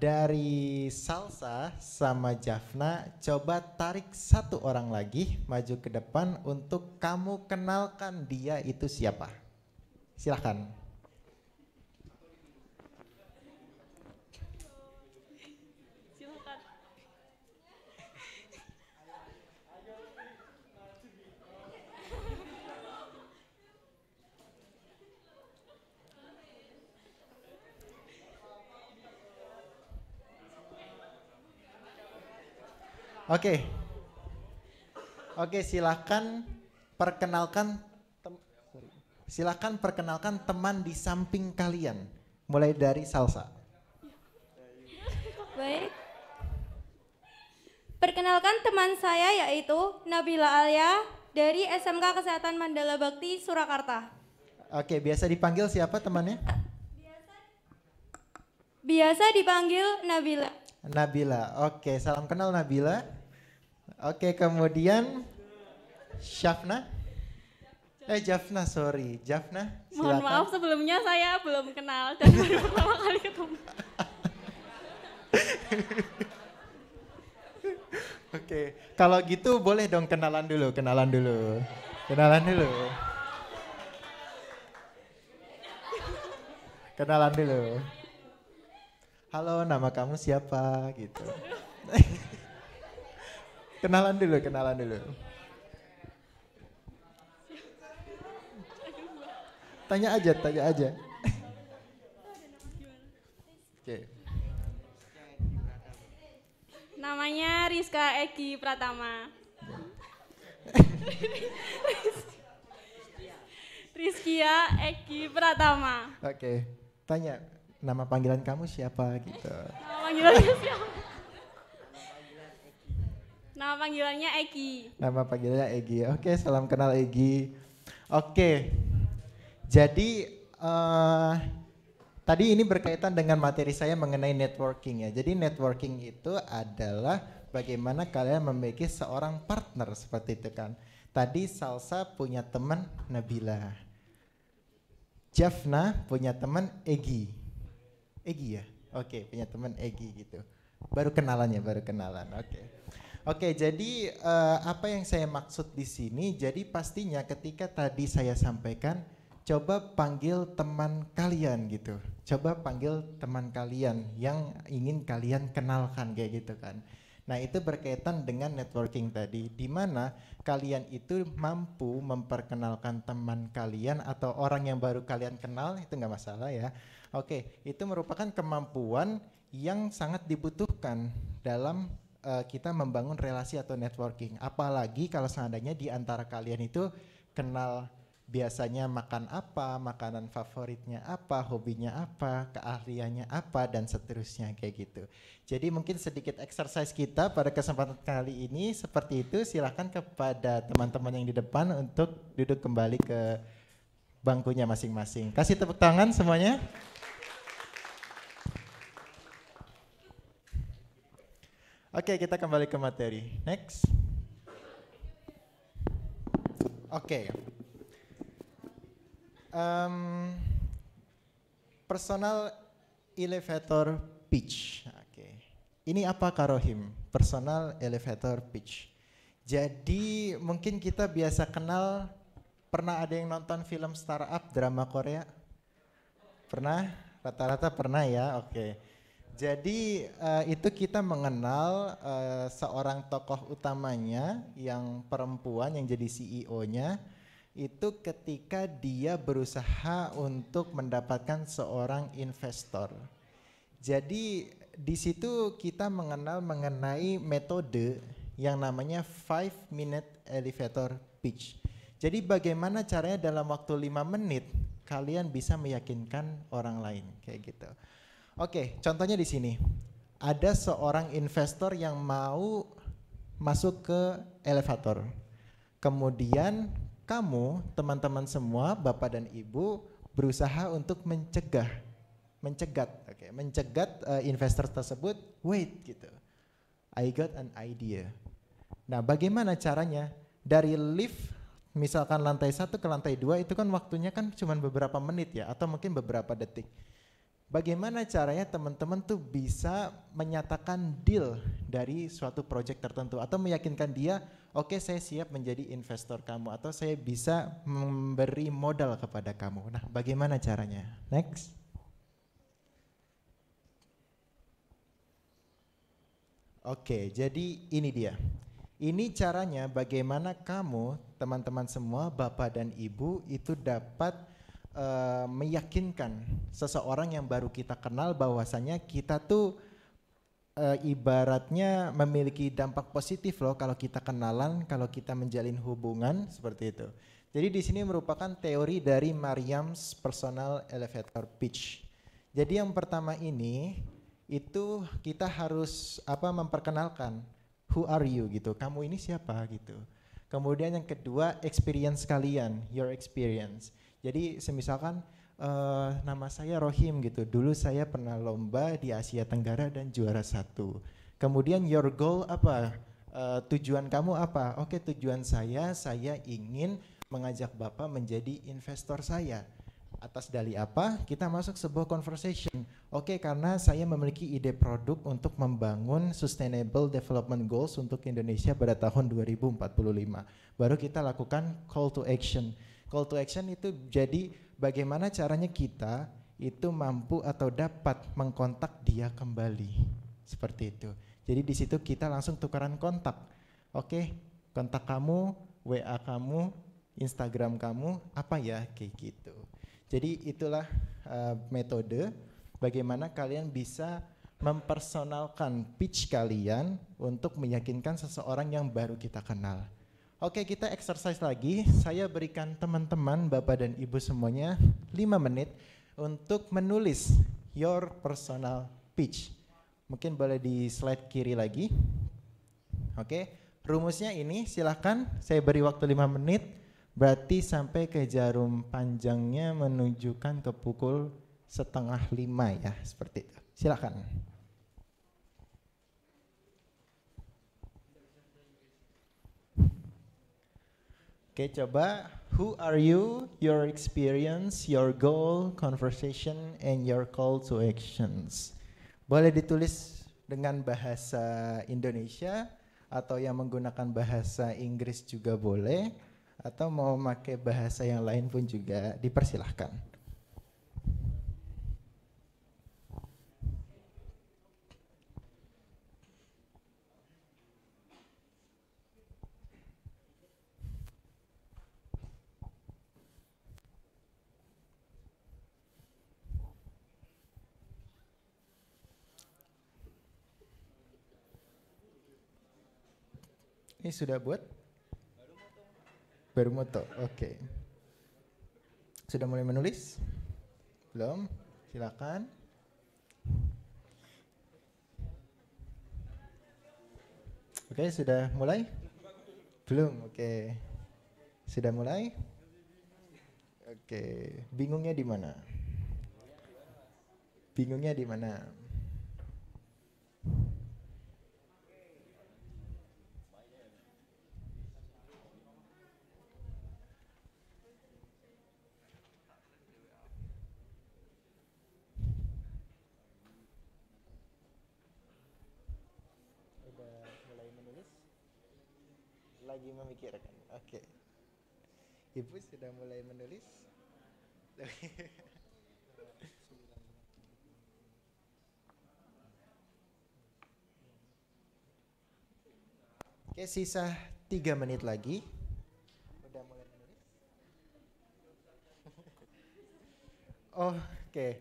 Dari Salsa sama Jafna, coba tarik satu orang lagi maju ke depan untuk kamu kenalkan dia itu siapa. Silahkan. Oke. Oke, silakan perkenalkan silakan perkenalkan teman di samping kalian. Mulai dari Salsa. Baik. Perkenalkan teman saya yaitu Nabila Alia dari SMK Kesehatan Mandala Bakti Surakarta. Oke, biasa dipanggil siapa temannya? Biasa, biasa dipanggil Nabila. Nabila, oke. Salam kenal Nabila. Oke, kemudian Syafna. Eh Jafna, sorry. Jafna, silakan. Mohon maaf sebelumnya saya belum kenal dan baru pertama kali ketemu. Oke, kalau gitu boleh dong kenalan dulu, kenalan dulu. Kenalan dulu. Kenalan dulu. Halo, nama kamu siapa? Gitu. kenalan dulu, kenalan dulu. Tanya aja, tanya aja. Oke. Namanya Rizka Eki Pratama. Rizkia Eki Pratama. Oke, tanya nama panggilan kamu siapa gitu. Nama panggilannya siapa? Nama panggilannya Egi. Nama panggilannya Egi. Oke, salam kenal Egi. Oke. Jadi uh, tadi ini berkaitan dengan materi saya mengenai networking ya. Jadi networking itu adalah bagaimana kalian memiliki seorang partner seperti itu kan. Tadi Salsa punya teman Nabila. Jafna punya teman Egi. Egi ya? Oke, punya teman Egi gitu. Baru kenalannya, baru kenalan. Oke. Okay. Oke, jadi uh, apa yang saya maksud di sini? Jadi pastinya ketika tadi saya sampaikan, coba panggil teman kalian gitu. Coba panggil teman kalian yang ingin kalian kenalkan kayak gitu kan. Nah, itu berkaitan dengan networking tadi, di mana kalian itu mampu memperkenalkan teman kalian atau orang yang baru kalian kenal, itu enggak masalah ya. Oke, itu merupakan kemampuan yang sangat dibutuhkan dalam uh, kita membangun relasi atau networking. Apalagi kalau seandainya di antara kalian itu kenal biasanya makan apa, makanan favoritnya apa, hobinya apa, keahliannya apa, dan seterusnya kayak gitu. Jadi mungkin sedikit exercise kita pada kesempatan kali ini seperti itu. Silahkan kepada teman-teman yang di depan untuk duduk kembali ke bangkunya masing-masing. Kasih tepuk tangan semuanya. Oke, kita kembali ke materi. Next. Oke. Okay. Um, personal elevator pitch. Oke. Okay. Ini apa Karohim? Personal elevator pitch. Jadi mungkin kita biasa kenal pernah ada yang nonton film startup drama Korea? Pernah? Rata-rata pernah ya. Oke. Okay. Jadi uh, itu kita mengenal uh, seorang tokoh utamanya yang perempuan yang jadi CEO-nya itu ketika dia berusaha untuk mendapatkan seorang investor. Jadi di situ kita mengenal mengenai metode yang namanya five minute elevator pitch. Jadi bagaimana caranya dalam waktu lima menit kalian bisa meyakinkan orang lain kayak gitu. Oke, contohnya di sini. Ada seorang investor yang mau masuk ke elevator. Kemudian kamu, teman-teman semua, Bapak dan Ibu berusaha untuk mencegah mencegat, oke, okay, mencegat uh, investor tersebut, wait gitu. I got an idea. Nah, bagaimana caranya? Dari lift misalkan lantai satu ke lantai dua itu kan waktunya kan cuma beberapa menit ya atau mungkin beberapa detik bagaimana caranya teman-teman tuh bisa menyatakan deal dari suatu proyek tertentu atau meyakinkan dia, oke okay, saya siap menjadi investor kamu atau saya bisa memberi modal kepada kamu. Nah, bagaimana caranya? Next. Oke, okay, jadi ini dia. Ini caranya bagaimana kamu, teman-teman semua, Bapak dan Ibu itu dapat Eh, meyakinkan seseorang yang baru kita kenal bahwasanya kita tuh e, ibaratnya memiliki dampak positif loh kalau kita kenalan, kalau kita menjalin hubungan seperti itu. Jadi di sini merupakan teori dari Mariam's personal elevator pitch. Jadi yang pertama ini itu kita harus apa memperkenalkan who are you gitu. Kamu ini siapa gitu. Kemudian yang kedua experience kalian, your experience. Jadi semisalkan uh, nama saya Rohim gitu. Dulu saya pernah lomba di Asia Tenggara dan juara satu. Kemudian your goal apa? Uh, tujuan kamu apa? Oke, okay, tujuan saya saya ingin mengajak Bapak menjadi investor saya. Atas dali apa? Kita masuk sebuah conversation. Oke, okay, karena saya memiliki ide produk untuk membangun sustainable development goals untuk Indonesia pada tahun 2045. Baru kita lakukan call to action Call to action itu jadi bagaimana caranya kita itu mampu atau dapat mengkontak dia kembali. Seperti itu. Jadi di situ kita langsung tukaran kontak. Oke, kontak kamu, WA kamu, Instagram kamu, apa ya kayak gitu. Jadi itulah uh, metode bagaimana kalian bisa mempersonalkan pitch kalian untuk meyakinkan seseorang yang baru kita kenal. Oke, kita exercise lagi. Saya berikan teman-teman, Bapak dan Ibu semuanya 5 menit untuk menulis your personal pitch. Mungkin boleh di slide kiri lagi. Oke, rumusnya ini silahkan saya beri waktu 5 menit. Berarti sampai ke jarum panjangnya menunjukkan ke pukul setengah lima ya, seperti itu. Silahkan. Oke, coba who are you, your experience, your goal, conversation and your call to actions. Boleh ditulis dengan bahasa Indonesia atau yang menggunakan bahasa Inggris juga boleh atau mau pakai bahasa yang lain pun juga dipersilahkan. Ini sudah buat? Baru moto. Oke. Okay. Sudah mulai menulis? Belum? Silakan. Oke, okay, sudah mulai? Belum. Oke. Okay. Sudah mulai? Oke. Okay. Bingungnya di mana? Bingungnya di mana? lagi memikirkan. Oke. Okay. Ibu sudah mulai menulis. Oke, sisa tiga menit lagi. Udah mulai menulis? Oke. Okay.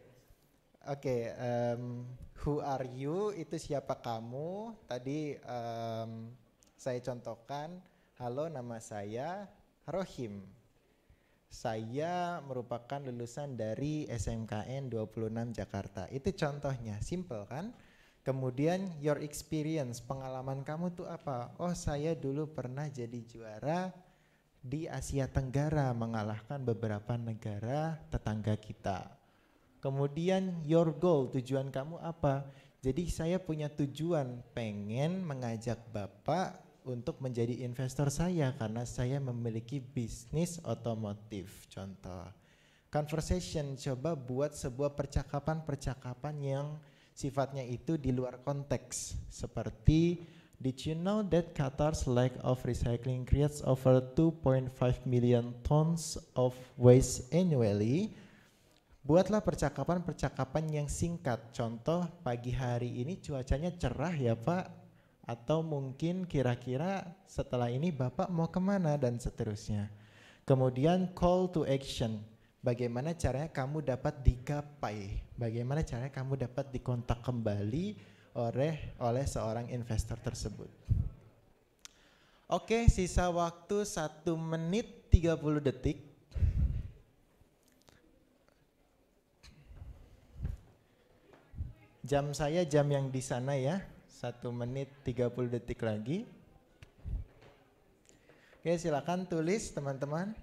Oke, okay, um, who are you? Itu siapa kamu? Tadi um, saya contohkan Halo, nama saya Rohim. Saya merupakan lulusan dari SMKN 26 Jakarta. Itu contohnya, simple kan? Kemudian your experience, pengalaman kamu tuh apa? Oh, saya dulu pernah jadi juara di Asia Tenggara mengalahkan beberapa negara tetangga kita. Kemudian your goal, tujuan kamu apa? Jadi saya punya tujuan pengen mengajak Bapak untuk menjadi investor saya karena saya memiliki bisnis otomotif. Contoh, conversation coba buat sebuah percakapan-percakapan yang sifatnya itu di luar konteks seperti Did you know that Qatar's lack of recycling creates over 2.5 million tons of waste annually? Buatlah percakapan-percakapan yang singkat. Contoh, pagi hari ini cuacanya cerah ya Pak atau mungkin kira-kira setelah ini Bapak mau kemana dan seterusnya. Kemudian call to action, bagaimana caranya kamu dapat digapai, bagaimana caranya kamu dapat dikontak kembali oleh oleh seorang investor tersebut. Oke, sisa waktu 1 menit 30 detik. Jam saya jam yang di sana ya. Satu menit 30 detik lagi. Oke, silakan tulis teman-teman.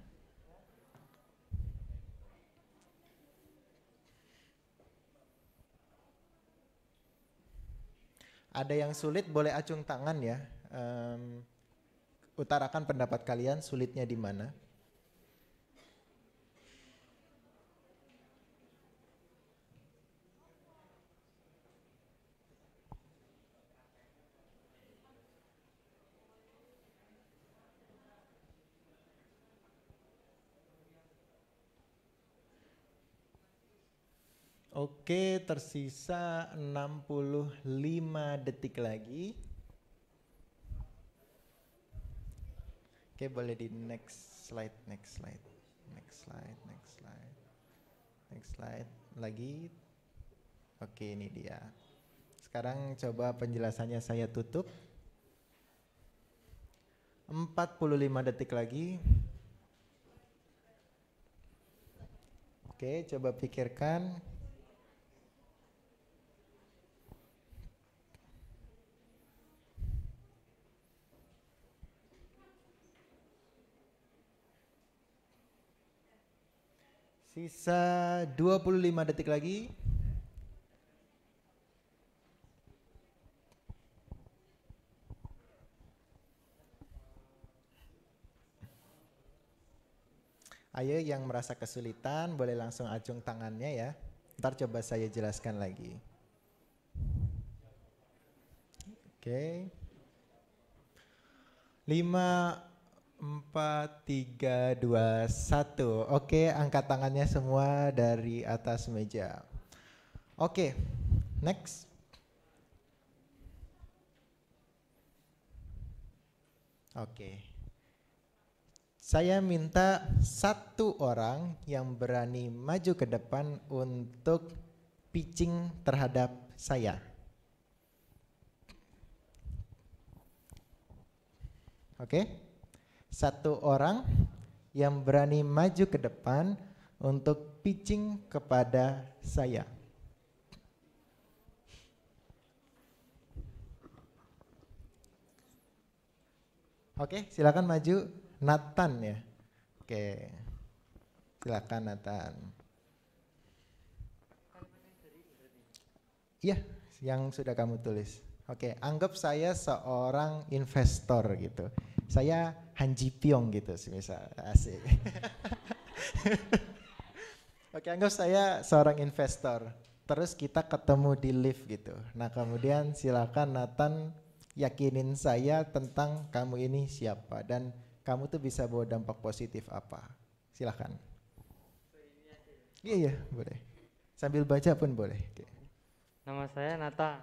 Ada yang sulit boleh acung tangan ya. Um, utarakan pendapat kalian sulitnya di mana. Oke, tersisa 65 detik lagi. Oke, boleh di next slide, next slide, next slide, next slide, next slide lagi. Oke, ini dia. Sekarang coba penjelasannya saya tutup. 45 detik lagi. Oke, coba pikirkan. Sisa 25 detik lagi. Ayo yang merasa kesulitan boleh langsung acung tangannya ya. Ntar coba saya jelaskan lagi. Oke. Okay. 5 4, 3, 2, 1. Oke, angkat tangannya semua dari atas meja. Oke, next. Oke. Saya minta satu orang yang berani maju ke depan untuk pitching terhadap saya. Oke. Okay? satu orang yang berani maju ke depan untuk pitching kepada saya. Oke, silakan maju Nathan ya. Oke. Silakan Nathan. Iya, yang sudah kamu tulis. Oke, anggap saya seorang investor gitu saya Hanji Ji Pyong gitu semisal asik. Oke, anggap saya seorang investor. Terus kita ketemu di lift gitu. Nah, kemudian silakan Nathan yakinin saya tentang kamu ini siapa dan kamu tuh bisa bawa dampak positif apa. Silakan. Iya, iya, boleh. Sambil baca pun boleh. Nama saya Nathan.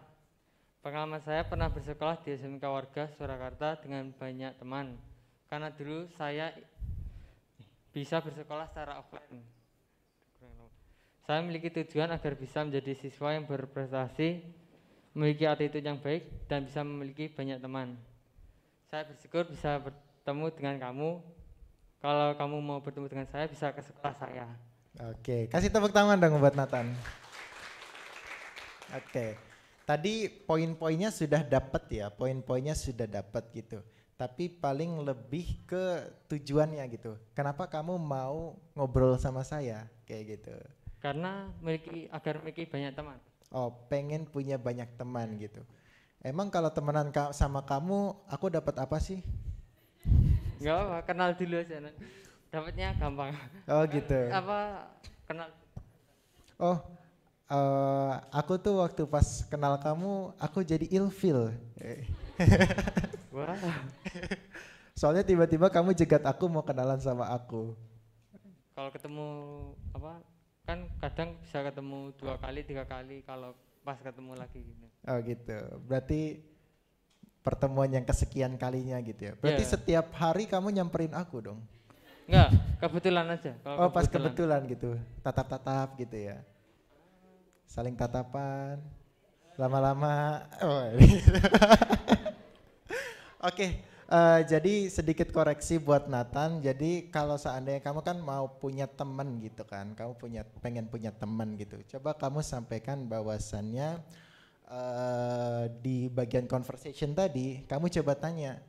Pengalaman saya pernah bersekolah di SMK Warga Surakarta dengan banyak teman. Karena dulu saya bisa bersekolah secara offline. Saya memiliki tujuan agar bisa menjadi siswa yang berprestasi, memiliki attitude yang baik, dan bisa memiliki banyak teman. Saya bersyukur bisa bertemu dengan kamu. Kalau kamu mau bertemu dengan saya, bisa ke sekolah saya. Oke, kasih tepuk tangan dong buat Nathan. Oke. Tadi poin-poinnya sudah dapat ya, poin-poinnya sudah dapat gitu. Tapi paling lebih ke tujuannya gitu. Kenapa kamu mau ngobrol sama saya kayak gitu? Karena memiliki agar memiliki banyak teman. Oh, pengen punya banyak teman gitu. Emang kalau temenan ka sama kamu, aku dapat apa sih? Enggak apa, kenal dulu aja. Dapatnya gampang. Oh gitu. Apa kenal? Oh, Eh, aku tuh waktu pas kenal kamu aku jadi ilfil. Wah. Soalnya tiba-tiba kamu jegat aku mau kenalan sama aku. Kalau ketemu apa kan kadang bisa ketemu dua kali tiga kali kalau pas ketemu lagi gitu. Oh gitu. Berarti pertemuan yang kesekian kalinya gitu ya. Berarti yeah. setiap hari kamu nyamperin aku dong. Enggak, kebetulan aja. Kalau oh, kebetulan. pas kebetulan gitu. Tatap-tatap gitu ya saling tatapan, lama-lama. Oh, iya. Oke, okay, uh, eh, jadi sedikit koreksi buat Nathan. Jadi kalau seandainya kamu kan mau punya teman gitu kan, kamu punya pengen punya teman gitu. Coba kamu sampaikan bahwasannya uh, di bagian conversation tadi, kamu coba tanya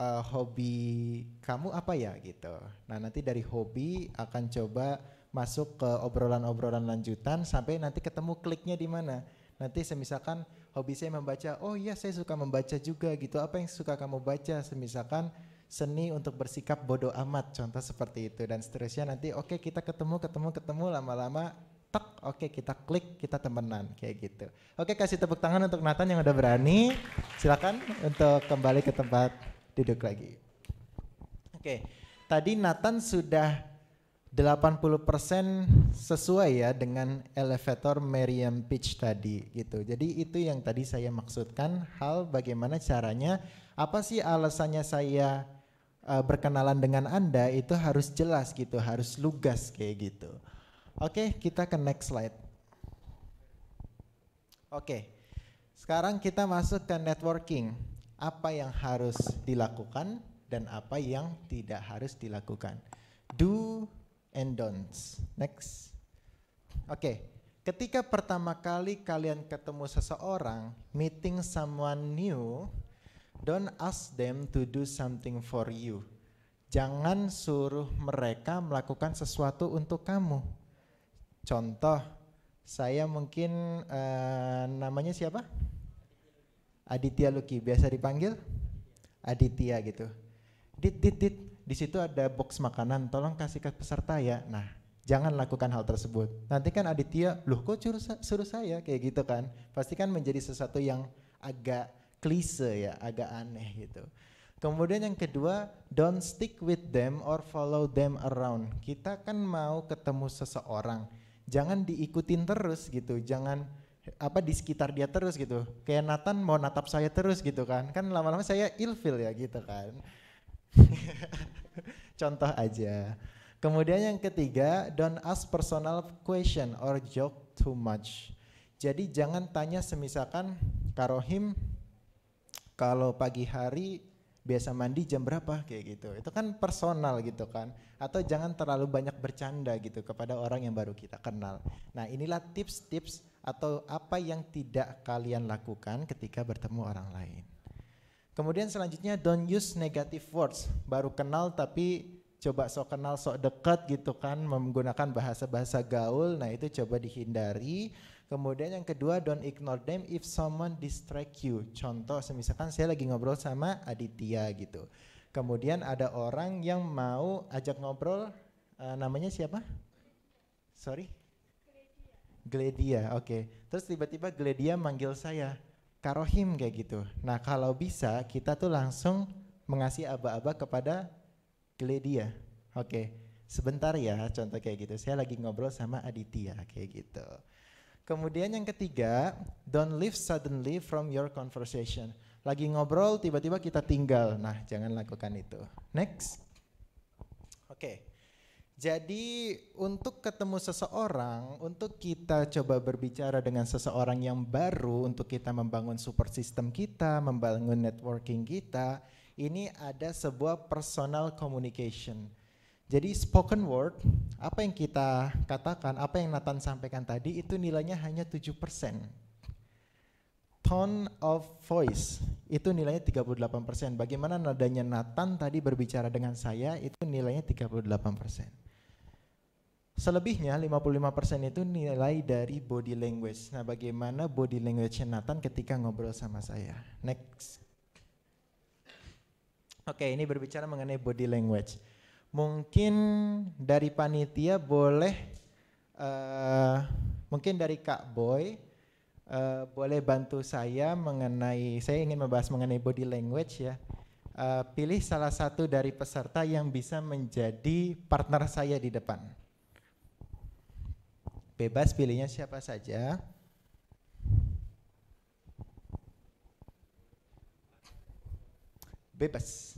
uh, hobi kamu apa ya gitu. Nah nanti dari hobi akan coba masuk ke obrolan-obrolan lanjutan sampai nanti ketemu kliknya di mana. Nanti semisalkan hobi saya membaca, oh iya saya suka membaca juga gitu. Apa yang suka kamu baca? Semisalkan seni untuk bersikap bodoh amat, contoh seperti itu dan seterusnya nanti oke okay, kita ketemu ketemu ketemu lama-lama tek oke okay, kita klik kita temenan kayak gitu. Oke okay, kasih tepuk tangan untuk Nathan yang udah berani. Silakan untuk kembali ke tempat duduk lagi. Oke, okay. tadi Nathan sudah 80% sesuai ya dengan elevator Merriam Pitch tadi gitu. Jadi itu yang tadi saya maksudkan hal bagaimana caranya apa sih alasannya saya uh, berkenalan dengan Anda itu harus jelas gitu, harus lugas kayak gitu. Oke, okay, kita ke next slide. Oke. Okay. Sekarang kita masuk ke networking. Apa yang harus dilakukan dan apa yang tidak harus dilakukan. Do and don'ts. Next. Oke, okay. ketika pertama kali kalian ketemu seseorang, meeting someone new, don't ask them to do something for you. Jangan suruh mereka melakukan sesuatu untuk kamu. Contoh, saya mungkin uh, namanya siapa? Aditya Luki, biasa dipanggil Aditya gitu. Dit, dit, dit, di situ ada box makanan, tolong kasih ke peserta ya. Nah, jangan lakukan hal tersebut. Nanti kan Aditya, loh kok suruh, suruh saya kayak gitu kan? Pasti kan menjadi sesuatu yang agak klise ya, agak aneh gitu. Kemudian yang kedua, don't stick with them or follow them around. Kita kan mau ketemu seseorang, jangan diikutin terus gitu, jangan apa di sekitar dia terus gitu. Kayak Nathan mau natap saya terus gitu kan. Kan lama-lama saya ilfil ya gitu kan. Contoh aja. Kemudian yang ketiga, don't ask personal question or joke too much. Jadi jangan tanya semisalkan Karohim kalau pagi hari biasa mandi jam berapa kayak gitu. Itu kan personal gitu kan. Atau jangan terlalu banyak bercanda gitu kepada orang yang baru kita kenal. Nah, inilah tips-tips atau apa yang tidak kalian lakukan ketika bertemu orang lain. Kemudian selanjutnya don't use negative words. Baru kenal tapi coba sok kenal sok dekat gitu kan menggunakan bahasa-bahasa gaul. Nah, itu coba dihindari. Kemudian yang kedua don't ignore them if someone distract you. Contoh misalkan saya lagi ngobrol sama Aditya gitu. Kemudian ada orang yang mau ajak ngobrol uh, namanya siapa? Sorry? Gledia. Gledia, oke. Okay. Terus tiba-tiba Gledia manggil saya karohim kayak gitu. Nah kalau bisa kita tuh langsung mengasih aba-aba kepada Gledia. Oke, sebentar ya contoh kayak gitu. Saya lagi ngobrol sama Aditya kayak gitu. Kemudian yang ketiga, don't leave suddenly from your conversation. Lagi ngobrol tiba-tiba kita tinggal. Nah, jangan lakukan itu. Next. Oke. Okay. Jadi untuk ketemu seseorang, untuk kita coba berbicara dengan seseorang yang baru, untuk kita membangun super system kita, membangun networking kita, ini ada sebuah personal communication. Jadi spoken word, apa yang kita katakan, apa yang Nathan sampaikan tadi itu nilainya hanya 7%. Tone of voice itu nilainya 38%. Bagaimana nadanya Nathan tadi berbicara dengan saya itu nilainya 38%. Selebihnya 55% itu nilai dari body language. Nah, bagaimana body language Nathan ketika ngobrol sama saya? Next. Oke, ini berbicara mengenai body language. Mungkin dari panitia boleh uh, mungkin dari Kak Boy uh, boleh bantu saya mengenai saya ingin membahas mengenai body language ya uh, pilih salah satu dari peserta yang bisa menjadi partner saya di depan bebas pilihnya siapa saja. Bebas.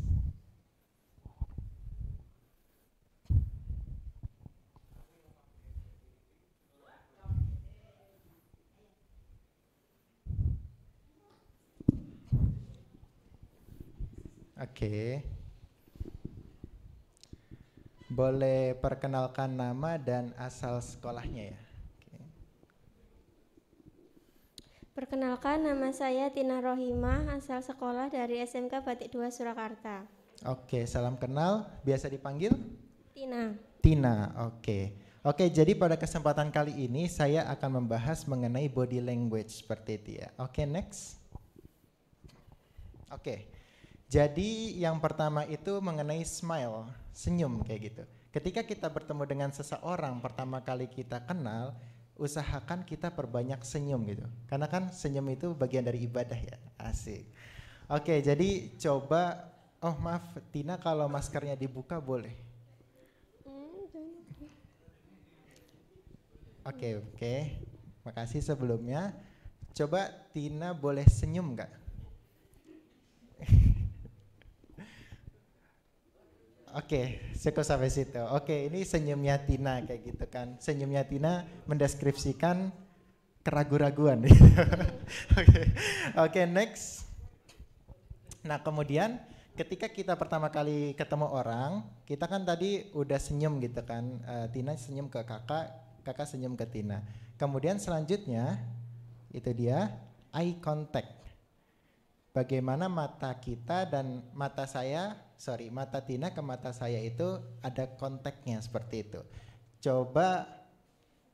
Oke. Boleh perkenalkan nama dan asal sekolahnya ya. Perkenalkan nama saya Tina Rohima asal sekolah dari SMK Batik 2 Surakarta. Oke, salam kenal. Biasa dipanggil? Tina. Tina, oke. Oke, jadi pada kesempatan kali ini saya akan membahas mengenai body language seperti itu ya. Oke, next. Oke. Jadi yang pertama itu mengenai smile, senyum kayak gitu. Ketika kita bertemu dengan seseorang pertama kali kita kenal, usahakan kita perbanyak senyum gitu. Karena kan senyum itu bagian dari ibadah ya. Asik. Oke, jadi coba oh maaf Tina kalau maskernya dibuka boleh. Oke, oke. Makasih sebelumnya. Coba Tina boleh senyum nggak? Oke, okay, cukup sampai situ. Oke, okay, ini senyumnya Tina kayak gitu kan. Senyumnya Tina mendeskripsikan keraguan-raguan. Oke, okay. okay, next. Nah, kemudian ketika kita pertama kali ketemu orang, kita kan tadi udah senyum gitu kan. Uh, Tina senyum ke kakak, kakak senyum ke Tina. Kemudian selanjutnya itu dia eye contact bagaimana mata kita dan mata saya, sorry, mata Tina ke mata saya itu ada kontaknya seperti itu. Coba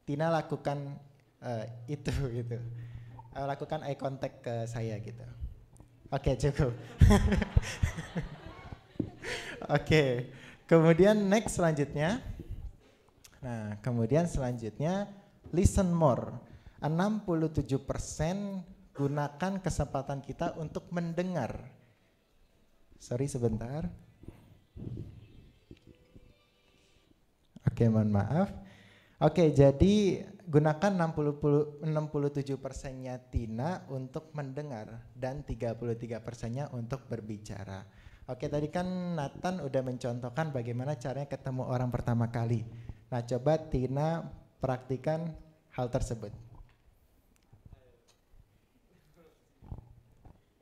Tina lakukan uh, itu gitu, uh, lakukan eye contact ke saya gitu. Oke okay, cukup. Oke, okay. kemudian next selanjutnya. Nah, kemudian selanjutnya listen more. 67% persen gunakan kesempatan kita untuk mendengar. Sorry sebentar. Oke, mohon maaf. Oke, jadi gunakan 67 persennya Tina untuk mendengar dan 33 persennya untuk berbicara. Oke, tadi kan Nathan udah mencontohkan bagaimana caranya ketemu orang pertama kali. Nah, coba Tina praktikan hal tersebut.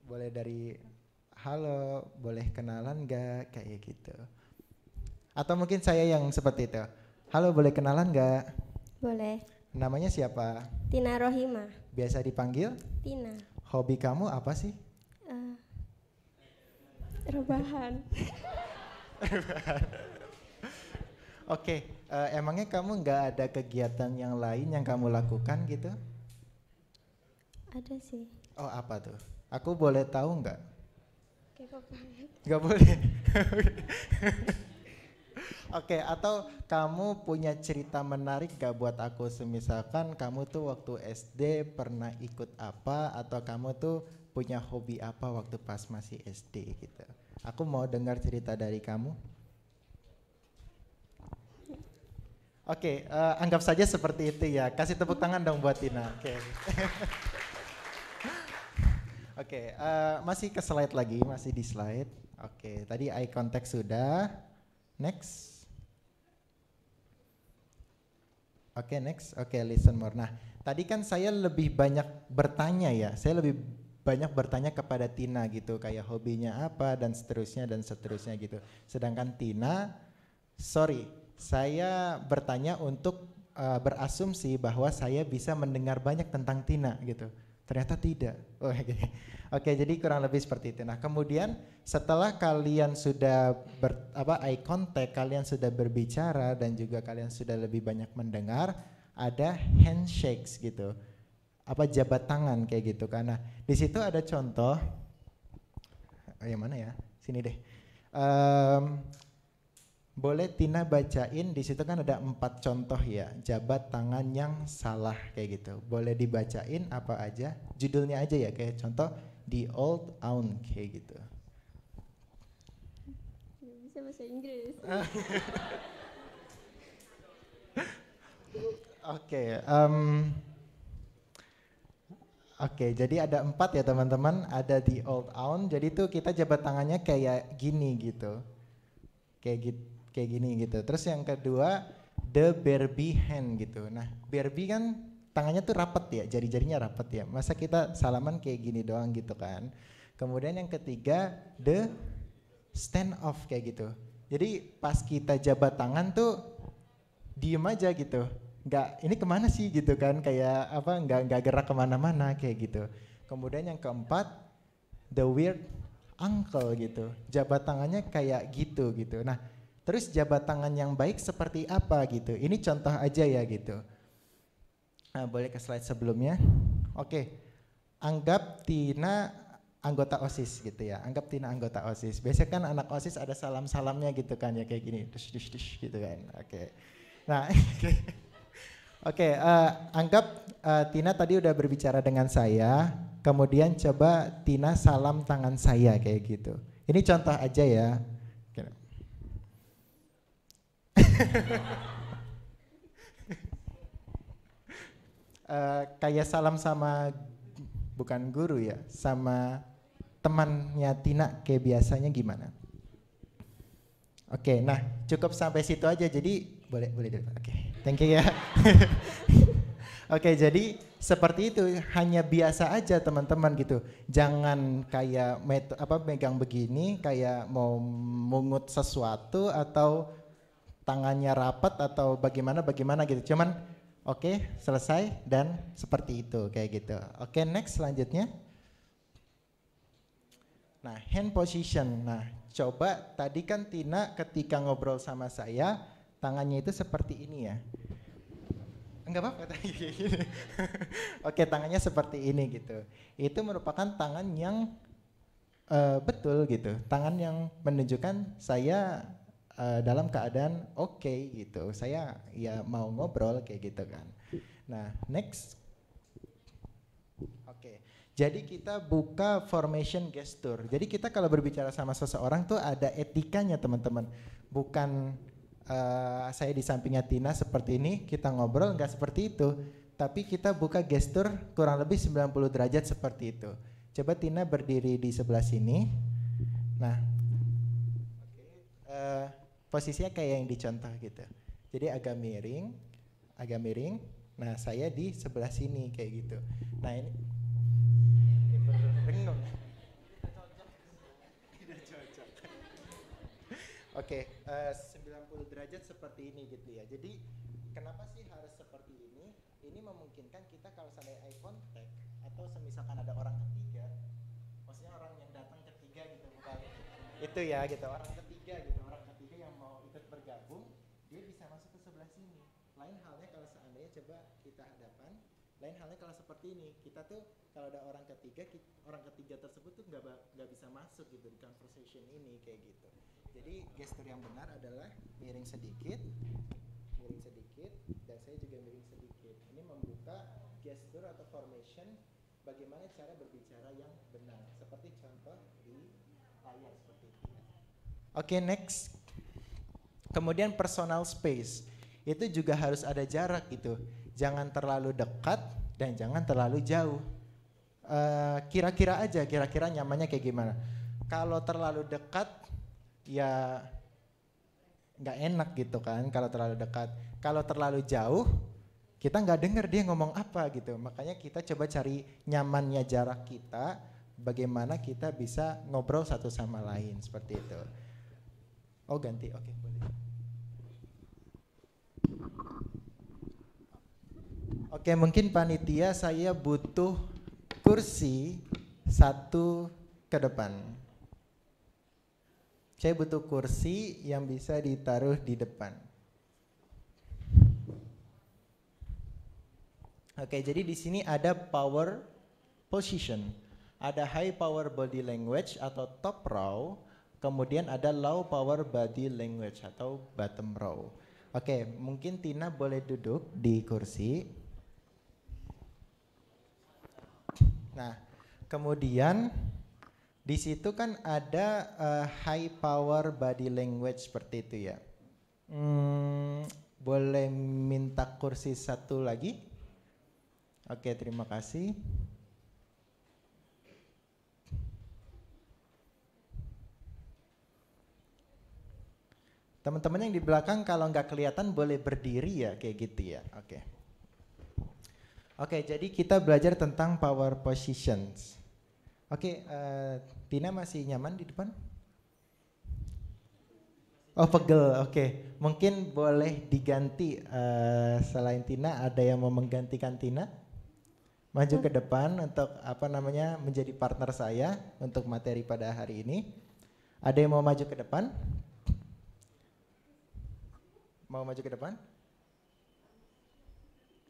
boleh dari halo, boleh kenalan gak kayak gitu. Atau mungkin saya yang seperti itu. Halo, boleh kenalan gak? Boleh. Namanya siapa? Tina Rohima. Biasa dipanggil? Tina. Hobi kamu apa sih? Uh, rebahan. Oke, okay, uh, eh, emangnya kamu nggak ada kegiatan yang lain yang kamu lakukan gitu? Ada sih. Oh apa tuh? Aku boleh tahu nggak? Enggak Nggak boleh. Oke, okay, atau kamu punya cerita menarik gak buat aku? Semisalkan kamu tuh waktu SD pernah ikut apa atau kamu tuh punya hobi apa waktu pas masih SD gitu. Aku mau dengar cerita dari kamu. Oke, okay, uh, eh, anggap saja seperti itu ya. Kasih tepuk tangan dong buat Tina. Oke. Okay. Oke, okay, uh, eh, masih ke slide lagi, masih di slide. Oke, okay, tadi eye contact sudah. Next. Oke, okay, next. Oke, okay, listen more. Nah, tadi kan saya lebih banyak bertanya ya. Saya lebih banyak bertanya kepada Tina gitu, kayak hobinya apa dan seterusnya dan seterusnya gitu. Sedangkan Tina, sorry, saya bertanya untuk uh, berasumsi bahwa saya bisa mendengar banyak tentang Tina gitu. Ternyata tidak. Oh, iya. Oke, okay. okay, jadi kurang lebih seperti itu. Nah, kemudian setelah kalian sudah ber, apa eye contact, kalian sudah berbicara dan juga kalian sudah lebih banyak mendengar, ada handshakes gitu. Apa jabat tangan kayak gitu karena di situ ada contoh oh, yang mana ya? Sini deh. Um, boleh Tina bacain di situ kan ada empat contoh ya jabat tangan yang salah kayak gitu. Boleh dibacain apa aja judulnya aja ya kayak contoh The Old Aun kayak gitu. bisa bahasa Inggris. Oke, oke. Okay, jadi ada empat ya teman-teman. Ada the old aunt, Jadi tuh kita jabat tangannya kayak gini gitu, kayak gitu kayak gini gitu. Terus yang kedua the Barbie hand gitu. Nah Barbie kan tangannya tuh rapet ya, jari-jarinya rapet ya. Masa kita salaman kayak gini doang gitu kan. Kemudian yang ketiga the stand off kayak gitu. Jadi pas kita jabat tangan tuh diem aja gitu. Nggak, ini kemana sih gitu kan kayak apa nggak nggak gerak kemana-mana kayak gitu. Kemudian yang keempat the weird uncle gitu. Jabat tangannya kayak gitu gitu. Nah Terus jabat tangan yang baik seperti apa gitu. Ini contoh aja ya gitu. Nah, boleh ke slide sebelumnya. Oke. Anggap Tina anggota OSIS gitu ya. Anggap Tina anggota OSIS. Biasanya kan anak OSIS ada salam-salamnya gitu kan ya kayak gini. Dush, dush, dush, gitu kan. Oke. Nah, oke. Oke, uh, anggap uh, Tina tadi udah berbicara dengan saya, kemudian coba Tina salam tangan saya kayak gitu. Ini contoh aja ya, uh, kayak salam sama bukan guru ya, sama temannya Tina kayak biasanya gimana? Oke, okay, nah cukup sampai situ aja. Jadi boleh boleh deh. Oke, okay, thank you ya. Oke, okay, jadi seperti itu hanya biasa aja teman-teman gitu. Jangan kayak meto, apa megang begini kayak mau mengut sesuatu atau tangannya rapat atau bagaimana bagaimana gitu. Cuman oke okay, selesai dan seperti itu kayak gitu. Oke okay, next selanjutnya. Nah hand position. Nah coba tadi kan Tina ketika ngobrol sama saya tangannya itu seperti ini ya. Enggak apa-apa Oke tangannya seperti ini gitu. Itu merupakan tangan yang uh, betul gitu. Tangan yang menunjukkan saya uh, dalam keadaan oke okay, gitu. Saya ya mau ngobrol kayak gitu kan. Nah, next. Oke. Okay. Jadi kita buka formation gesture. Jadi kita kalau berbicara sama seseorang tuh ada etikanya teman-teman. Bukan uh, saya di sampingnya Tina seperti ini, kita ngobrol nggak seperti itu. Tapi kita buka gesture kurang lebih 90 derajat seperti itu. Coba Tina berdiri di sebelah sini. Nah, uh, posisinya kayak yang dicontoh gitu. Jadi agak miring, agak miring. Nah saya di sebelah sini kayak gitu. Nah ini, renung. Oke, okay, uh, 90 derajat seperti ini gitu ya. Jadi kenapa sih harus seperti ini? Ini memungkinkan kita kalau sampai eye contact atau semisalkan ada orang ketiga, maksudnya orang yang datang ketiga gitu bukan? Itu ya gitu orang ketiga coba kita hadapan lain halnya kalau seperti ini kita tuh kalau ada orang ketiga orang ketiga tersebut tuh nggak nggak bisa masuk gitu di conversation ini kayak gitu jadi gesture yang benar adalah miring sedikit miring sedikit dan saya juga miring sedikit ini membuka gesture atau formation bagaimana cara berbicara yang benar seperti contoh di layar seperti ini oke okay, next kemudian personal space itu juga harus ada jarak gitu. Jangan terlalu dekat dan jangan terlalu jauh. Eh, kira-kira uh, aja, kira-kira nyamannya kayak gimana. Kalau terlalu dekat, ya nggak enak gitu kan. Kalau terlalu dekat, kalau terlalu jauh, kita nggak dengar dia ngomong apa gitu. Makanya kita coba cari nyamannya jarak kita, bagaimana kita bisa ngobrol satu sama lain seperti itu. Oh ganti, oke okay, boleh. Oke, mungkin panitia saya butuh kursi satu ke depan. Saya butuh kursi yang bisa ditaruh di depan. Oke, jadi di sini ada power position. Ada high power body language atau top row, kemudian ada low power body language atau bottom row. Oke, mungkin Tina boleh duduk di kursi. Nah, kemudian di situ kan ada uh, high power body language seperti itu ya. Hmm, boleh minta kursi satu lagi? Oke, terima kasih. Teman-teman yang di belakang kalau nggak kelihatan boleh berdiri ya kayak gitu ya. Oke. Okay. Oke, okay, jadi kita belajar tentang power positions. Oke, okay, uh, eh, Tina masih nyaman di depan? Oh pegel, oke. Okay. Mungkin boleh diganti uh, selain Tina, ada yang mau menggantikan Tina? Maju ke depan untuk apa namanya menjadi partner saya untuk materi pada hari ini. Ada yang mau maju ke depan? Mau maju ke depan?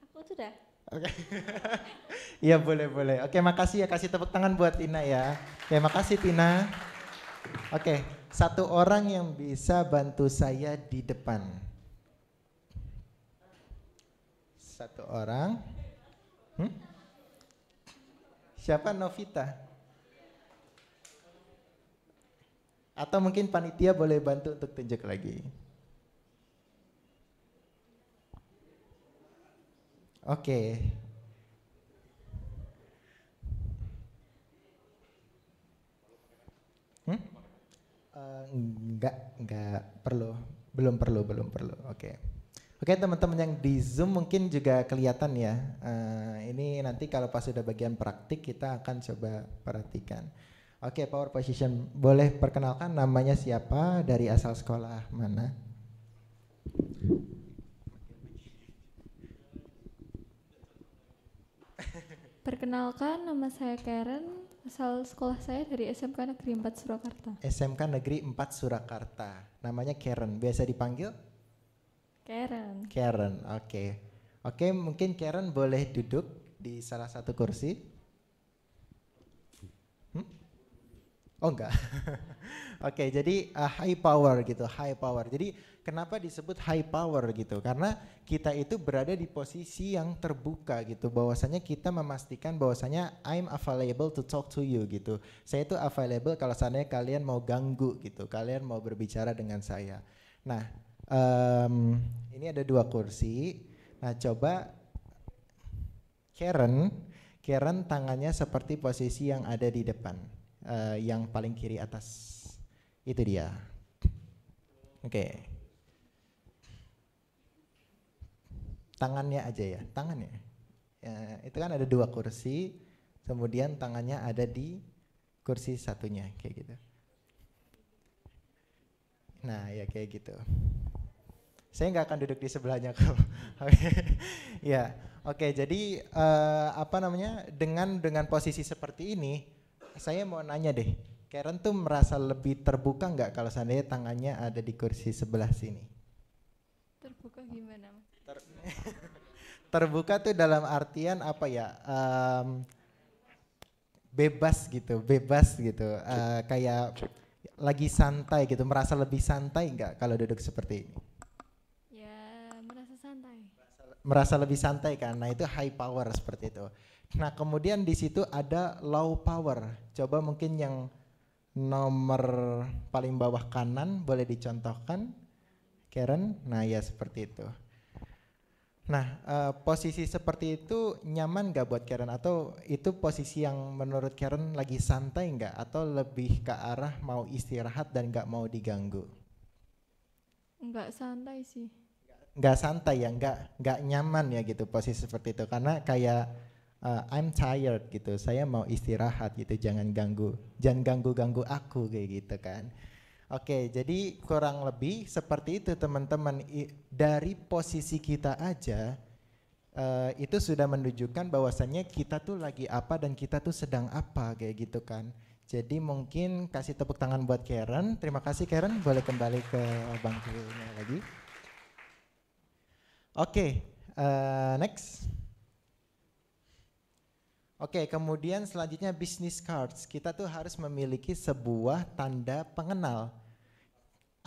Aku sudah. Oke. Okay. Iya boleh boleh. Oke okay, makasih ya kasih tepuk tangan buat Tina ya. okay, ya, makasih Tina. Oke okay, satu orang yang bisa bantu saya di depan. Satu orang. Hmm? Siapa Novita? Atau mungkin panitia boleh bantu untuk tunjuk lagi. Oke. Okay. Hmm? Uh, eh, enggak, enggak perlu. Belum perlu, belum perlu. Oke. Okay. Oke okay, teman-teman yang di Zoom mungkin juga kelihatan ya. Uh, ini nanti kalau pas sudah bagian praktik kita akan coba perhatikan. Oke, okay, power position. Boleh perkenalkan namanya siapa, dari asal sekolah mana? Perkenalkan, nama saya Karen. Asal sekolah saya dari SMK Negeri 4 Surakarta. SMK Negeri 4 Surakarta. Namanya Karen. Biasa dipanggil? Karen. Karen, oke. Okay. Oke, okay, mungkin Karen boleh duduk di salah satu kursi. Hmm? Oh enggak. oke, okay, jadi uh, high power gitu, high power. Jadi kenapa disebut high power gitu karena kita itu berada di posisi yang terbuka gitu bahwasanya kita memastikan bahwasanya I'm available to talk to you gitu saya itu available kalau seandainya kalian mau ganggu gitu kalian mau berbicara dengan saya nah um, ini ada dua kursi nah coba Karen Karen tangannya seperti posisi yang ada di depan uh, yang paling kiri atas itu dia oke okay. tangannya aja ya, tangannya. Ya, itu kan ada dua kursi, kemudian tangannya ada di kursi satunya kayak gitu. Nah ya kayak gitu. Saya nggak akan duduk di sebelahnya kok. oke, ya, oke. Jadi uh, apa namanya dengan dengan posisi seperti ini, saya mau nanya deh, Karen tuh merasa lebih terbuka nggak kalau seandainya tangannya ada di kursi sebelah sini? Terbuka gimana? terbuka tuh dalam artian apa ya? Um, bebas gitu, bebas gitu. Uh, kayak lagi santai gitu, merasa lebih santai nggak kalau duduk seperti ini? Ya, merasa santai. Merasa, merasa lebih santai kan. Nah, itu high power seperti itu. Nah, kemudian di situ ada low power. Coba mungkin yang nomor paling bawah kanan boleh dicontohkan Karen. Nah, ya seperti itu. Nah, uh, posisi seperti itu nyaman gak buat Karen atau itu posisi yang menurut Karen lagi santai gak? atau lebih ke arah mau istirahat dan gak mau diganggu? Nggak santai sih. Nggak santai ya, nggak nggak nyaman ya gitu posisi seperti itu karena kayak uh, I'm tired gitu, saya mau istirahat gitu, jangan ganggu, jangan ganggu ganggu aku kayak gitu kan. Oke, jadi kurang lebih seperti itu teman-teman. Dari posisi kita aja uh, itu sudah menunjukkan bahwasannya kita tuh lagi apa dan kita tuh sedang apa kayak gitu kan. Jadi mungkin kasih tepuk tangan buat Karen. Terima kasih Karen. Boleh kembali ke bangkunya lagi. Oke, okay, uh, eh, next. Oke, kemudian selanjutnya business cards. Kita tuh harus memiliki sebuah tanda pengenal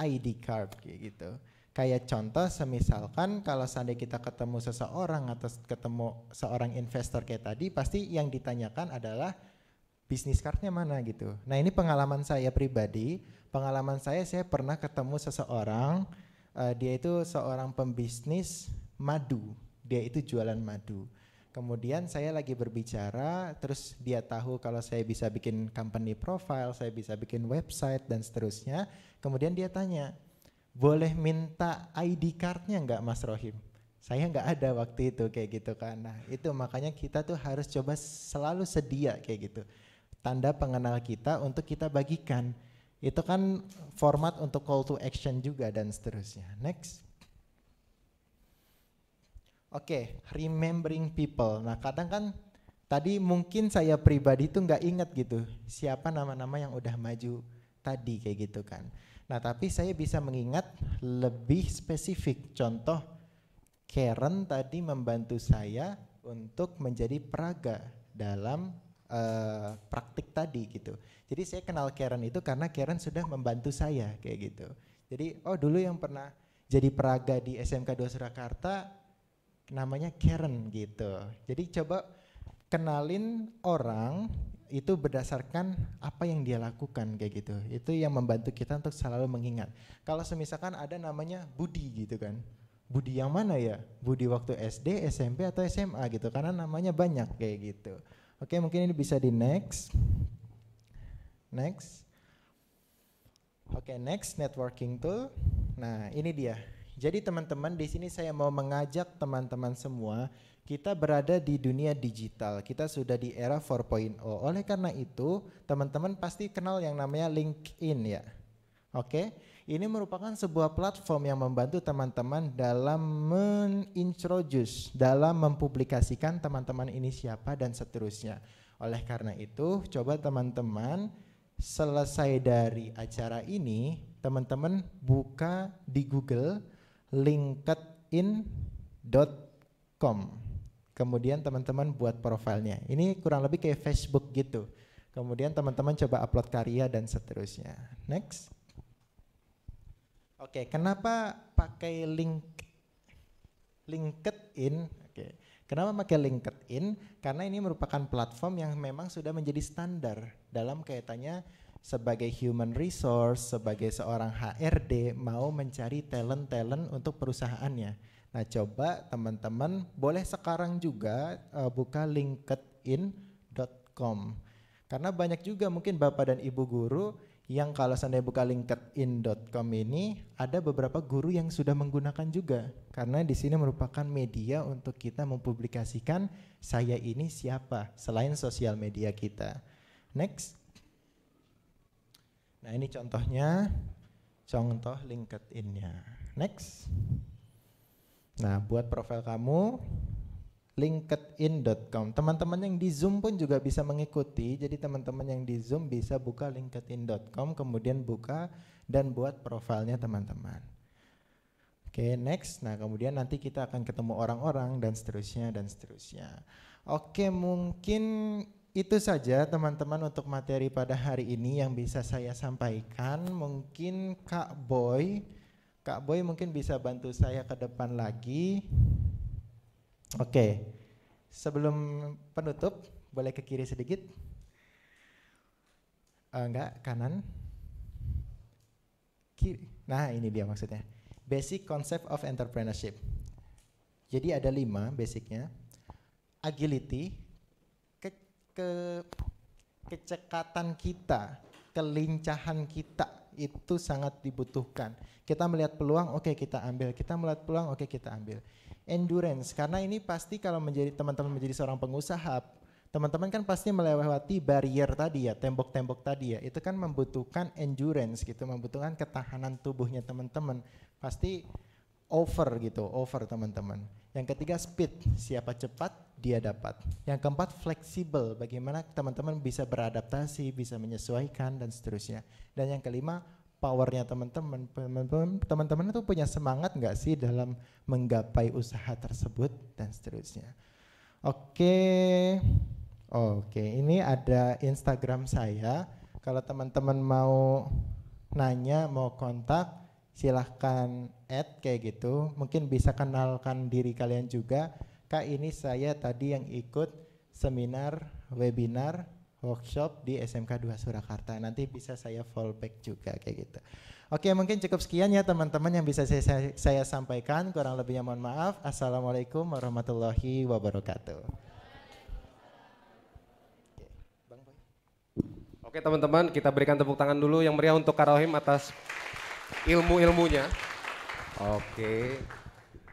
ID card kayak gitu. Kayak contoh semisalkan kalau seandainya kita ketemu seseorang atau ketemu seorang investor kayak tadi, pasti yang ditanyakan adalah bisnis cardnya mana gitu. Nah ini pengalaman saya pribadi, pengalaman saya saya pernah ketemu seseorang, uh, dia itu seorang pembisnis madu, dia itu jualan madu Kemudian saya lagi berbicara, terus dia tahu kalau saya bisa bikin company profile, saya bisa bikin website dan seterusnya. Kemudian dia tanya, boleh minta ID cardnya nggak Mas Rohim? Saya nggak ada waktu itu kayak gitu kan. Nah itu makanya kita tuh harus coba selalu sedia kayak gitu. Tanda pengenal kita untuk kita bagikan. Itu kan format untuk call to action juga dan seterusnya. Next. Oke, okay, remembering people. Nah, kadang kan tadi mungkin saya pribadi tuh nggak ingat gitu siapa nama-nama yang udah maju tadi kayak gitu kan. Nah, tapi saya bisa mengingat lebih spesifik. Contoh Karen tadi membantu saya untuk menjadi peraga dalam uh, praktik tadi gitu. Jadi saya kenal Karen itu karena Karen sudah membantu saya kayak gitu. Jadi oh dulu yang pernah jadi peraga di SMK 2 Surakarta namanya Karen gitu. Jadi coba kenalin orang itu berdasarkan apa yang dia lakukan kayak gitu. Itu yang membantu kita untuk selalu mengingat. Kalau semisalkan ada namanya Budi gitu kan. Budi yang mana ya? Budi waktu SD, SMP atau SMA gitu karena namanya banyak kayak gitu. Oke, mungkin ini bisa di next. Next. Oke, next networking tool. Nah, ini dia. Jadi teman-teman di sini saya mau mengajak teman-teman semua kita berada di dunia digital. Kita sudah di era 4.0. Oleh karena itu, teman-teman pasti kenal yang namanya LinkedIn ya. Oke. Ini merupakan sebuah platform yang membantu teman-teman dalam menintroduce, dalam mempublikasikan teman-teman ini siapa dan seterusnya. Oleh karena itu, coba teman-teman selesai dari acara ini, teman-teman buka di Google linkedin.com. Kemudian teman-teman buat profilnya. Ini kurang lebih kayak Facebook gitu. Kemudian teman-teman coba upload karya dan seterusnya. Next. Oke, okay, kenapa pakai link LinkedIn? Oke. Okay. Kenapa pakai LinkedIn? Karena ini merupakan platform yang memang sudah menjadi standar dalam kaitannya sebagai human resource, sebagai seorang HRD mau mencari talent-talent untuk perusahaannya. Nah, coba teman-teman boleh sekarang juga uh, buka linkedin.com. Karena banyak juga mungkin Bapak dan Ibu guru yang kalau seandainya buka linkedin.com ini ada beberapa guru yang sudah menggunakan juga karena di sini merupakan media untuk kita mempublikasikan saya ini siapa selain sosial media kita. Next Nah ini contohnya, contoh LinkedIn-nya. Next. Nah buat profil kamu, linkedin.com. Teman-teman yang di Zoom pun juga bisa mengikuti. Jadi teman-teman yang di Zoom bisa buka linkedin.com kemudian buka dan buat profilnya teman-teman. Oke, okay, next. Nah, kemudian nanti kita akan ketemu orang-orang dan seterusnya dan seterusnya. Oke, okay, mungkin itu saja teman-teman untuk materi pada hari ini yang bisa saya sampaikan. Mungkin Kak Boy, Kak Boy mungkin bisa bantu saya ke depan lagi. Oke. Okay. Sebelum penutup, boleh ke kiri sedikit? Uh, enggak, kanan. Kiri. Nah, ini dia maksudnya. Basic concept of entrepreneurship. Jadi ada lima basicnya. Agility, ke kecekatan kita, kelincahan kita itu sangat dibutuhkan. Kita melihat peluang, oke okay, kita ambil. Kita melihat peluang, oke okay, kita ambil. Endurance, karena ini pasti kalau menjadi teman-teman menjadi seorang pengusaha, teman-teman kan pasti melewati barrier tadi ya, tembok-tembok tadi ya. Itu kan membutuhkan endurance gitu, membutuhkan ketahanan tubuhnya teman-teman. Pasti over gitu, over teman-teman. Yang ketiga speed, siapa cepat dia dapat. Yang keempat fleksibel, bagaimana teman-teman bisa beradaptasi, bisa menyesuaikan dan seterusnya. Dan yang kelima powernya teman-teman, teman-teman itu punya semangat nggak sih dalam menggapai usaha tersebut dan seterusnya. Oke, oke ini ada Instagram saya. Kalau teman-teman mau nanya, mau kontak, silahkan add kayak gitu. Mungkin bisa kenalkan diri kalian juga Kak ini saya tadi yang ikut seminar, webinar, workshop di SMK 2 Surakarta. Nanti bisa saya fallback juga kayak gitu. Oke, mungkin cukup sekian ya teman-teman yang bisa saya, saya, saya sampaikan. Kurang lebihnya mohon maaf. Assalamualaikum warahmatullahi wabarakatuh. Oke teman-teman, kita berikan tepuk tangan dulu yang meriah untuk Karohim atas ilmu-ilmunya. Oke.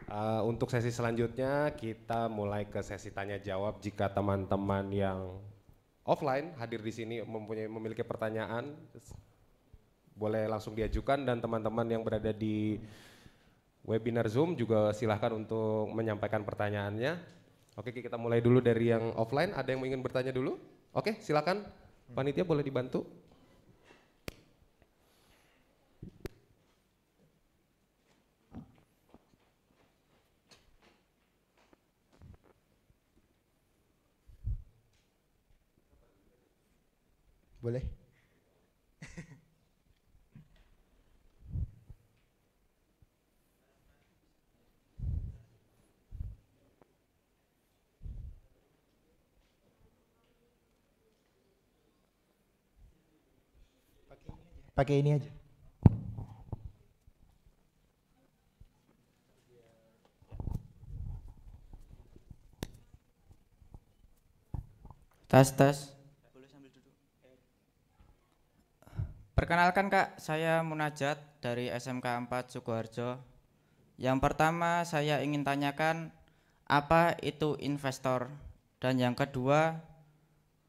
Eh, untuk sesi selanjutnya kita mulai ke sesi tanya jawab jika teman-teman yang offline hadir di sini mempunyai memiliki pertanyaan boleh langsung diajukan dan teman-teman yang berada di webinar Zoom juga silahkan untuk menyampaikan pertanyaannya. Oke, kita mulai dulu dari yang offline. Ada yang ingin bertanya dulu? Oke, silakan. Panitia boleh dibantu. Boleh? Pakai ini aja. Tas tas. Perkenalkan Kak, saya Munajat dari SMK 4 Sukoharjo. Yang pertama saya ingin tanyakan apa itu investor dan yang kedua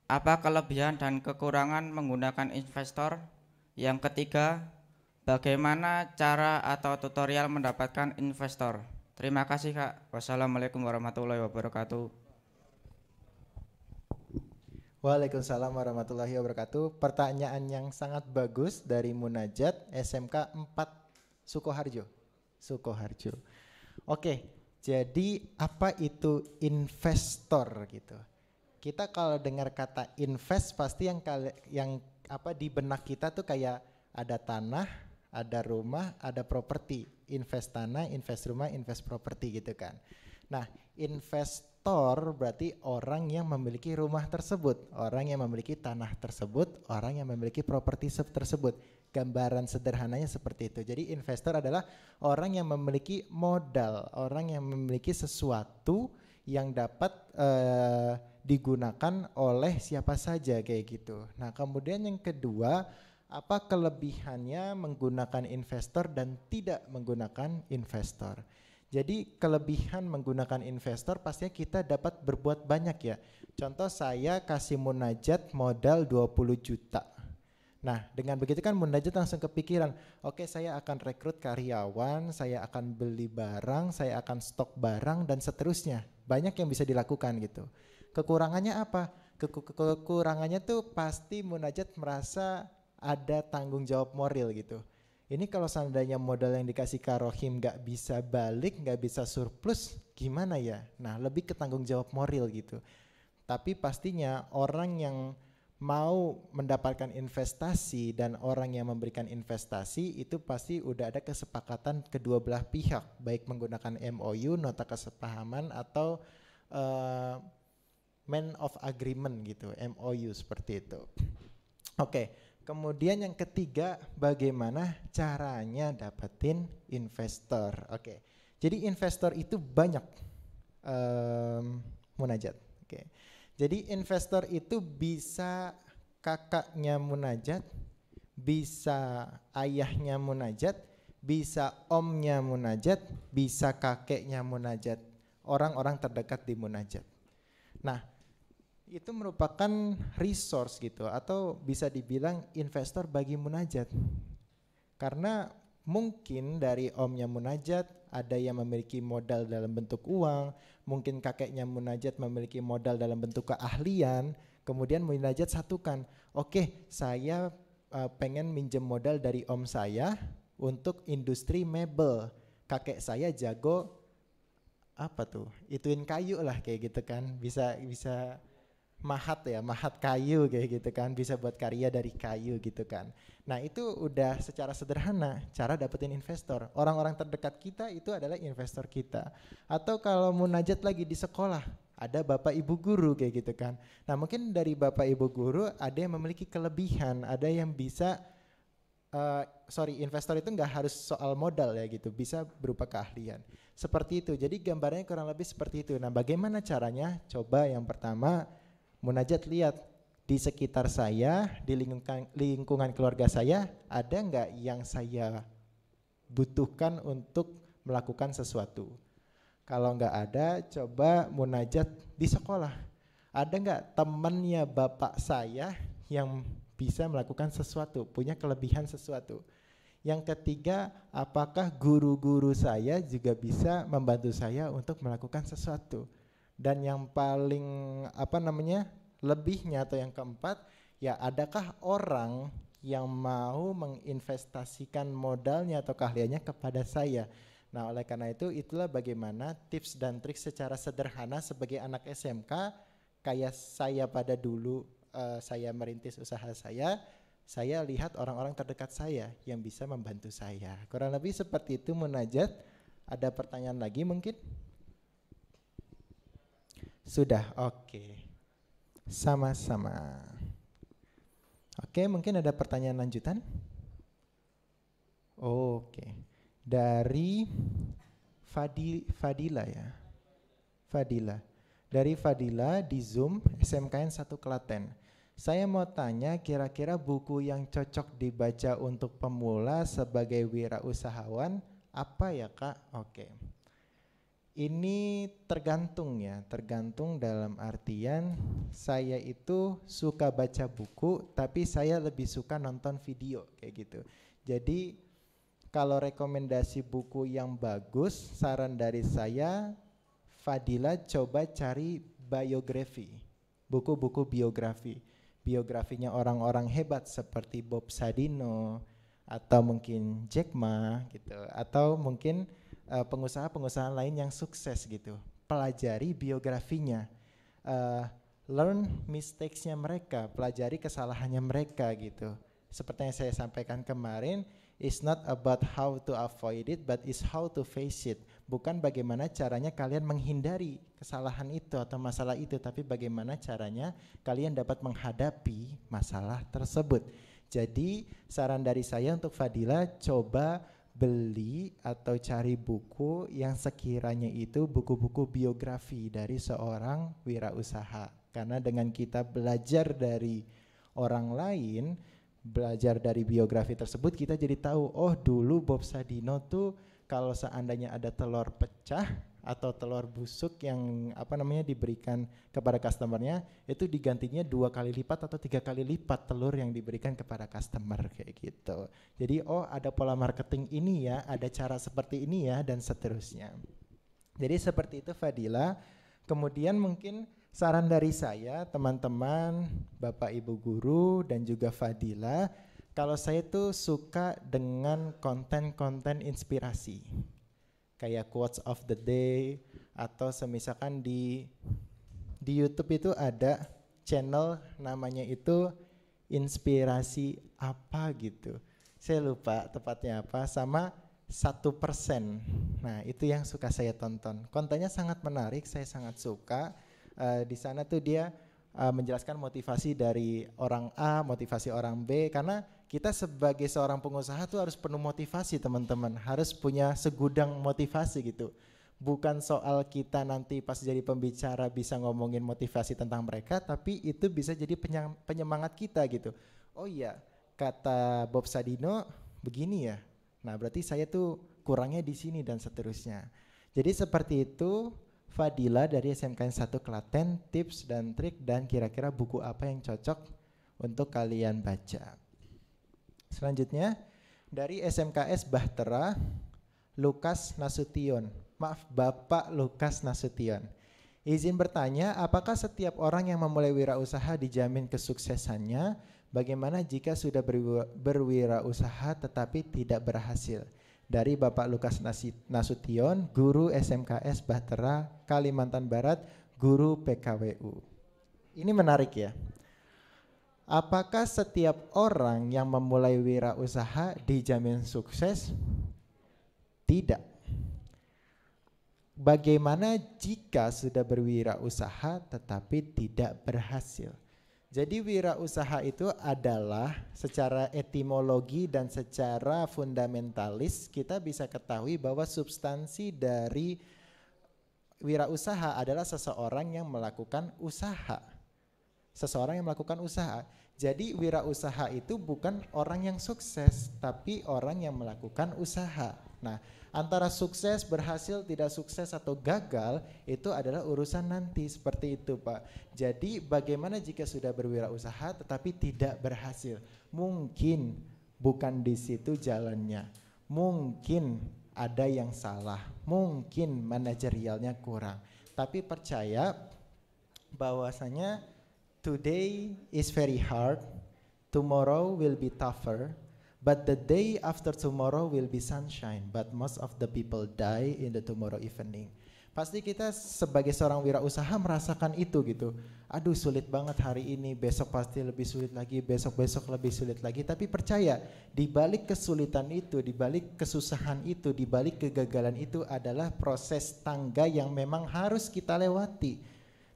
apa kelebihan dan kekurangan menggunakan investor? Yang ketiga, bagaimana cara atau tutorial mendapatkan investor? Terima kasih Kak. Wassalamualaikum warahmatullahi wabarakatuh. Waalaikumsalam warahmatullahi wabarakatuh. Pertanyaan yang sangat bagus dari Munajat SMK 4 Sukoharjo. Sukoharjo. Oke, jadi apa itu investor gitu? Kita kalau dengar kata invest pasti yang kali, yang apa di benak kita tuh kayak ada tanah, ada rumah, ada properti. Invest tanah, invest rumah, invest properti gitu kan. Nah, invest Investor berarti orang yang memiliki rumah tersebut, orang yang memiliki tanah tersebut, orang yang memiliki properti tersebut. Gambaran sederhananya seperti itu. Jadi investor adalah orang yang memiliki modal, orang yang memiliki sesuatu yang dapat uh, digunakan oleh siapa saja kayak gitu. Nah, kemudian yang kedua, apa kelebihannya menggunakan investor dan tidak menggunakan investor? Jadi kelebihan menggunakan investor pastinya kita dapat berbuat banyak ya. Contoh saya kasih munajat modal 20 juta. Nah, dengan begitu kan munajat langsung kepikiran, oke okay, saya akan rekrut karyawan, saya akan beli barang, saya akan stok barang dan seterusnya. Banyak yang bisa dilakukan gitu. Kekurangannya apa? Kekurangannya tuh pasti munajat merasa ada tanggung jawab moral gitu ini kalau seandainya modal yang dikasih ke Rohim gak bisa balik, gak bisa surplus, gimana ya? Nah, lebih ke tanggung jawab moral gitu. Tapi pastinya orang yang mau mendapatkan investasi dan orang yang memberikan investasi itu pasti udah ada kesepakatan kedua belah pihak, baik menggunakan MOU, nota kesepahaman atau uh, man of agreement gitu, MOU seperti itu. Oke. Okay. Kemudian yang ketiga, bagaimana caranya dapetin investor. Oke. Okay. Jadi investor itu banyak um, munajat. Oke. Okay. Jadi investor itu bisa kakaknya munajat, bisa ayahnya munajat, bisa omnya munajat, bisa kakeknya munajat, orang-orang terdekat di munajat. Nah, itu merupakan resource gitu atau bisa dibilang investor bagi munajat. Karena mungkin dari omnya munajat ada yang memiliki modal dalam bentuk uang, mungkin kakeknya munajat memiliki modal dalam bentuk keahlian, kemudian munajat satukan. Oke, saya uh, pengen minjem modal dari om saya untuk industri mebel. Kakek saya jago apa tuh? Ituin kayu lah kayak gitu kan. Bisa bisa mahat ya, mahat kayu kayak gitu kan, bisa buat karya dari kayu gitu kan. Nah, itu udah secara sederhana cara dapetin investor. Orang-orang terdekat kita itu adalah investor kita. Atau kalau mau munajat lagi di sekolah, ada bapak ibu guru kayak gitu kan. Nah, mungkin dari bapak ibu guru ada yang memiliki kelebihan, ada yang bisa uh, sorry investor itu nggak harus soal modal ya gitu bisa berupa keahlian seperti itu jadi gambarnya kurang lebih seperti itu nah bagaimana caranya coba yang pertama Munajat lihat di sekitar saya, di lingkungan, lingkungan keluarga saya, ada nggak yang saya butuhkan untuk melakukan sesuatu? Kalau nggak ada, coba munajat di sekolah. Ada nggak temannya bapak saya yang bisa melakukan sesuatu, punya kelebihan sesuatu? Yang ketiga, apakah guru-guru saya juga bisa membantu saya untuk melakukan sesuatu? dan yang paling apa namanya lebihnya atau yang keempat ya adakah orang yang mau menginvestasikan modalnya atau keahliannya kepada saya. Nah, oleh karena itu itulah bagaimana tips dan trik secara sederhana sebagai anak SMK kayak saya pada dulu uh, saya merintis usaha saya, saya lihat orang-orang terdekat saya yang bisa membantu saya. Kurang lebih seperti itu menajat. Ada pertanyaan lagi mungkin? Sudah, oke. Okay. Sama-sama. Oke, okay, mungkin ada pertanyaan lanjutan? Oke. Okay. Dari Fadi, Fadila ya. Fadila. Dari Fadila di Zoom SMKN 1 Klaten. Saya mau tanya kira-kira buku yang cocok dibaca untuk pemula sebagai wirausahawan apa ya kak? Oke. Okay. Ini tergantung ya, tergantung dalam artian saya itu suka baca buku, tapi saya lebih suka nonton video kayak gitu. Jadi kalau rekomendasi buku yang bagus, saran dari saya, Fadila coba cari biografi, buku-buku biografi. Biografinya orang-orang hebat seperti Bob Sadino, atau mungkin Jack Ma gitu, atau mungkin Eh, pengusaha-pengusaha lain yang sukses gitu. Pelajari biografinya, uh, learn mistakesnya mereka, pelajari kesalahannya mereka gitu. Seperti yang saya sampaikan kemarin, it's not about how to avoid it, but it's how to face it. Bukan bagaimana caranya kalian menghindari kesalahan itu atau masalah itu, tapi bagaimana caranya kalian dapat menghadapi masalah tersebut. Jadi saran dari saya untuk Fadila coba beli atau cari buku yang sekiranya itu buku-buku biografi dari seorang wirausaha. Karena dengan kita belajar dari orang lain, belajar dari biografi tersebut kita jadi tahu oh dulu Bob Sadino tuh kalau seandainya ada telur pecah atau telur busuk yang apa namanya diberikan kepada customernya itu digantinya dua kali lipat atau tiga kali lipat telur yang diberikan kepada customer kayak gitu. Jadi oh ada pola marketing ini ya, ada cara seperti ini ya dan seterusnya. Jadi seperti itu Fadila. Kemudian mungkin saran dari saya teman-teman, Bapak Ibu guru dan juga Fadila, kalau saya tuh suka dengan konten-konten inspirasi kayak quotes of the day atau semisalkan di di YouTube itu ada channel namanya itu inspirasi apa gitu saya lupa tepatnya apa sama satu persen nah itu yang suka saya tonton kontennya sangat menarik saya sangat suka uh, di sana tuh dia uh, menjelaskan motivasi dari orang A motivasi orang B karena kita sebagai seorang pengusaha tuh harus penuh motivasi teman-teman harus punya segudang motivasi gitu bukan soal kita nanti pas jadi pembicara bisa ngomongin motivasi tentang mereka tapi itu bisa jadi penyemangat kita gitu oh iya kata Bob Sadino begini ya nah berarti saya tuh kurangnya di sini dan seterusnya jadi seperti itu Fadila dari SMKN 1 Klaten tips dan trik dan kira-kira buku apa yang cocok untuk kalian baca. Selanjutnya dari SMKS Bahtera Lukas Nasution. Maaf, Bapak Lukas Nasution. Izin bertanya, apakah setiap orang yang memulai wirausaha dijamin kesuksesannya? Bagaimana jika sudah berwirausaha tetapi tidak berhasil? Dari Bapak Lukas Nasution, guru SMKS Bahtera Kalimantan Barat, guru PKWU. Ini menarik ya. Apakah setiap orang yang memulai wirausaha dijamin sukses? Tidak. Bagaimana jika sudah berwirausaha tetapi tidak berhasil? Jadi wirausaha itu adalah secara etimologi dan secara fundamentalis kita bisa ketahui bahwa substansi dari wirausaha adalah seseorang yang melakukan usaha seseorang yang melakukan usaha. Jadi wirausaha itu bukan orang yang sukses, tapi orang yang melakukan usaha. Nah, antara sukses, berhasil, tidak sukses atau gagal itu adalah urusan nanti seperti itu, Pak. Jadi bagaimana jika sudah berwirausaha tetapi tidak berhasil? Mungkin bukan di situ jalannya. Mungkin ada yang salah, mungkin manajerialnya kurang. Tapi percaya bahwasanya Today is very hard, tomorrow will be tougher, but the day after tomorrow will be sunshine, but most of the people die in the tomorrow evening. Pasti kita sebagai seorang wirausaha merasakan itu gitu. Aduh sulit banget hari ini, besok pasti lebih sulit lagi, besok-besok lebih sulit lagi. Tapi percaya, di balik kesulitan itu, di balik kesusahan itu, di balik kegagalan itu adalah proses tangga yang memang harus kita lewati.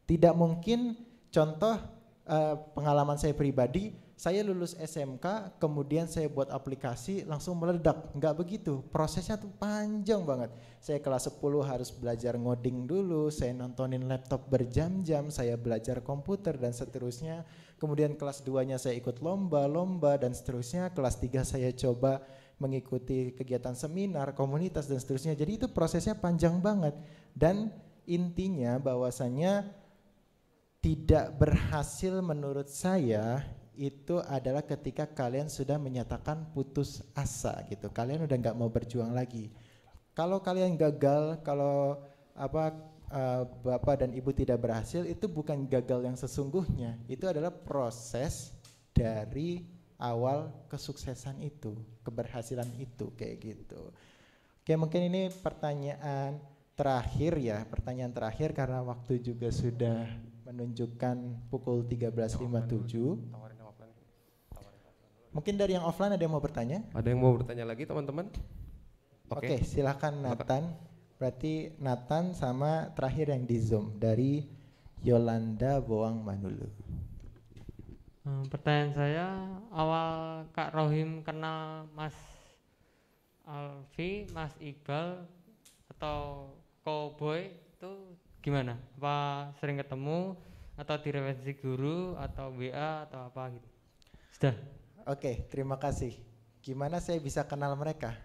Tidak mungkin Contoh uh, pengalaman saya pribadi, saya lulus SMK, kemudian saya buat aplikasi langsung meledak. Enggak begitu, prosesnya tuh panjang banget. Saya kelas 10 harus belajar ngoding dulu, saya nontonin laptop berjam-jam, saya belajar komputer dan seterusnya. Kemudian kelas 2-nya saya ikut lomba-lomba dan seterusnya. Kelas 3 saya coba mengikuti kegiatan seminar, komunitas dan seterusnya. Jadi itu prosesnya panjang banget. Dan intinya bahwasanya tidak berhasil menurut saya itu adalah ketika kalian sudah menyatakan putus asa gitu. Kalian udah nggak mau berjuang lagi. Kalau kalian gagal, kalau apa uh, bapak dan ibu tidak berhasil, itu bukan gagal yang sesungguhnya. Itu adalah proses dari awal kesuksesan itu, keberhasilan itu kayak gitu. Oke, mungkin ini pertanyaan terakhir ya, pertanyaan terakhir karena waktu juga sudah menunjukkan pukul 13.57. Mungkin dari yang offline ada yang mau bertanya? Ada yang mau bertanya lagi teman-teman? Oke, okay. okay, silahkan Nathan. Berarti Nathan sama terakhir yang di Zoom dari Yolanda Boang Manulu. Eh, pertanyaan saya, awal Kak Rohim kenal Mas Alfi, Mas Iqbal, atau Cowboy itu gimana apa sering ketemu atau direferensi guru atau WA atau apa gitu sudah oke terima kasih gimana saya bisa kenal mereka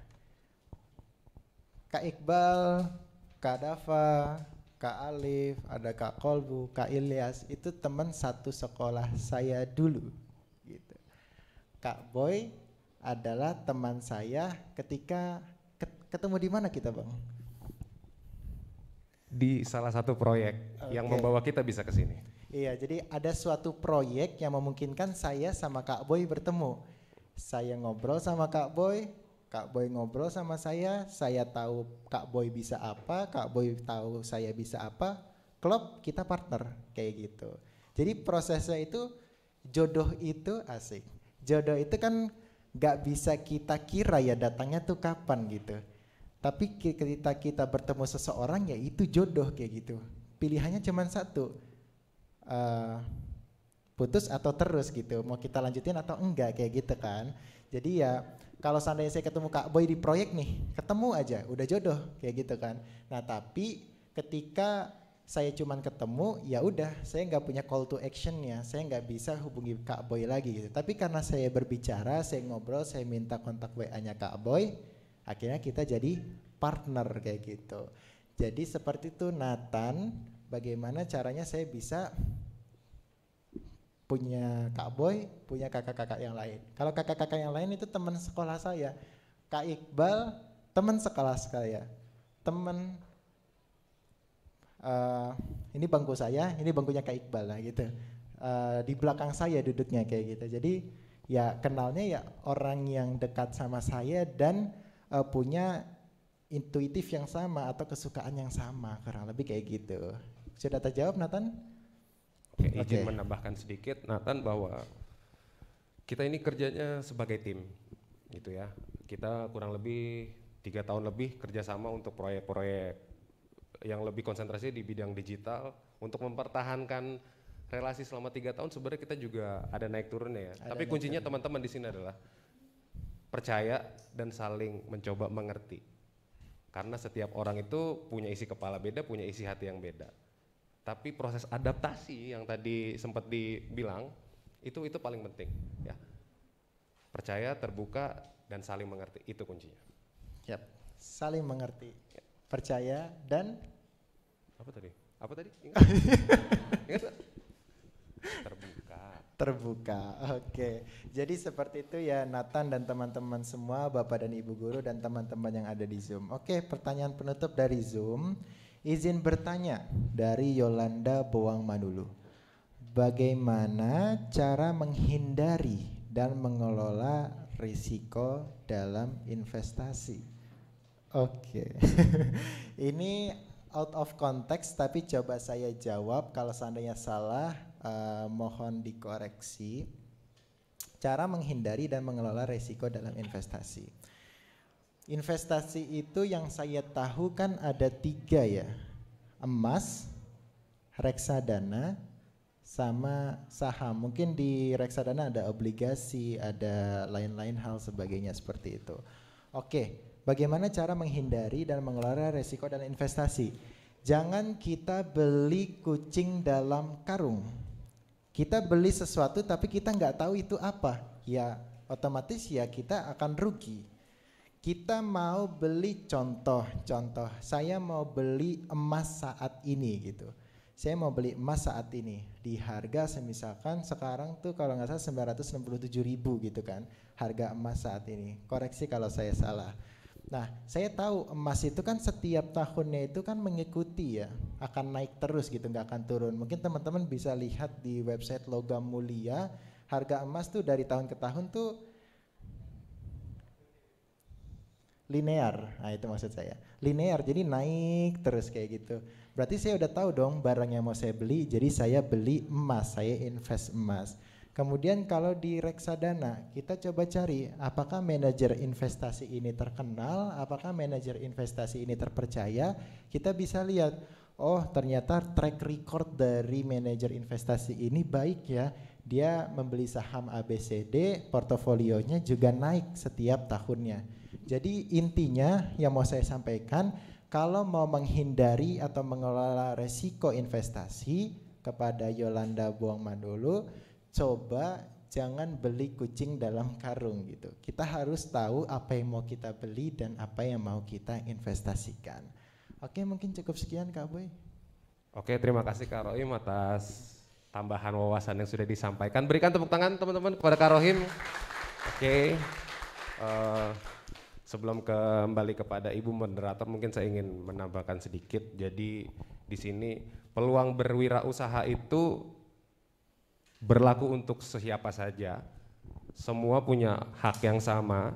Kak Iqbal Kak Dava, Kak Alif ada Kak Kolbu Kak Ilyas itu teman satu sekolah saya dulu gitu Kak Boy adalah teman saya ketika ketemu di mana kita bang di salah satu proyek okay. yang membawa kita bisa ke sini. Iya, jadi ada suatu proyek yang memungkinkan saya sama Kak Boy bertemu. Saya ngobrol sama Kak Boy, Kak Boy ngobrol sama saya, saya tahu Kak Boy bisa apa, Kak Boy tahu saya bisa apa, klub kita partner kayak gitu. Jadi prosesnya itu jodoh itu asik. Jodoh itu kan gak bisa kita kira ya datangnya tuh kapan gitu. Tapi ketika kita bertemu seseorang ya itu jodoh kayak gitu. Pilihannya cuma satu. Uh, putus atau terus gitu. Mau kita lanjutin atau enggak kayak gitu kan. Jadi ya kalau seandainya saya ketemu Kak Boy di proyek nih, ketemu aja, udah jodoh kayak gitu kan. Nah, tapi ketika saya cuma ketemu, ya udah, saya nggak punya call to action ya, saya nggak bisa hubungi Kak Boy lagi gitu. Tapi karena saya berbicara, saya ngobrol, saya minta kontak WA-nya Kak Boy, akhirnya kita jadi partner kayak gitu jadi seperti itu Nathan bagaimana caranya saya bisa punya Kak Boy, punya kakak-kakak yang lain. Kalau kakak-kakak yang lain itu teman sekolah saya. Kak Iqbal teman sekolah saya. Teman uh, ini bangku saya, ini bangkunya Kak Iqbal lah gitu. Uh, di belakang saya duduknya kayak gitu. Jadi ya kenalnya ya orang yang dekat sama saya dan uh, punya intuitif yang sama atau kesukaan yang sama kurang lebih kayak gitu. Sudah terjawab Nathan? Oke, okay. izin menambahkan sedikit Nathan bahwa kita ini kerjanya sebagai tim gitu ya. Kita kurang lebih tiga tahun lebih kerjasama untuk proyek-proyek yang lebih konsentrasi di bidang digital untuk mempertahankan relasi selama tiga tahun sebenarnya kita juga ada naik turunnya ya. Ada Tapi kuncinya teman-teman di sini adalah percaya dan saling mencoba mengerti. Karena setiap orang itu punya isi kepala beda, punya isi hati yang beda. Tapi proses adaptasi yang tadi sempat dibilang itu itu paling penting ya. Percaya, terbuka dan saling mengerti itu kuncinya. Yap, saling mengerti. yep. Ya. Percaya dan apa tadi? Apa tadi? Ingat? Ingat? terbuka. Oke. Jadi seperti itu ya Nathan dan teman-teman semua, Bapak dan Ibu guru dan teman-teman yang ada di Zoom. Oke, pertanyaan penutup dari Zoom. Izin bertanya dari Yolanda Boang Manulu. Bagaimana cara menghindari dan mengelola risiko dalam investasi? Oke. Ini out of context tapi coba saya jawab kalau seandainya salah Eh, mohon dikoreksi cara menghindari dan mengelola resiko dalam investasi. Investasi itu yang saya tahu kan ada tiga ya, emas, reksadana, sama saham. Mungkin di reksadana ada obligasi, ada lain-lain hal sebagainya seperti itu. Oke, bagaimana cara menghindari dan mengelola resiko dalam investasi? Jangan kita beli kucing dalam karung kita beli sesuatu tapi kita nggak tahu itu apa ya otomatis ya kita akan rugi kita mau beli contoh contoh saya mau beli emas saat ini gitu saya mau beli emas saat ini di harga semisalkan sekarang tuh kalau nggak salah 967 ribu gitu kan harga emas saat ini koreksi kalau saya salah nah saya tahu emas itu kan setiap tahunnya itu kan mengikuti ya akan naik terus gitu nggak akan turun mungkin teman-teman bisa lihat di website logam mulia harga emas tuh dari tahun ke tahun tuh linear nah itu maksud saya linear jadi naik terus kayak gitu berarti saya udah tahu dong barang yang mau saya beli jadi saya beli emas saya invest emas Kemudian kalau di reksadana, kita coba cari apakah manajer investasi ini terkenal, apakah manajer investasi ini terpercaya. Kita bisa lihat oh ternyata track record dari manajer investasi ini baik ya. Dia membeli saham ABCD, portofolionya juga naik setiap tahunnya. Jadi intinya yang mau saya sampaikan, kalau mau menghindari atau mengelola resiko investasi kepada Yolanda Buang Mandulu, coba jangan beli kucing dalam karung gitu. Kita harus tahu apa yang mau kita beli dan apa yang mau kita investasikan. Oke, mungkin cukup sekian Kak Boy. Oke, terima kasih Kak Rohim atas tambahan wawasan yang sudah disampaikan. Berikan tepuk tangan teman-teman kepada Kak Rohim. Oke. Uh, sebelum kembali kepada Ibu moderator, mungkin saya ingin menambahkan sedikit. Jadi di sini peluang berwirausaha itu berlaku untuk siapa saja. Semua punya hak yang sama,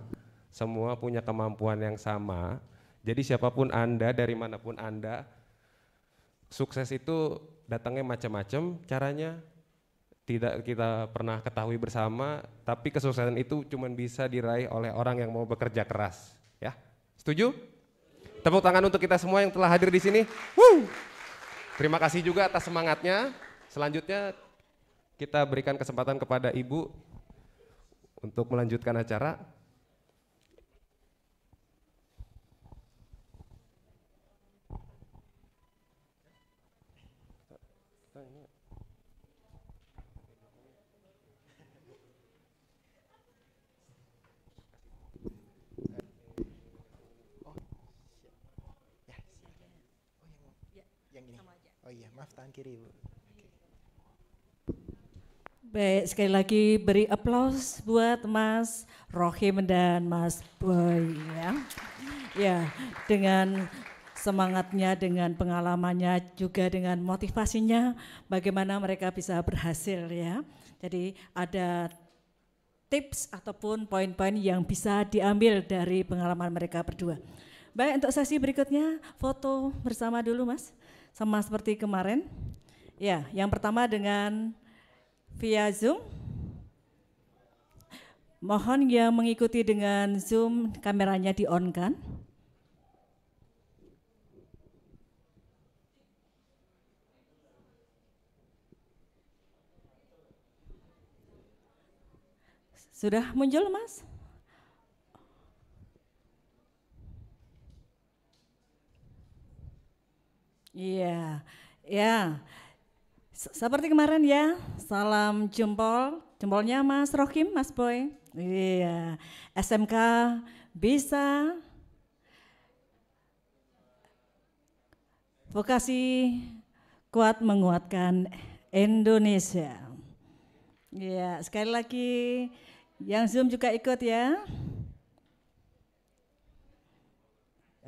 semua punya kemampuan yang sama, jadi siapapun Anda, dari manapun Anda, sukses itu datangnya macam-macam caranya, tidak kita pernah ketahui bersama, tapi kesuksesan itu cuma bisa diraih oleh orang yang mau bekerja keras. Ya, setuju? Tepuk tangan untuk kita semua yang telah hadir di sini. Woo! Terima kasih juga atas semangatnya. Selanjutnya kita berikan kesempatan kepada Ibu untuk melanjutkan acara. kiri Baik, sekali lagi beri aplaus buat Mas Rohim dan Mas Boy ya. Ya, dengan semangatnya, dengan pengalamannya, juga dengan motivasinya bagaimana mereka bisa berhasil ya. Jadi ada tips ataupun poin-poin yang bisa diambil dari pengalaman mereka berdua. Baik, untuk sesi berikutnya foto bersama dulu Mas sama seperti kemarin. Ya, yang pertama dengan via Zoom. Mohon yang mengikuti dengan Zoom kameranya di on kan. Sudah muncul Mas? Iya, ya. Seperti kemarin ya, salam jempol, jempolnya Mas Rohim, Mas Boy. Iya, SMK bisa vokasi kuat menguatkan Indonesia. Iya, sekali lagi yang Zoom juga ikut ya.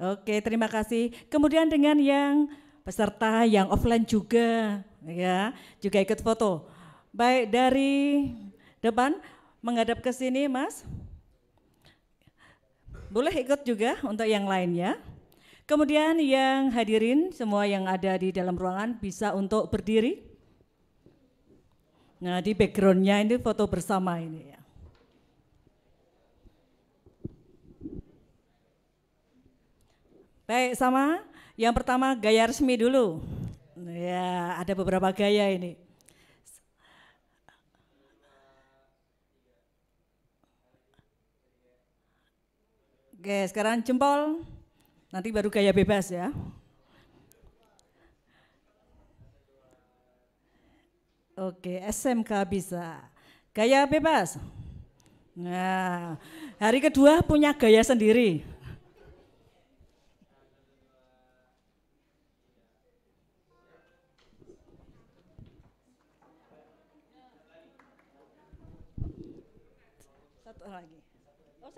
Oke, terima kasih. Kemudian dengan yang peserta yang offline juga ya, juga ikut foto. Baik dari depan menghadap ke sini Mas. Boleh ikut juga untuk yang lainnya. Kemudian yang hadirin semua yang ada di dalam ruangan bisa untuk berdiri. Nah di backgroundnya ini foto bersama ini ya. Baik sama yang pertama gaya resmi dulu. Ya, ada beberapa gaya ini. Oke, sekarang jempol. Nanti baru gaya bebas ya. Oke, SMK bisa. Gaya bebas. Nah, hari kedua punya gaya sendiri.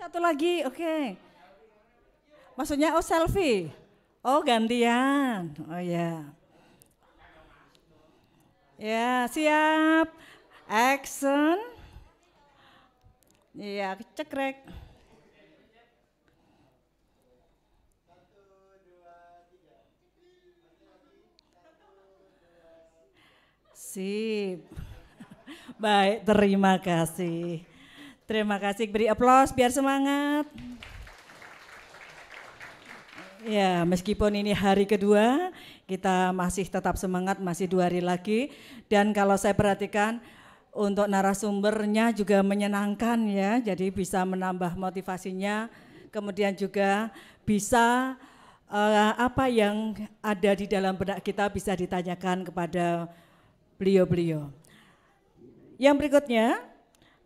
satu lagi, oke. Okay. Maksudnya oh selfie. Oh gantian. Oh ya. Yeah. Ya, siap. Action. Iya, yeah, cekrek. Sip. Baik, terima kasih. Terima kasih, beri aplaus biar semangat. Ya, meskipun ini hari kedua, kita masih tetap semangat, masih dua hari lagi. Dan kalau saya perhatikan, untuk narasumbernya juga menyenangkan ya, jadi bisa menambah motivasinya. Kemudian juga bisa uh, apa yang ada di dalam benak kita bisa ditanyakan kepada beliau-beliau. Yang berikutnya,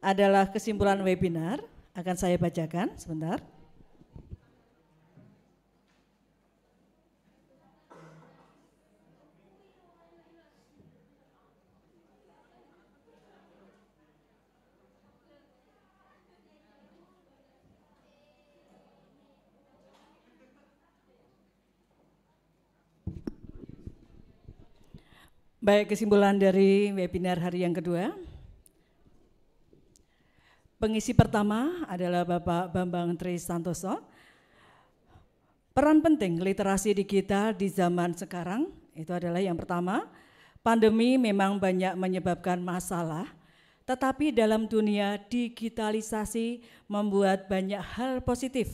adalah kesimpulan webinar. Akan saya bacakan sebentar. Baik, kesimpulan dari webinar hari yang kedua. Pengisi pertama adalah Bapak Bambang Tri Santoso. Peran penting literasi digital di zaman sekarang itu adalah yang pertama. Pandemi memang banyak menyebabkan masalah, tetapi dalam dunia digitalisasi membuat banyak hal positif,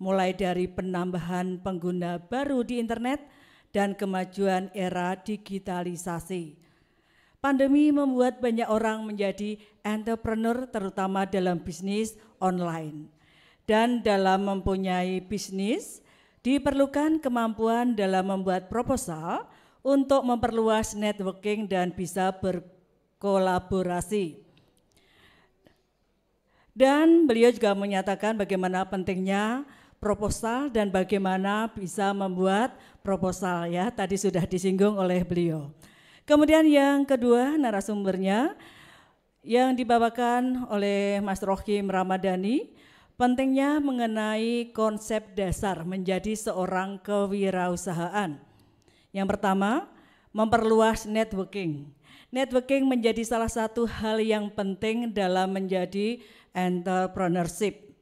mulai dari penambahan pengguna baru di internet dan kemajuan era digitalisasi. Pandemi membuat banyak orang menjadi entrepreneur terutama dalam bisnis online. Dan dalam mempunyai bisnis, diperlukan kemampuan dalam membuat proposal untuk memperluas networking dan bisa berkolaborasi. Dan beliau juga menyatakan bagaimana pentingnya proposal dan bagaimana bisa membuat proposal ya tadi sudah disinggung oleh beliau. Kemudian yang kedua narasumbernya yang dibawakan oleh Mas Rohim Ramadhani, pentingnya mengenai konsep dasar menjadi seorang kewirausahaan. Yang pertama, memperluas networking. Networking menjadi salah satu hal yang penting dalam menjadi entrepreneurship.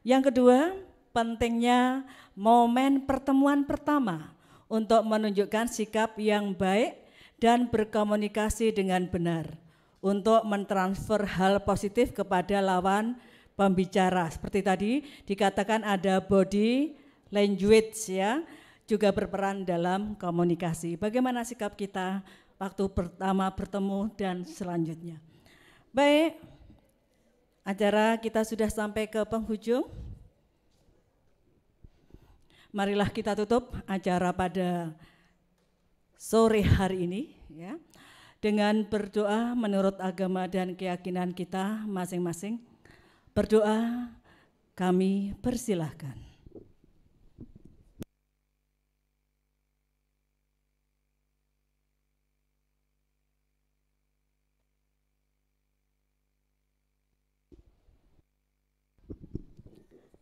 Yang kedua, pentingnya momen pertemuan pertama untuk menunjukkan sikap yang baik dan berkomunikasi dengan benar untuk mentransfer hal positif kepada lawan pembicara. Seperti tadi dikatakan ada body language ya, juga berperan dalam komunikasi. Bagaimana sikap kita waktu pertama bertemu dan selanjutnya. Baik, acara kita sudah sampai ke penghujung. Marilah kita tutup acara pada sore hari ini ya dengan berdoa menurut agama dan keyakinan kita masing-masing. Berdoa kami persilahkan.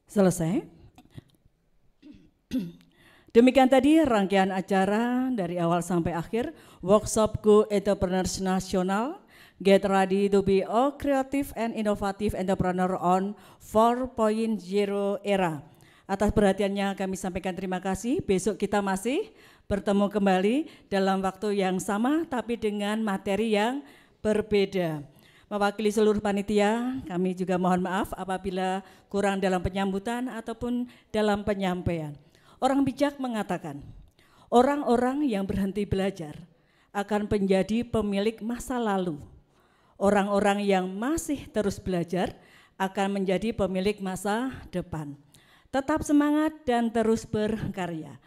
Selesai. Demikian tadi rangkaian acara dari awal sampai akhir, workshop Go Entrepreneurs Nasional, Get ready to be a creative and innovative entrepreneur on 4.0 era. Atas perhatiannya kami sampaikan terima kasih. Besok kita masih bertemu kembali dalam waktu yang sama tapi dengan materi yang berbeda. Mewakili seluruh panitia, kami juga mohon maaf apabila kurang dalam penyambutan ataupun dalam penyampaian. Orang bijak mengatakan, orang-orang yang berhenti belajar akan menjadi pemilik masa lalu. Orang-orang yang masih terus belajar akan menjadi pemilik masa depan. Tetap semangat dan terus berkarya.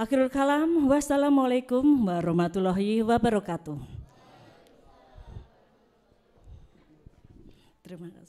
Akhirul kalam, wassalamualaikum warahmatullahi wabarakatuh. Terima kasih.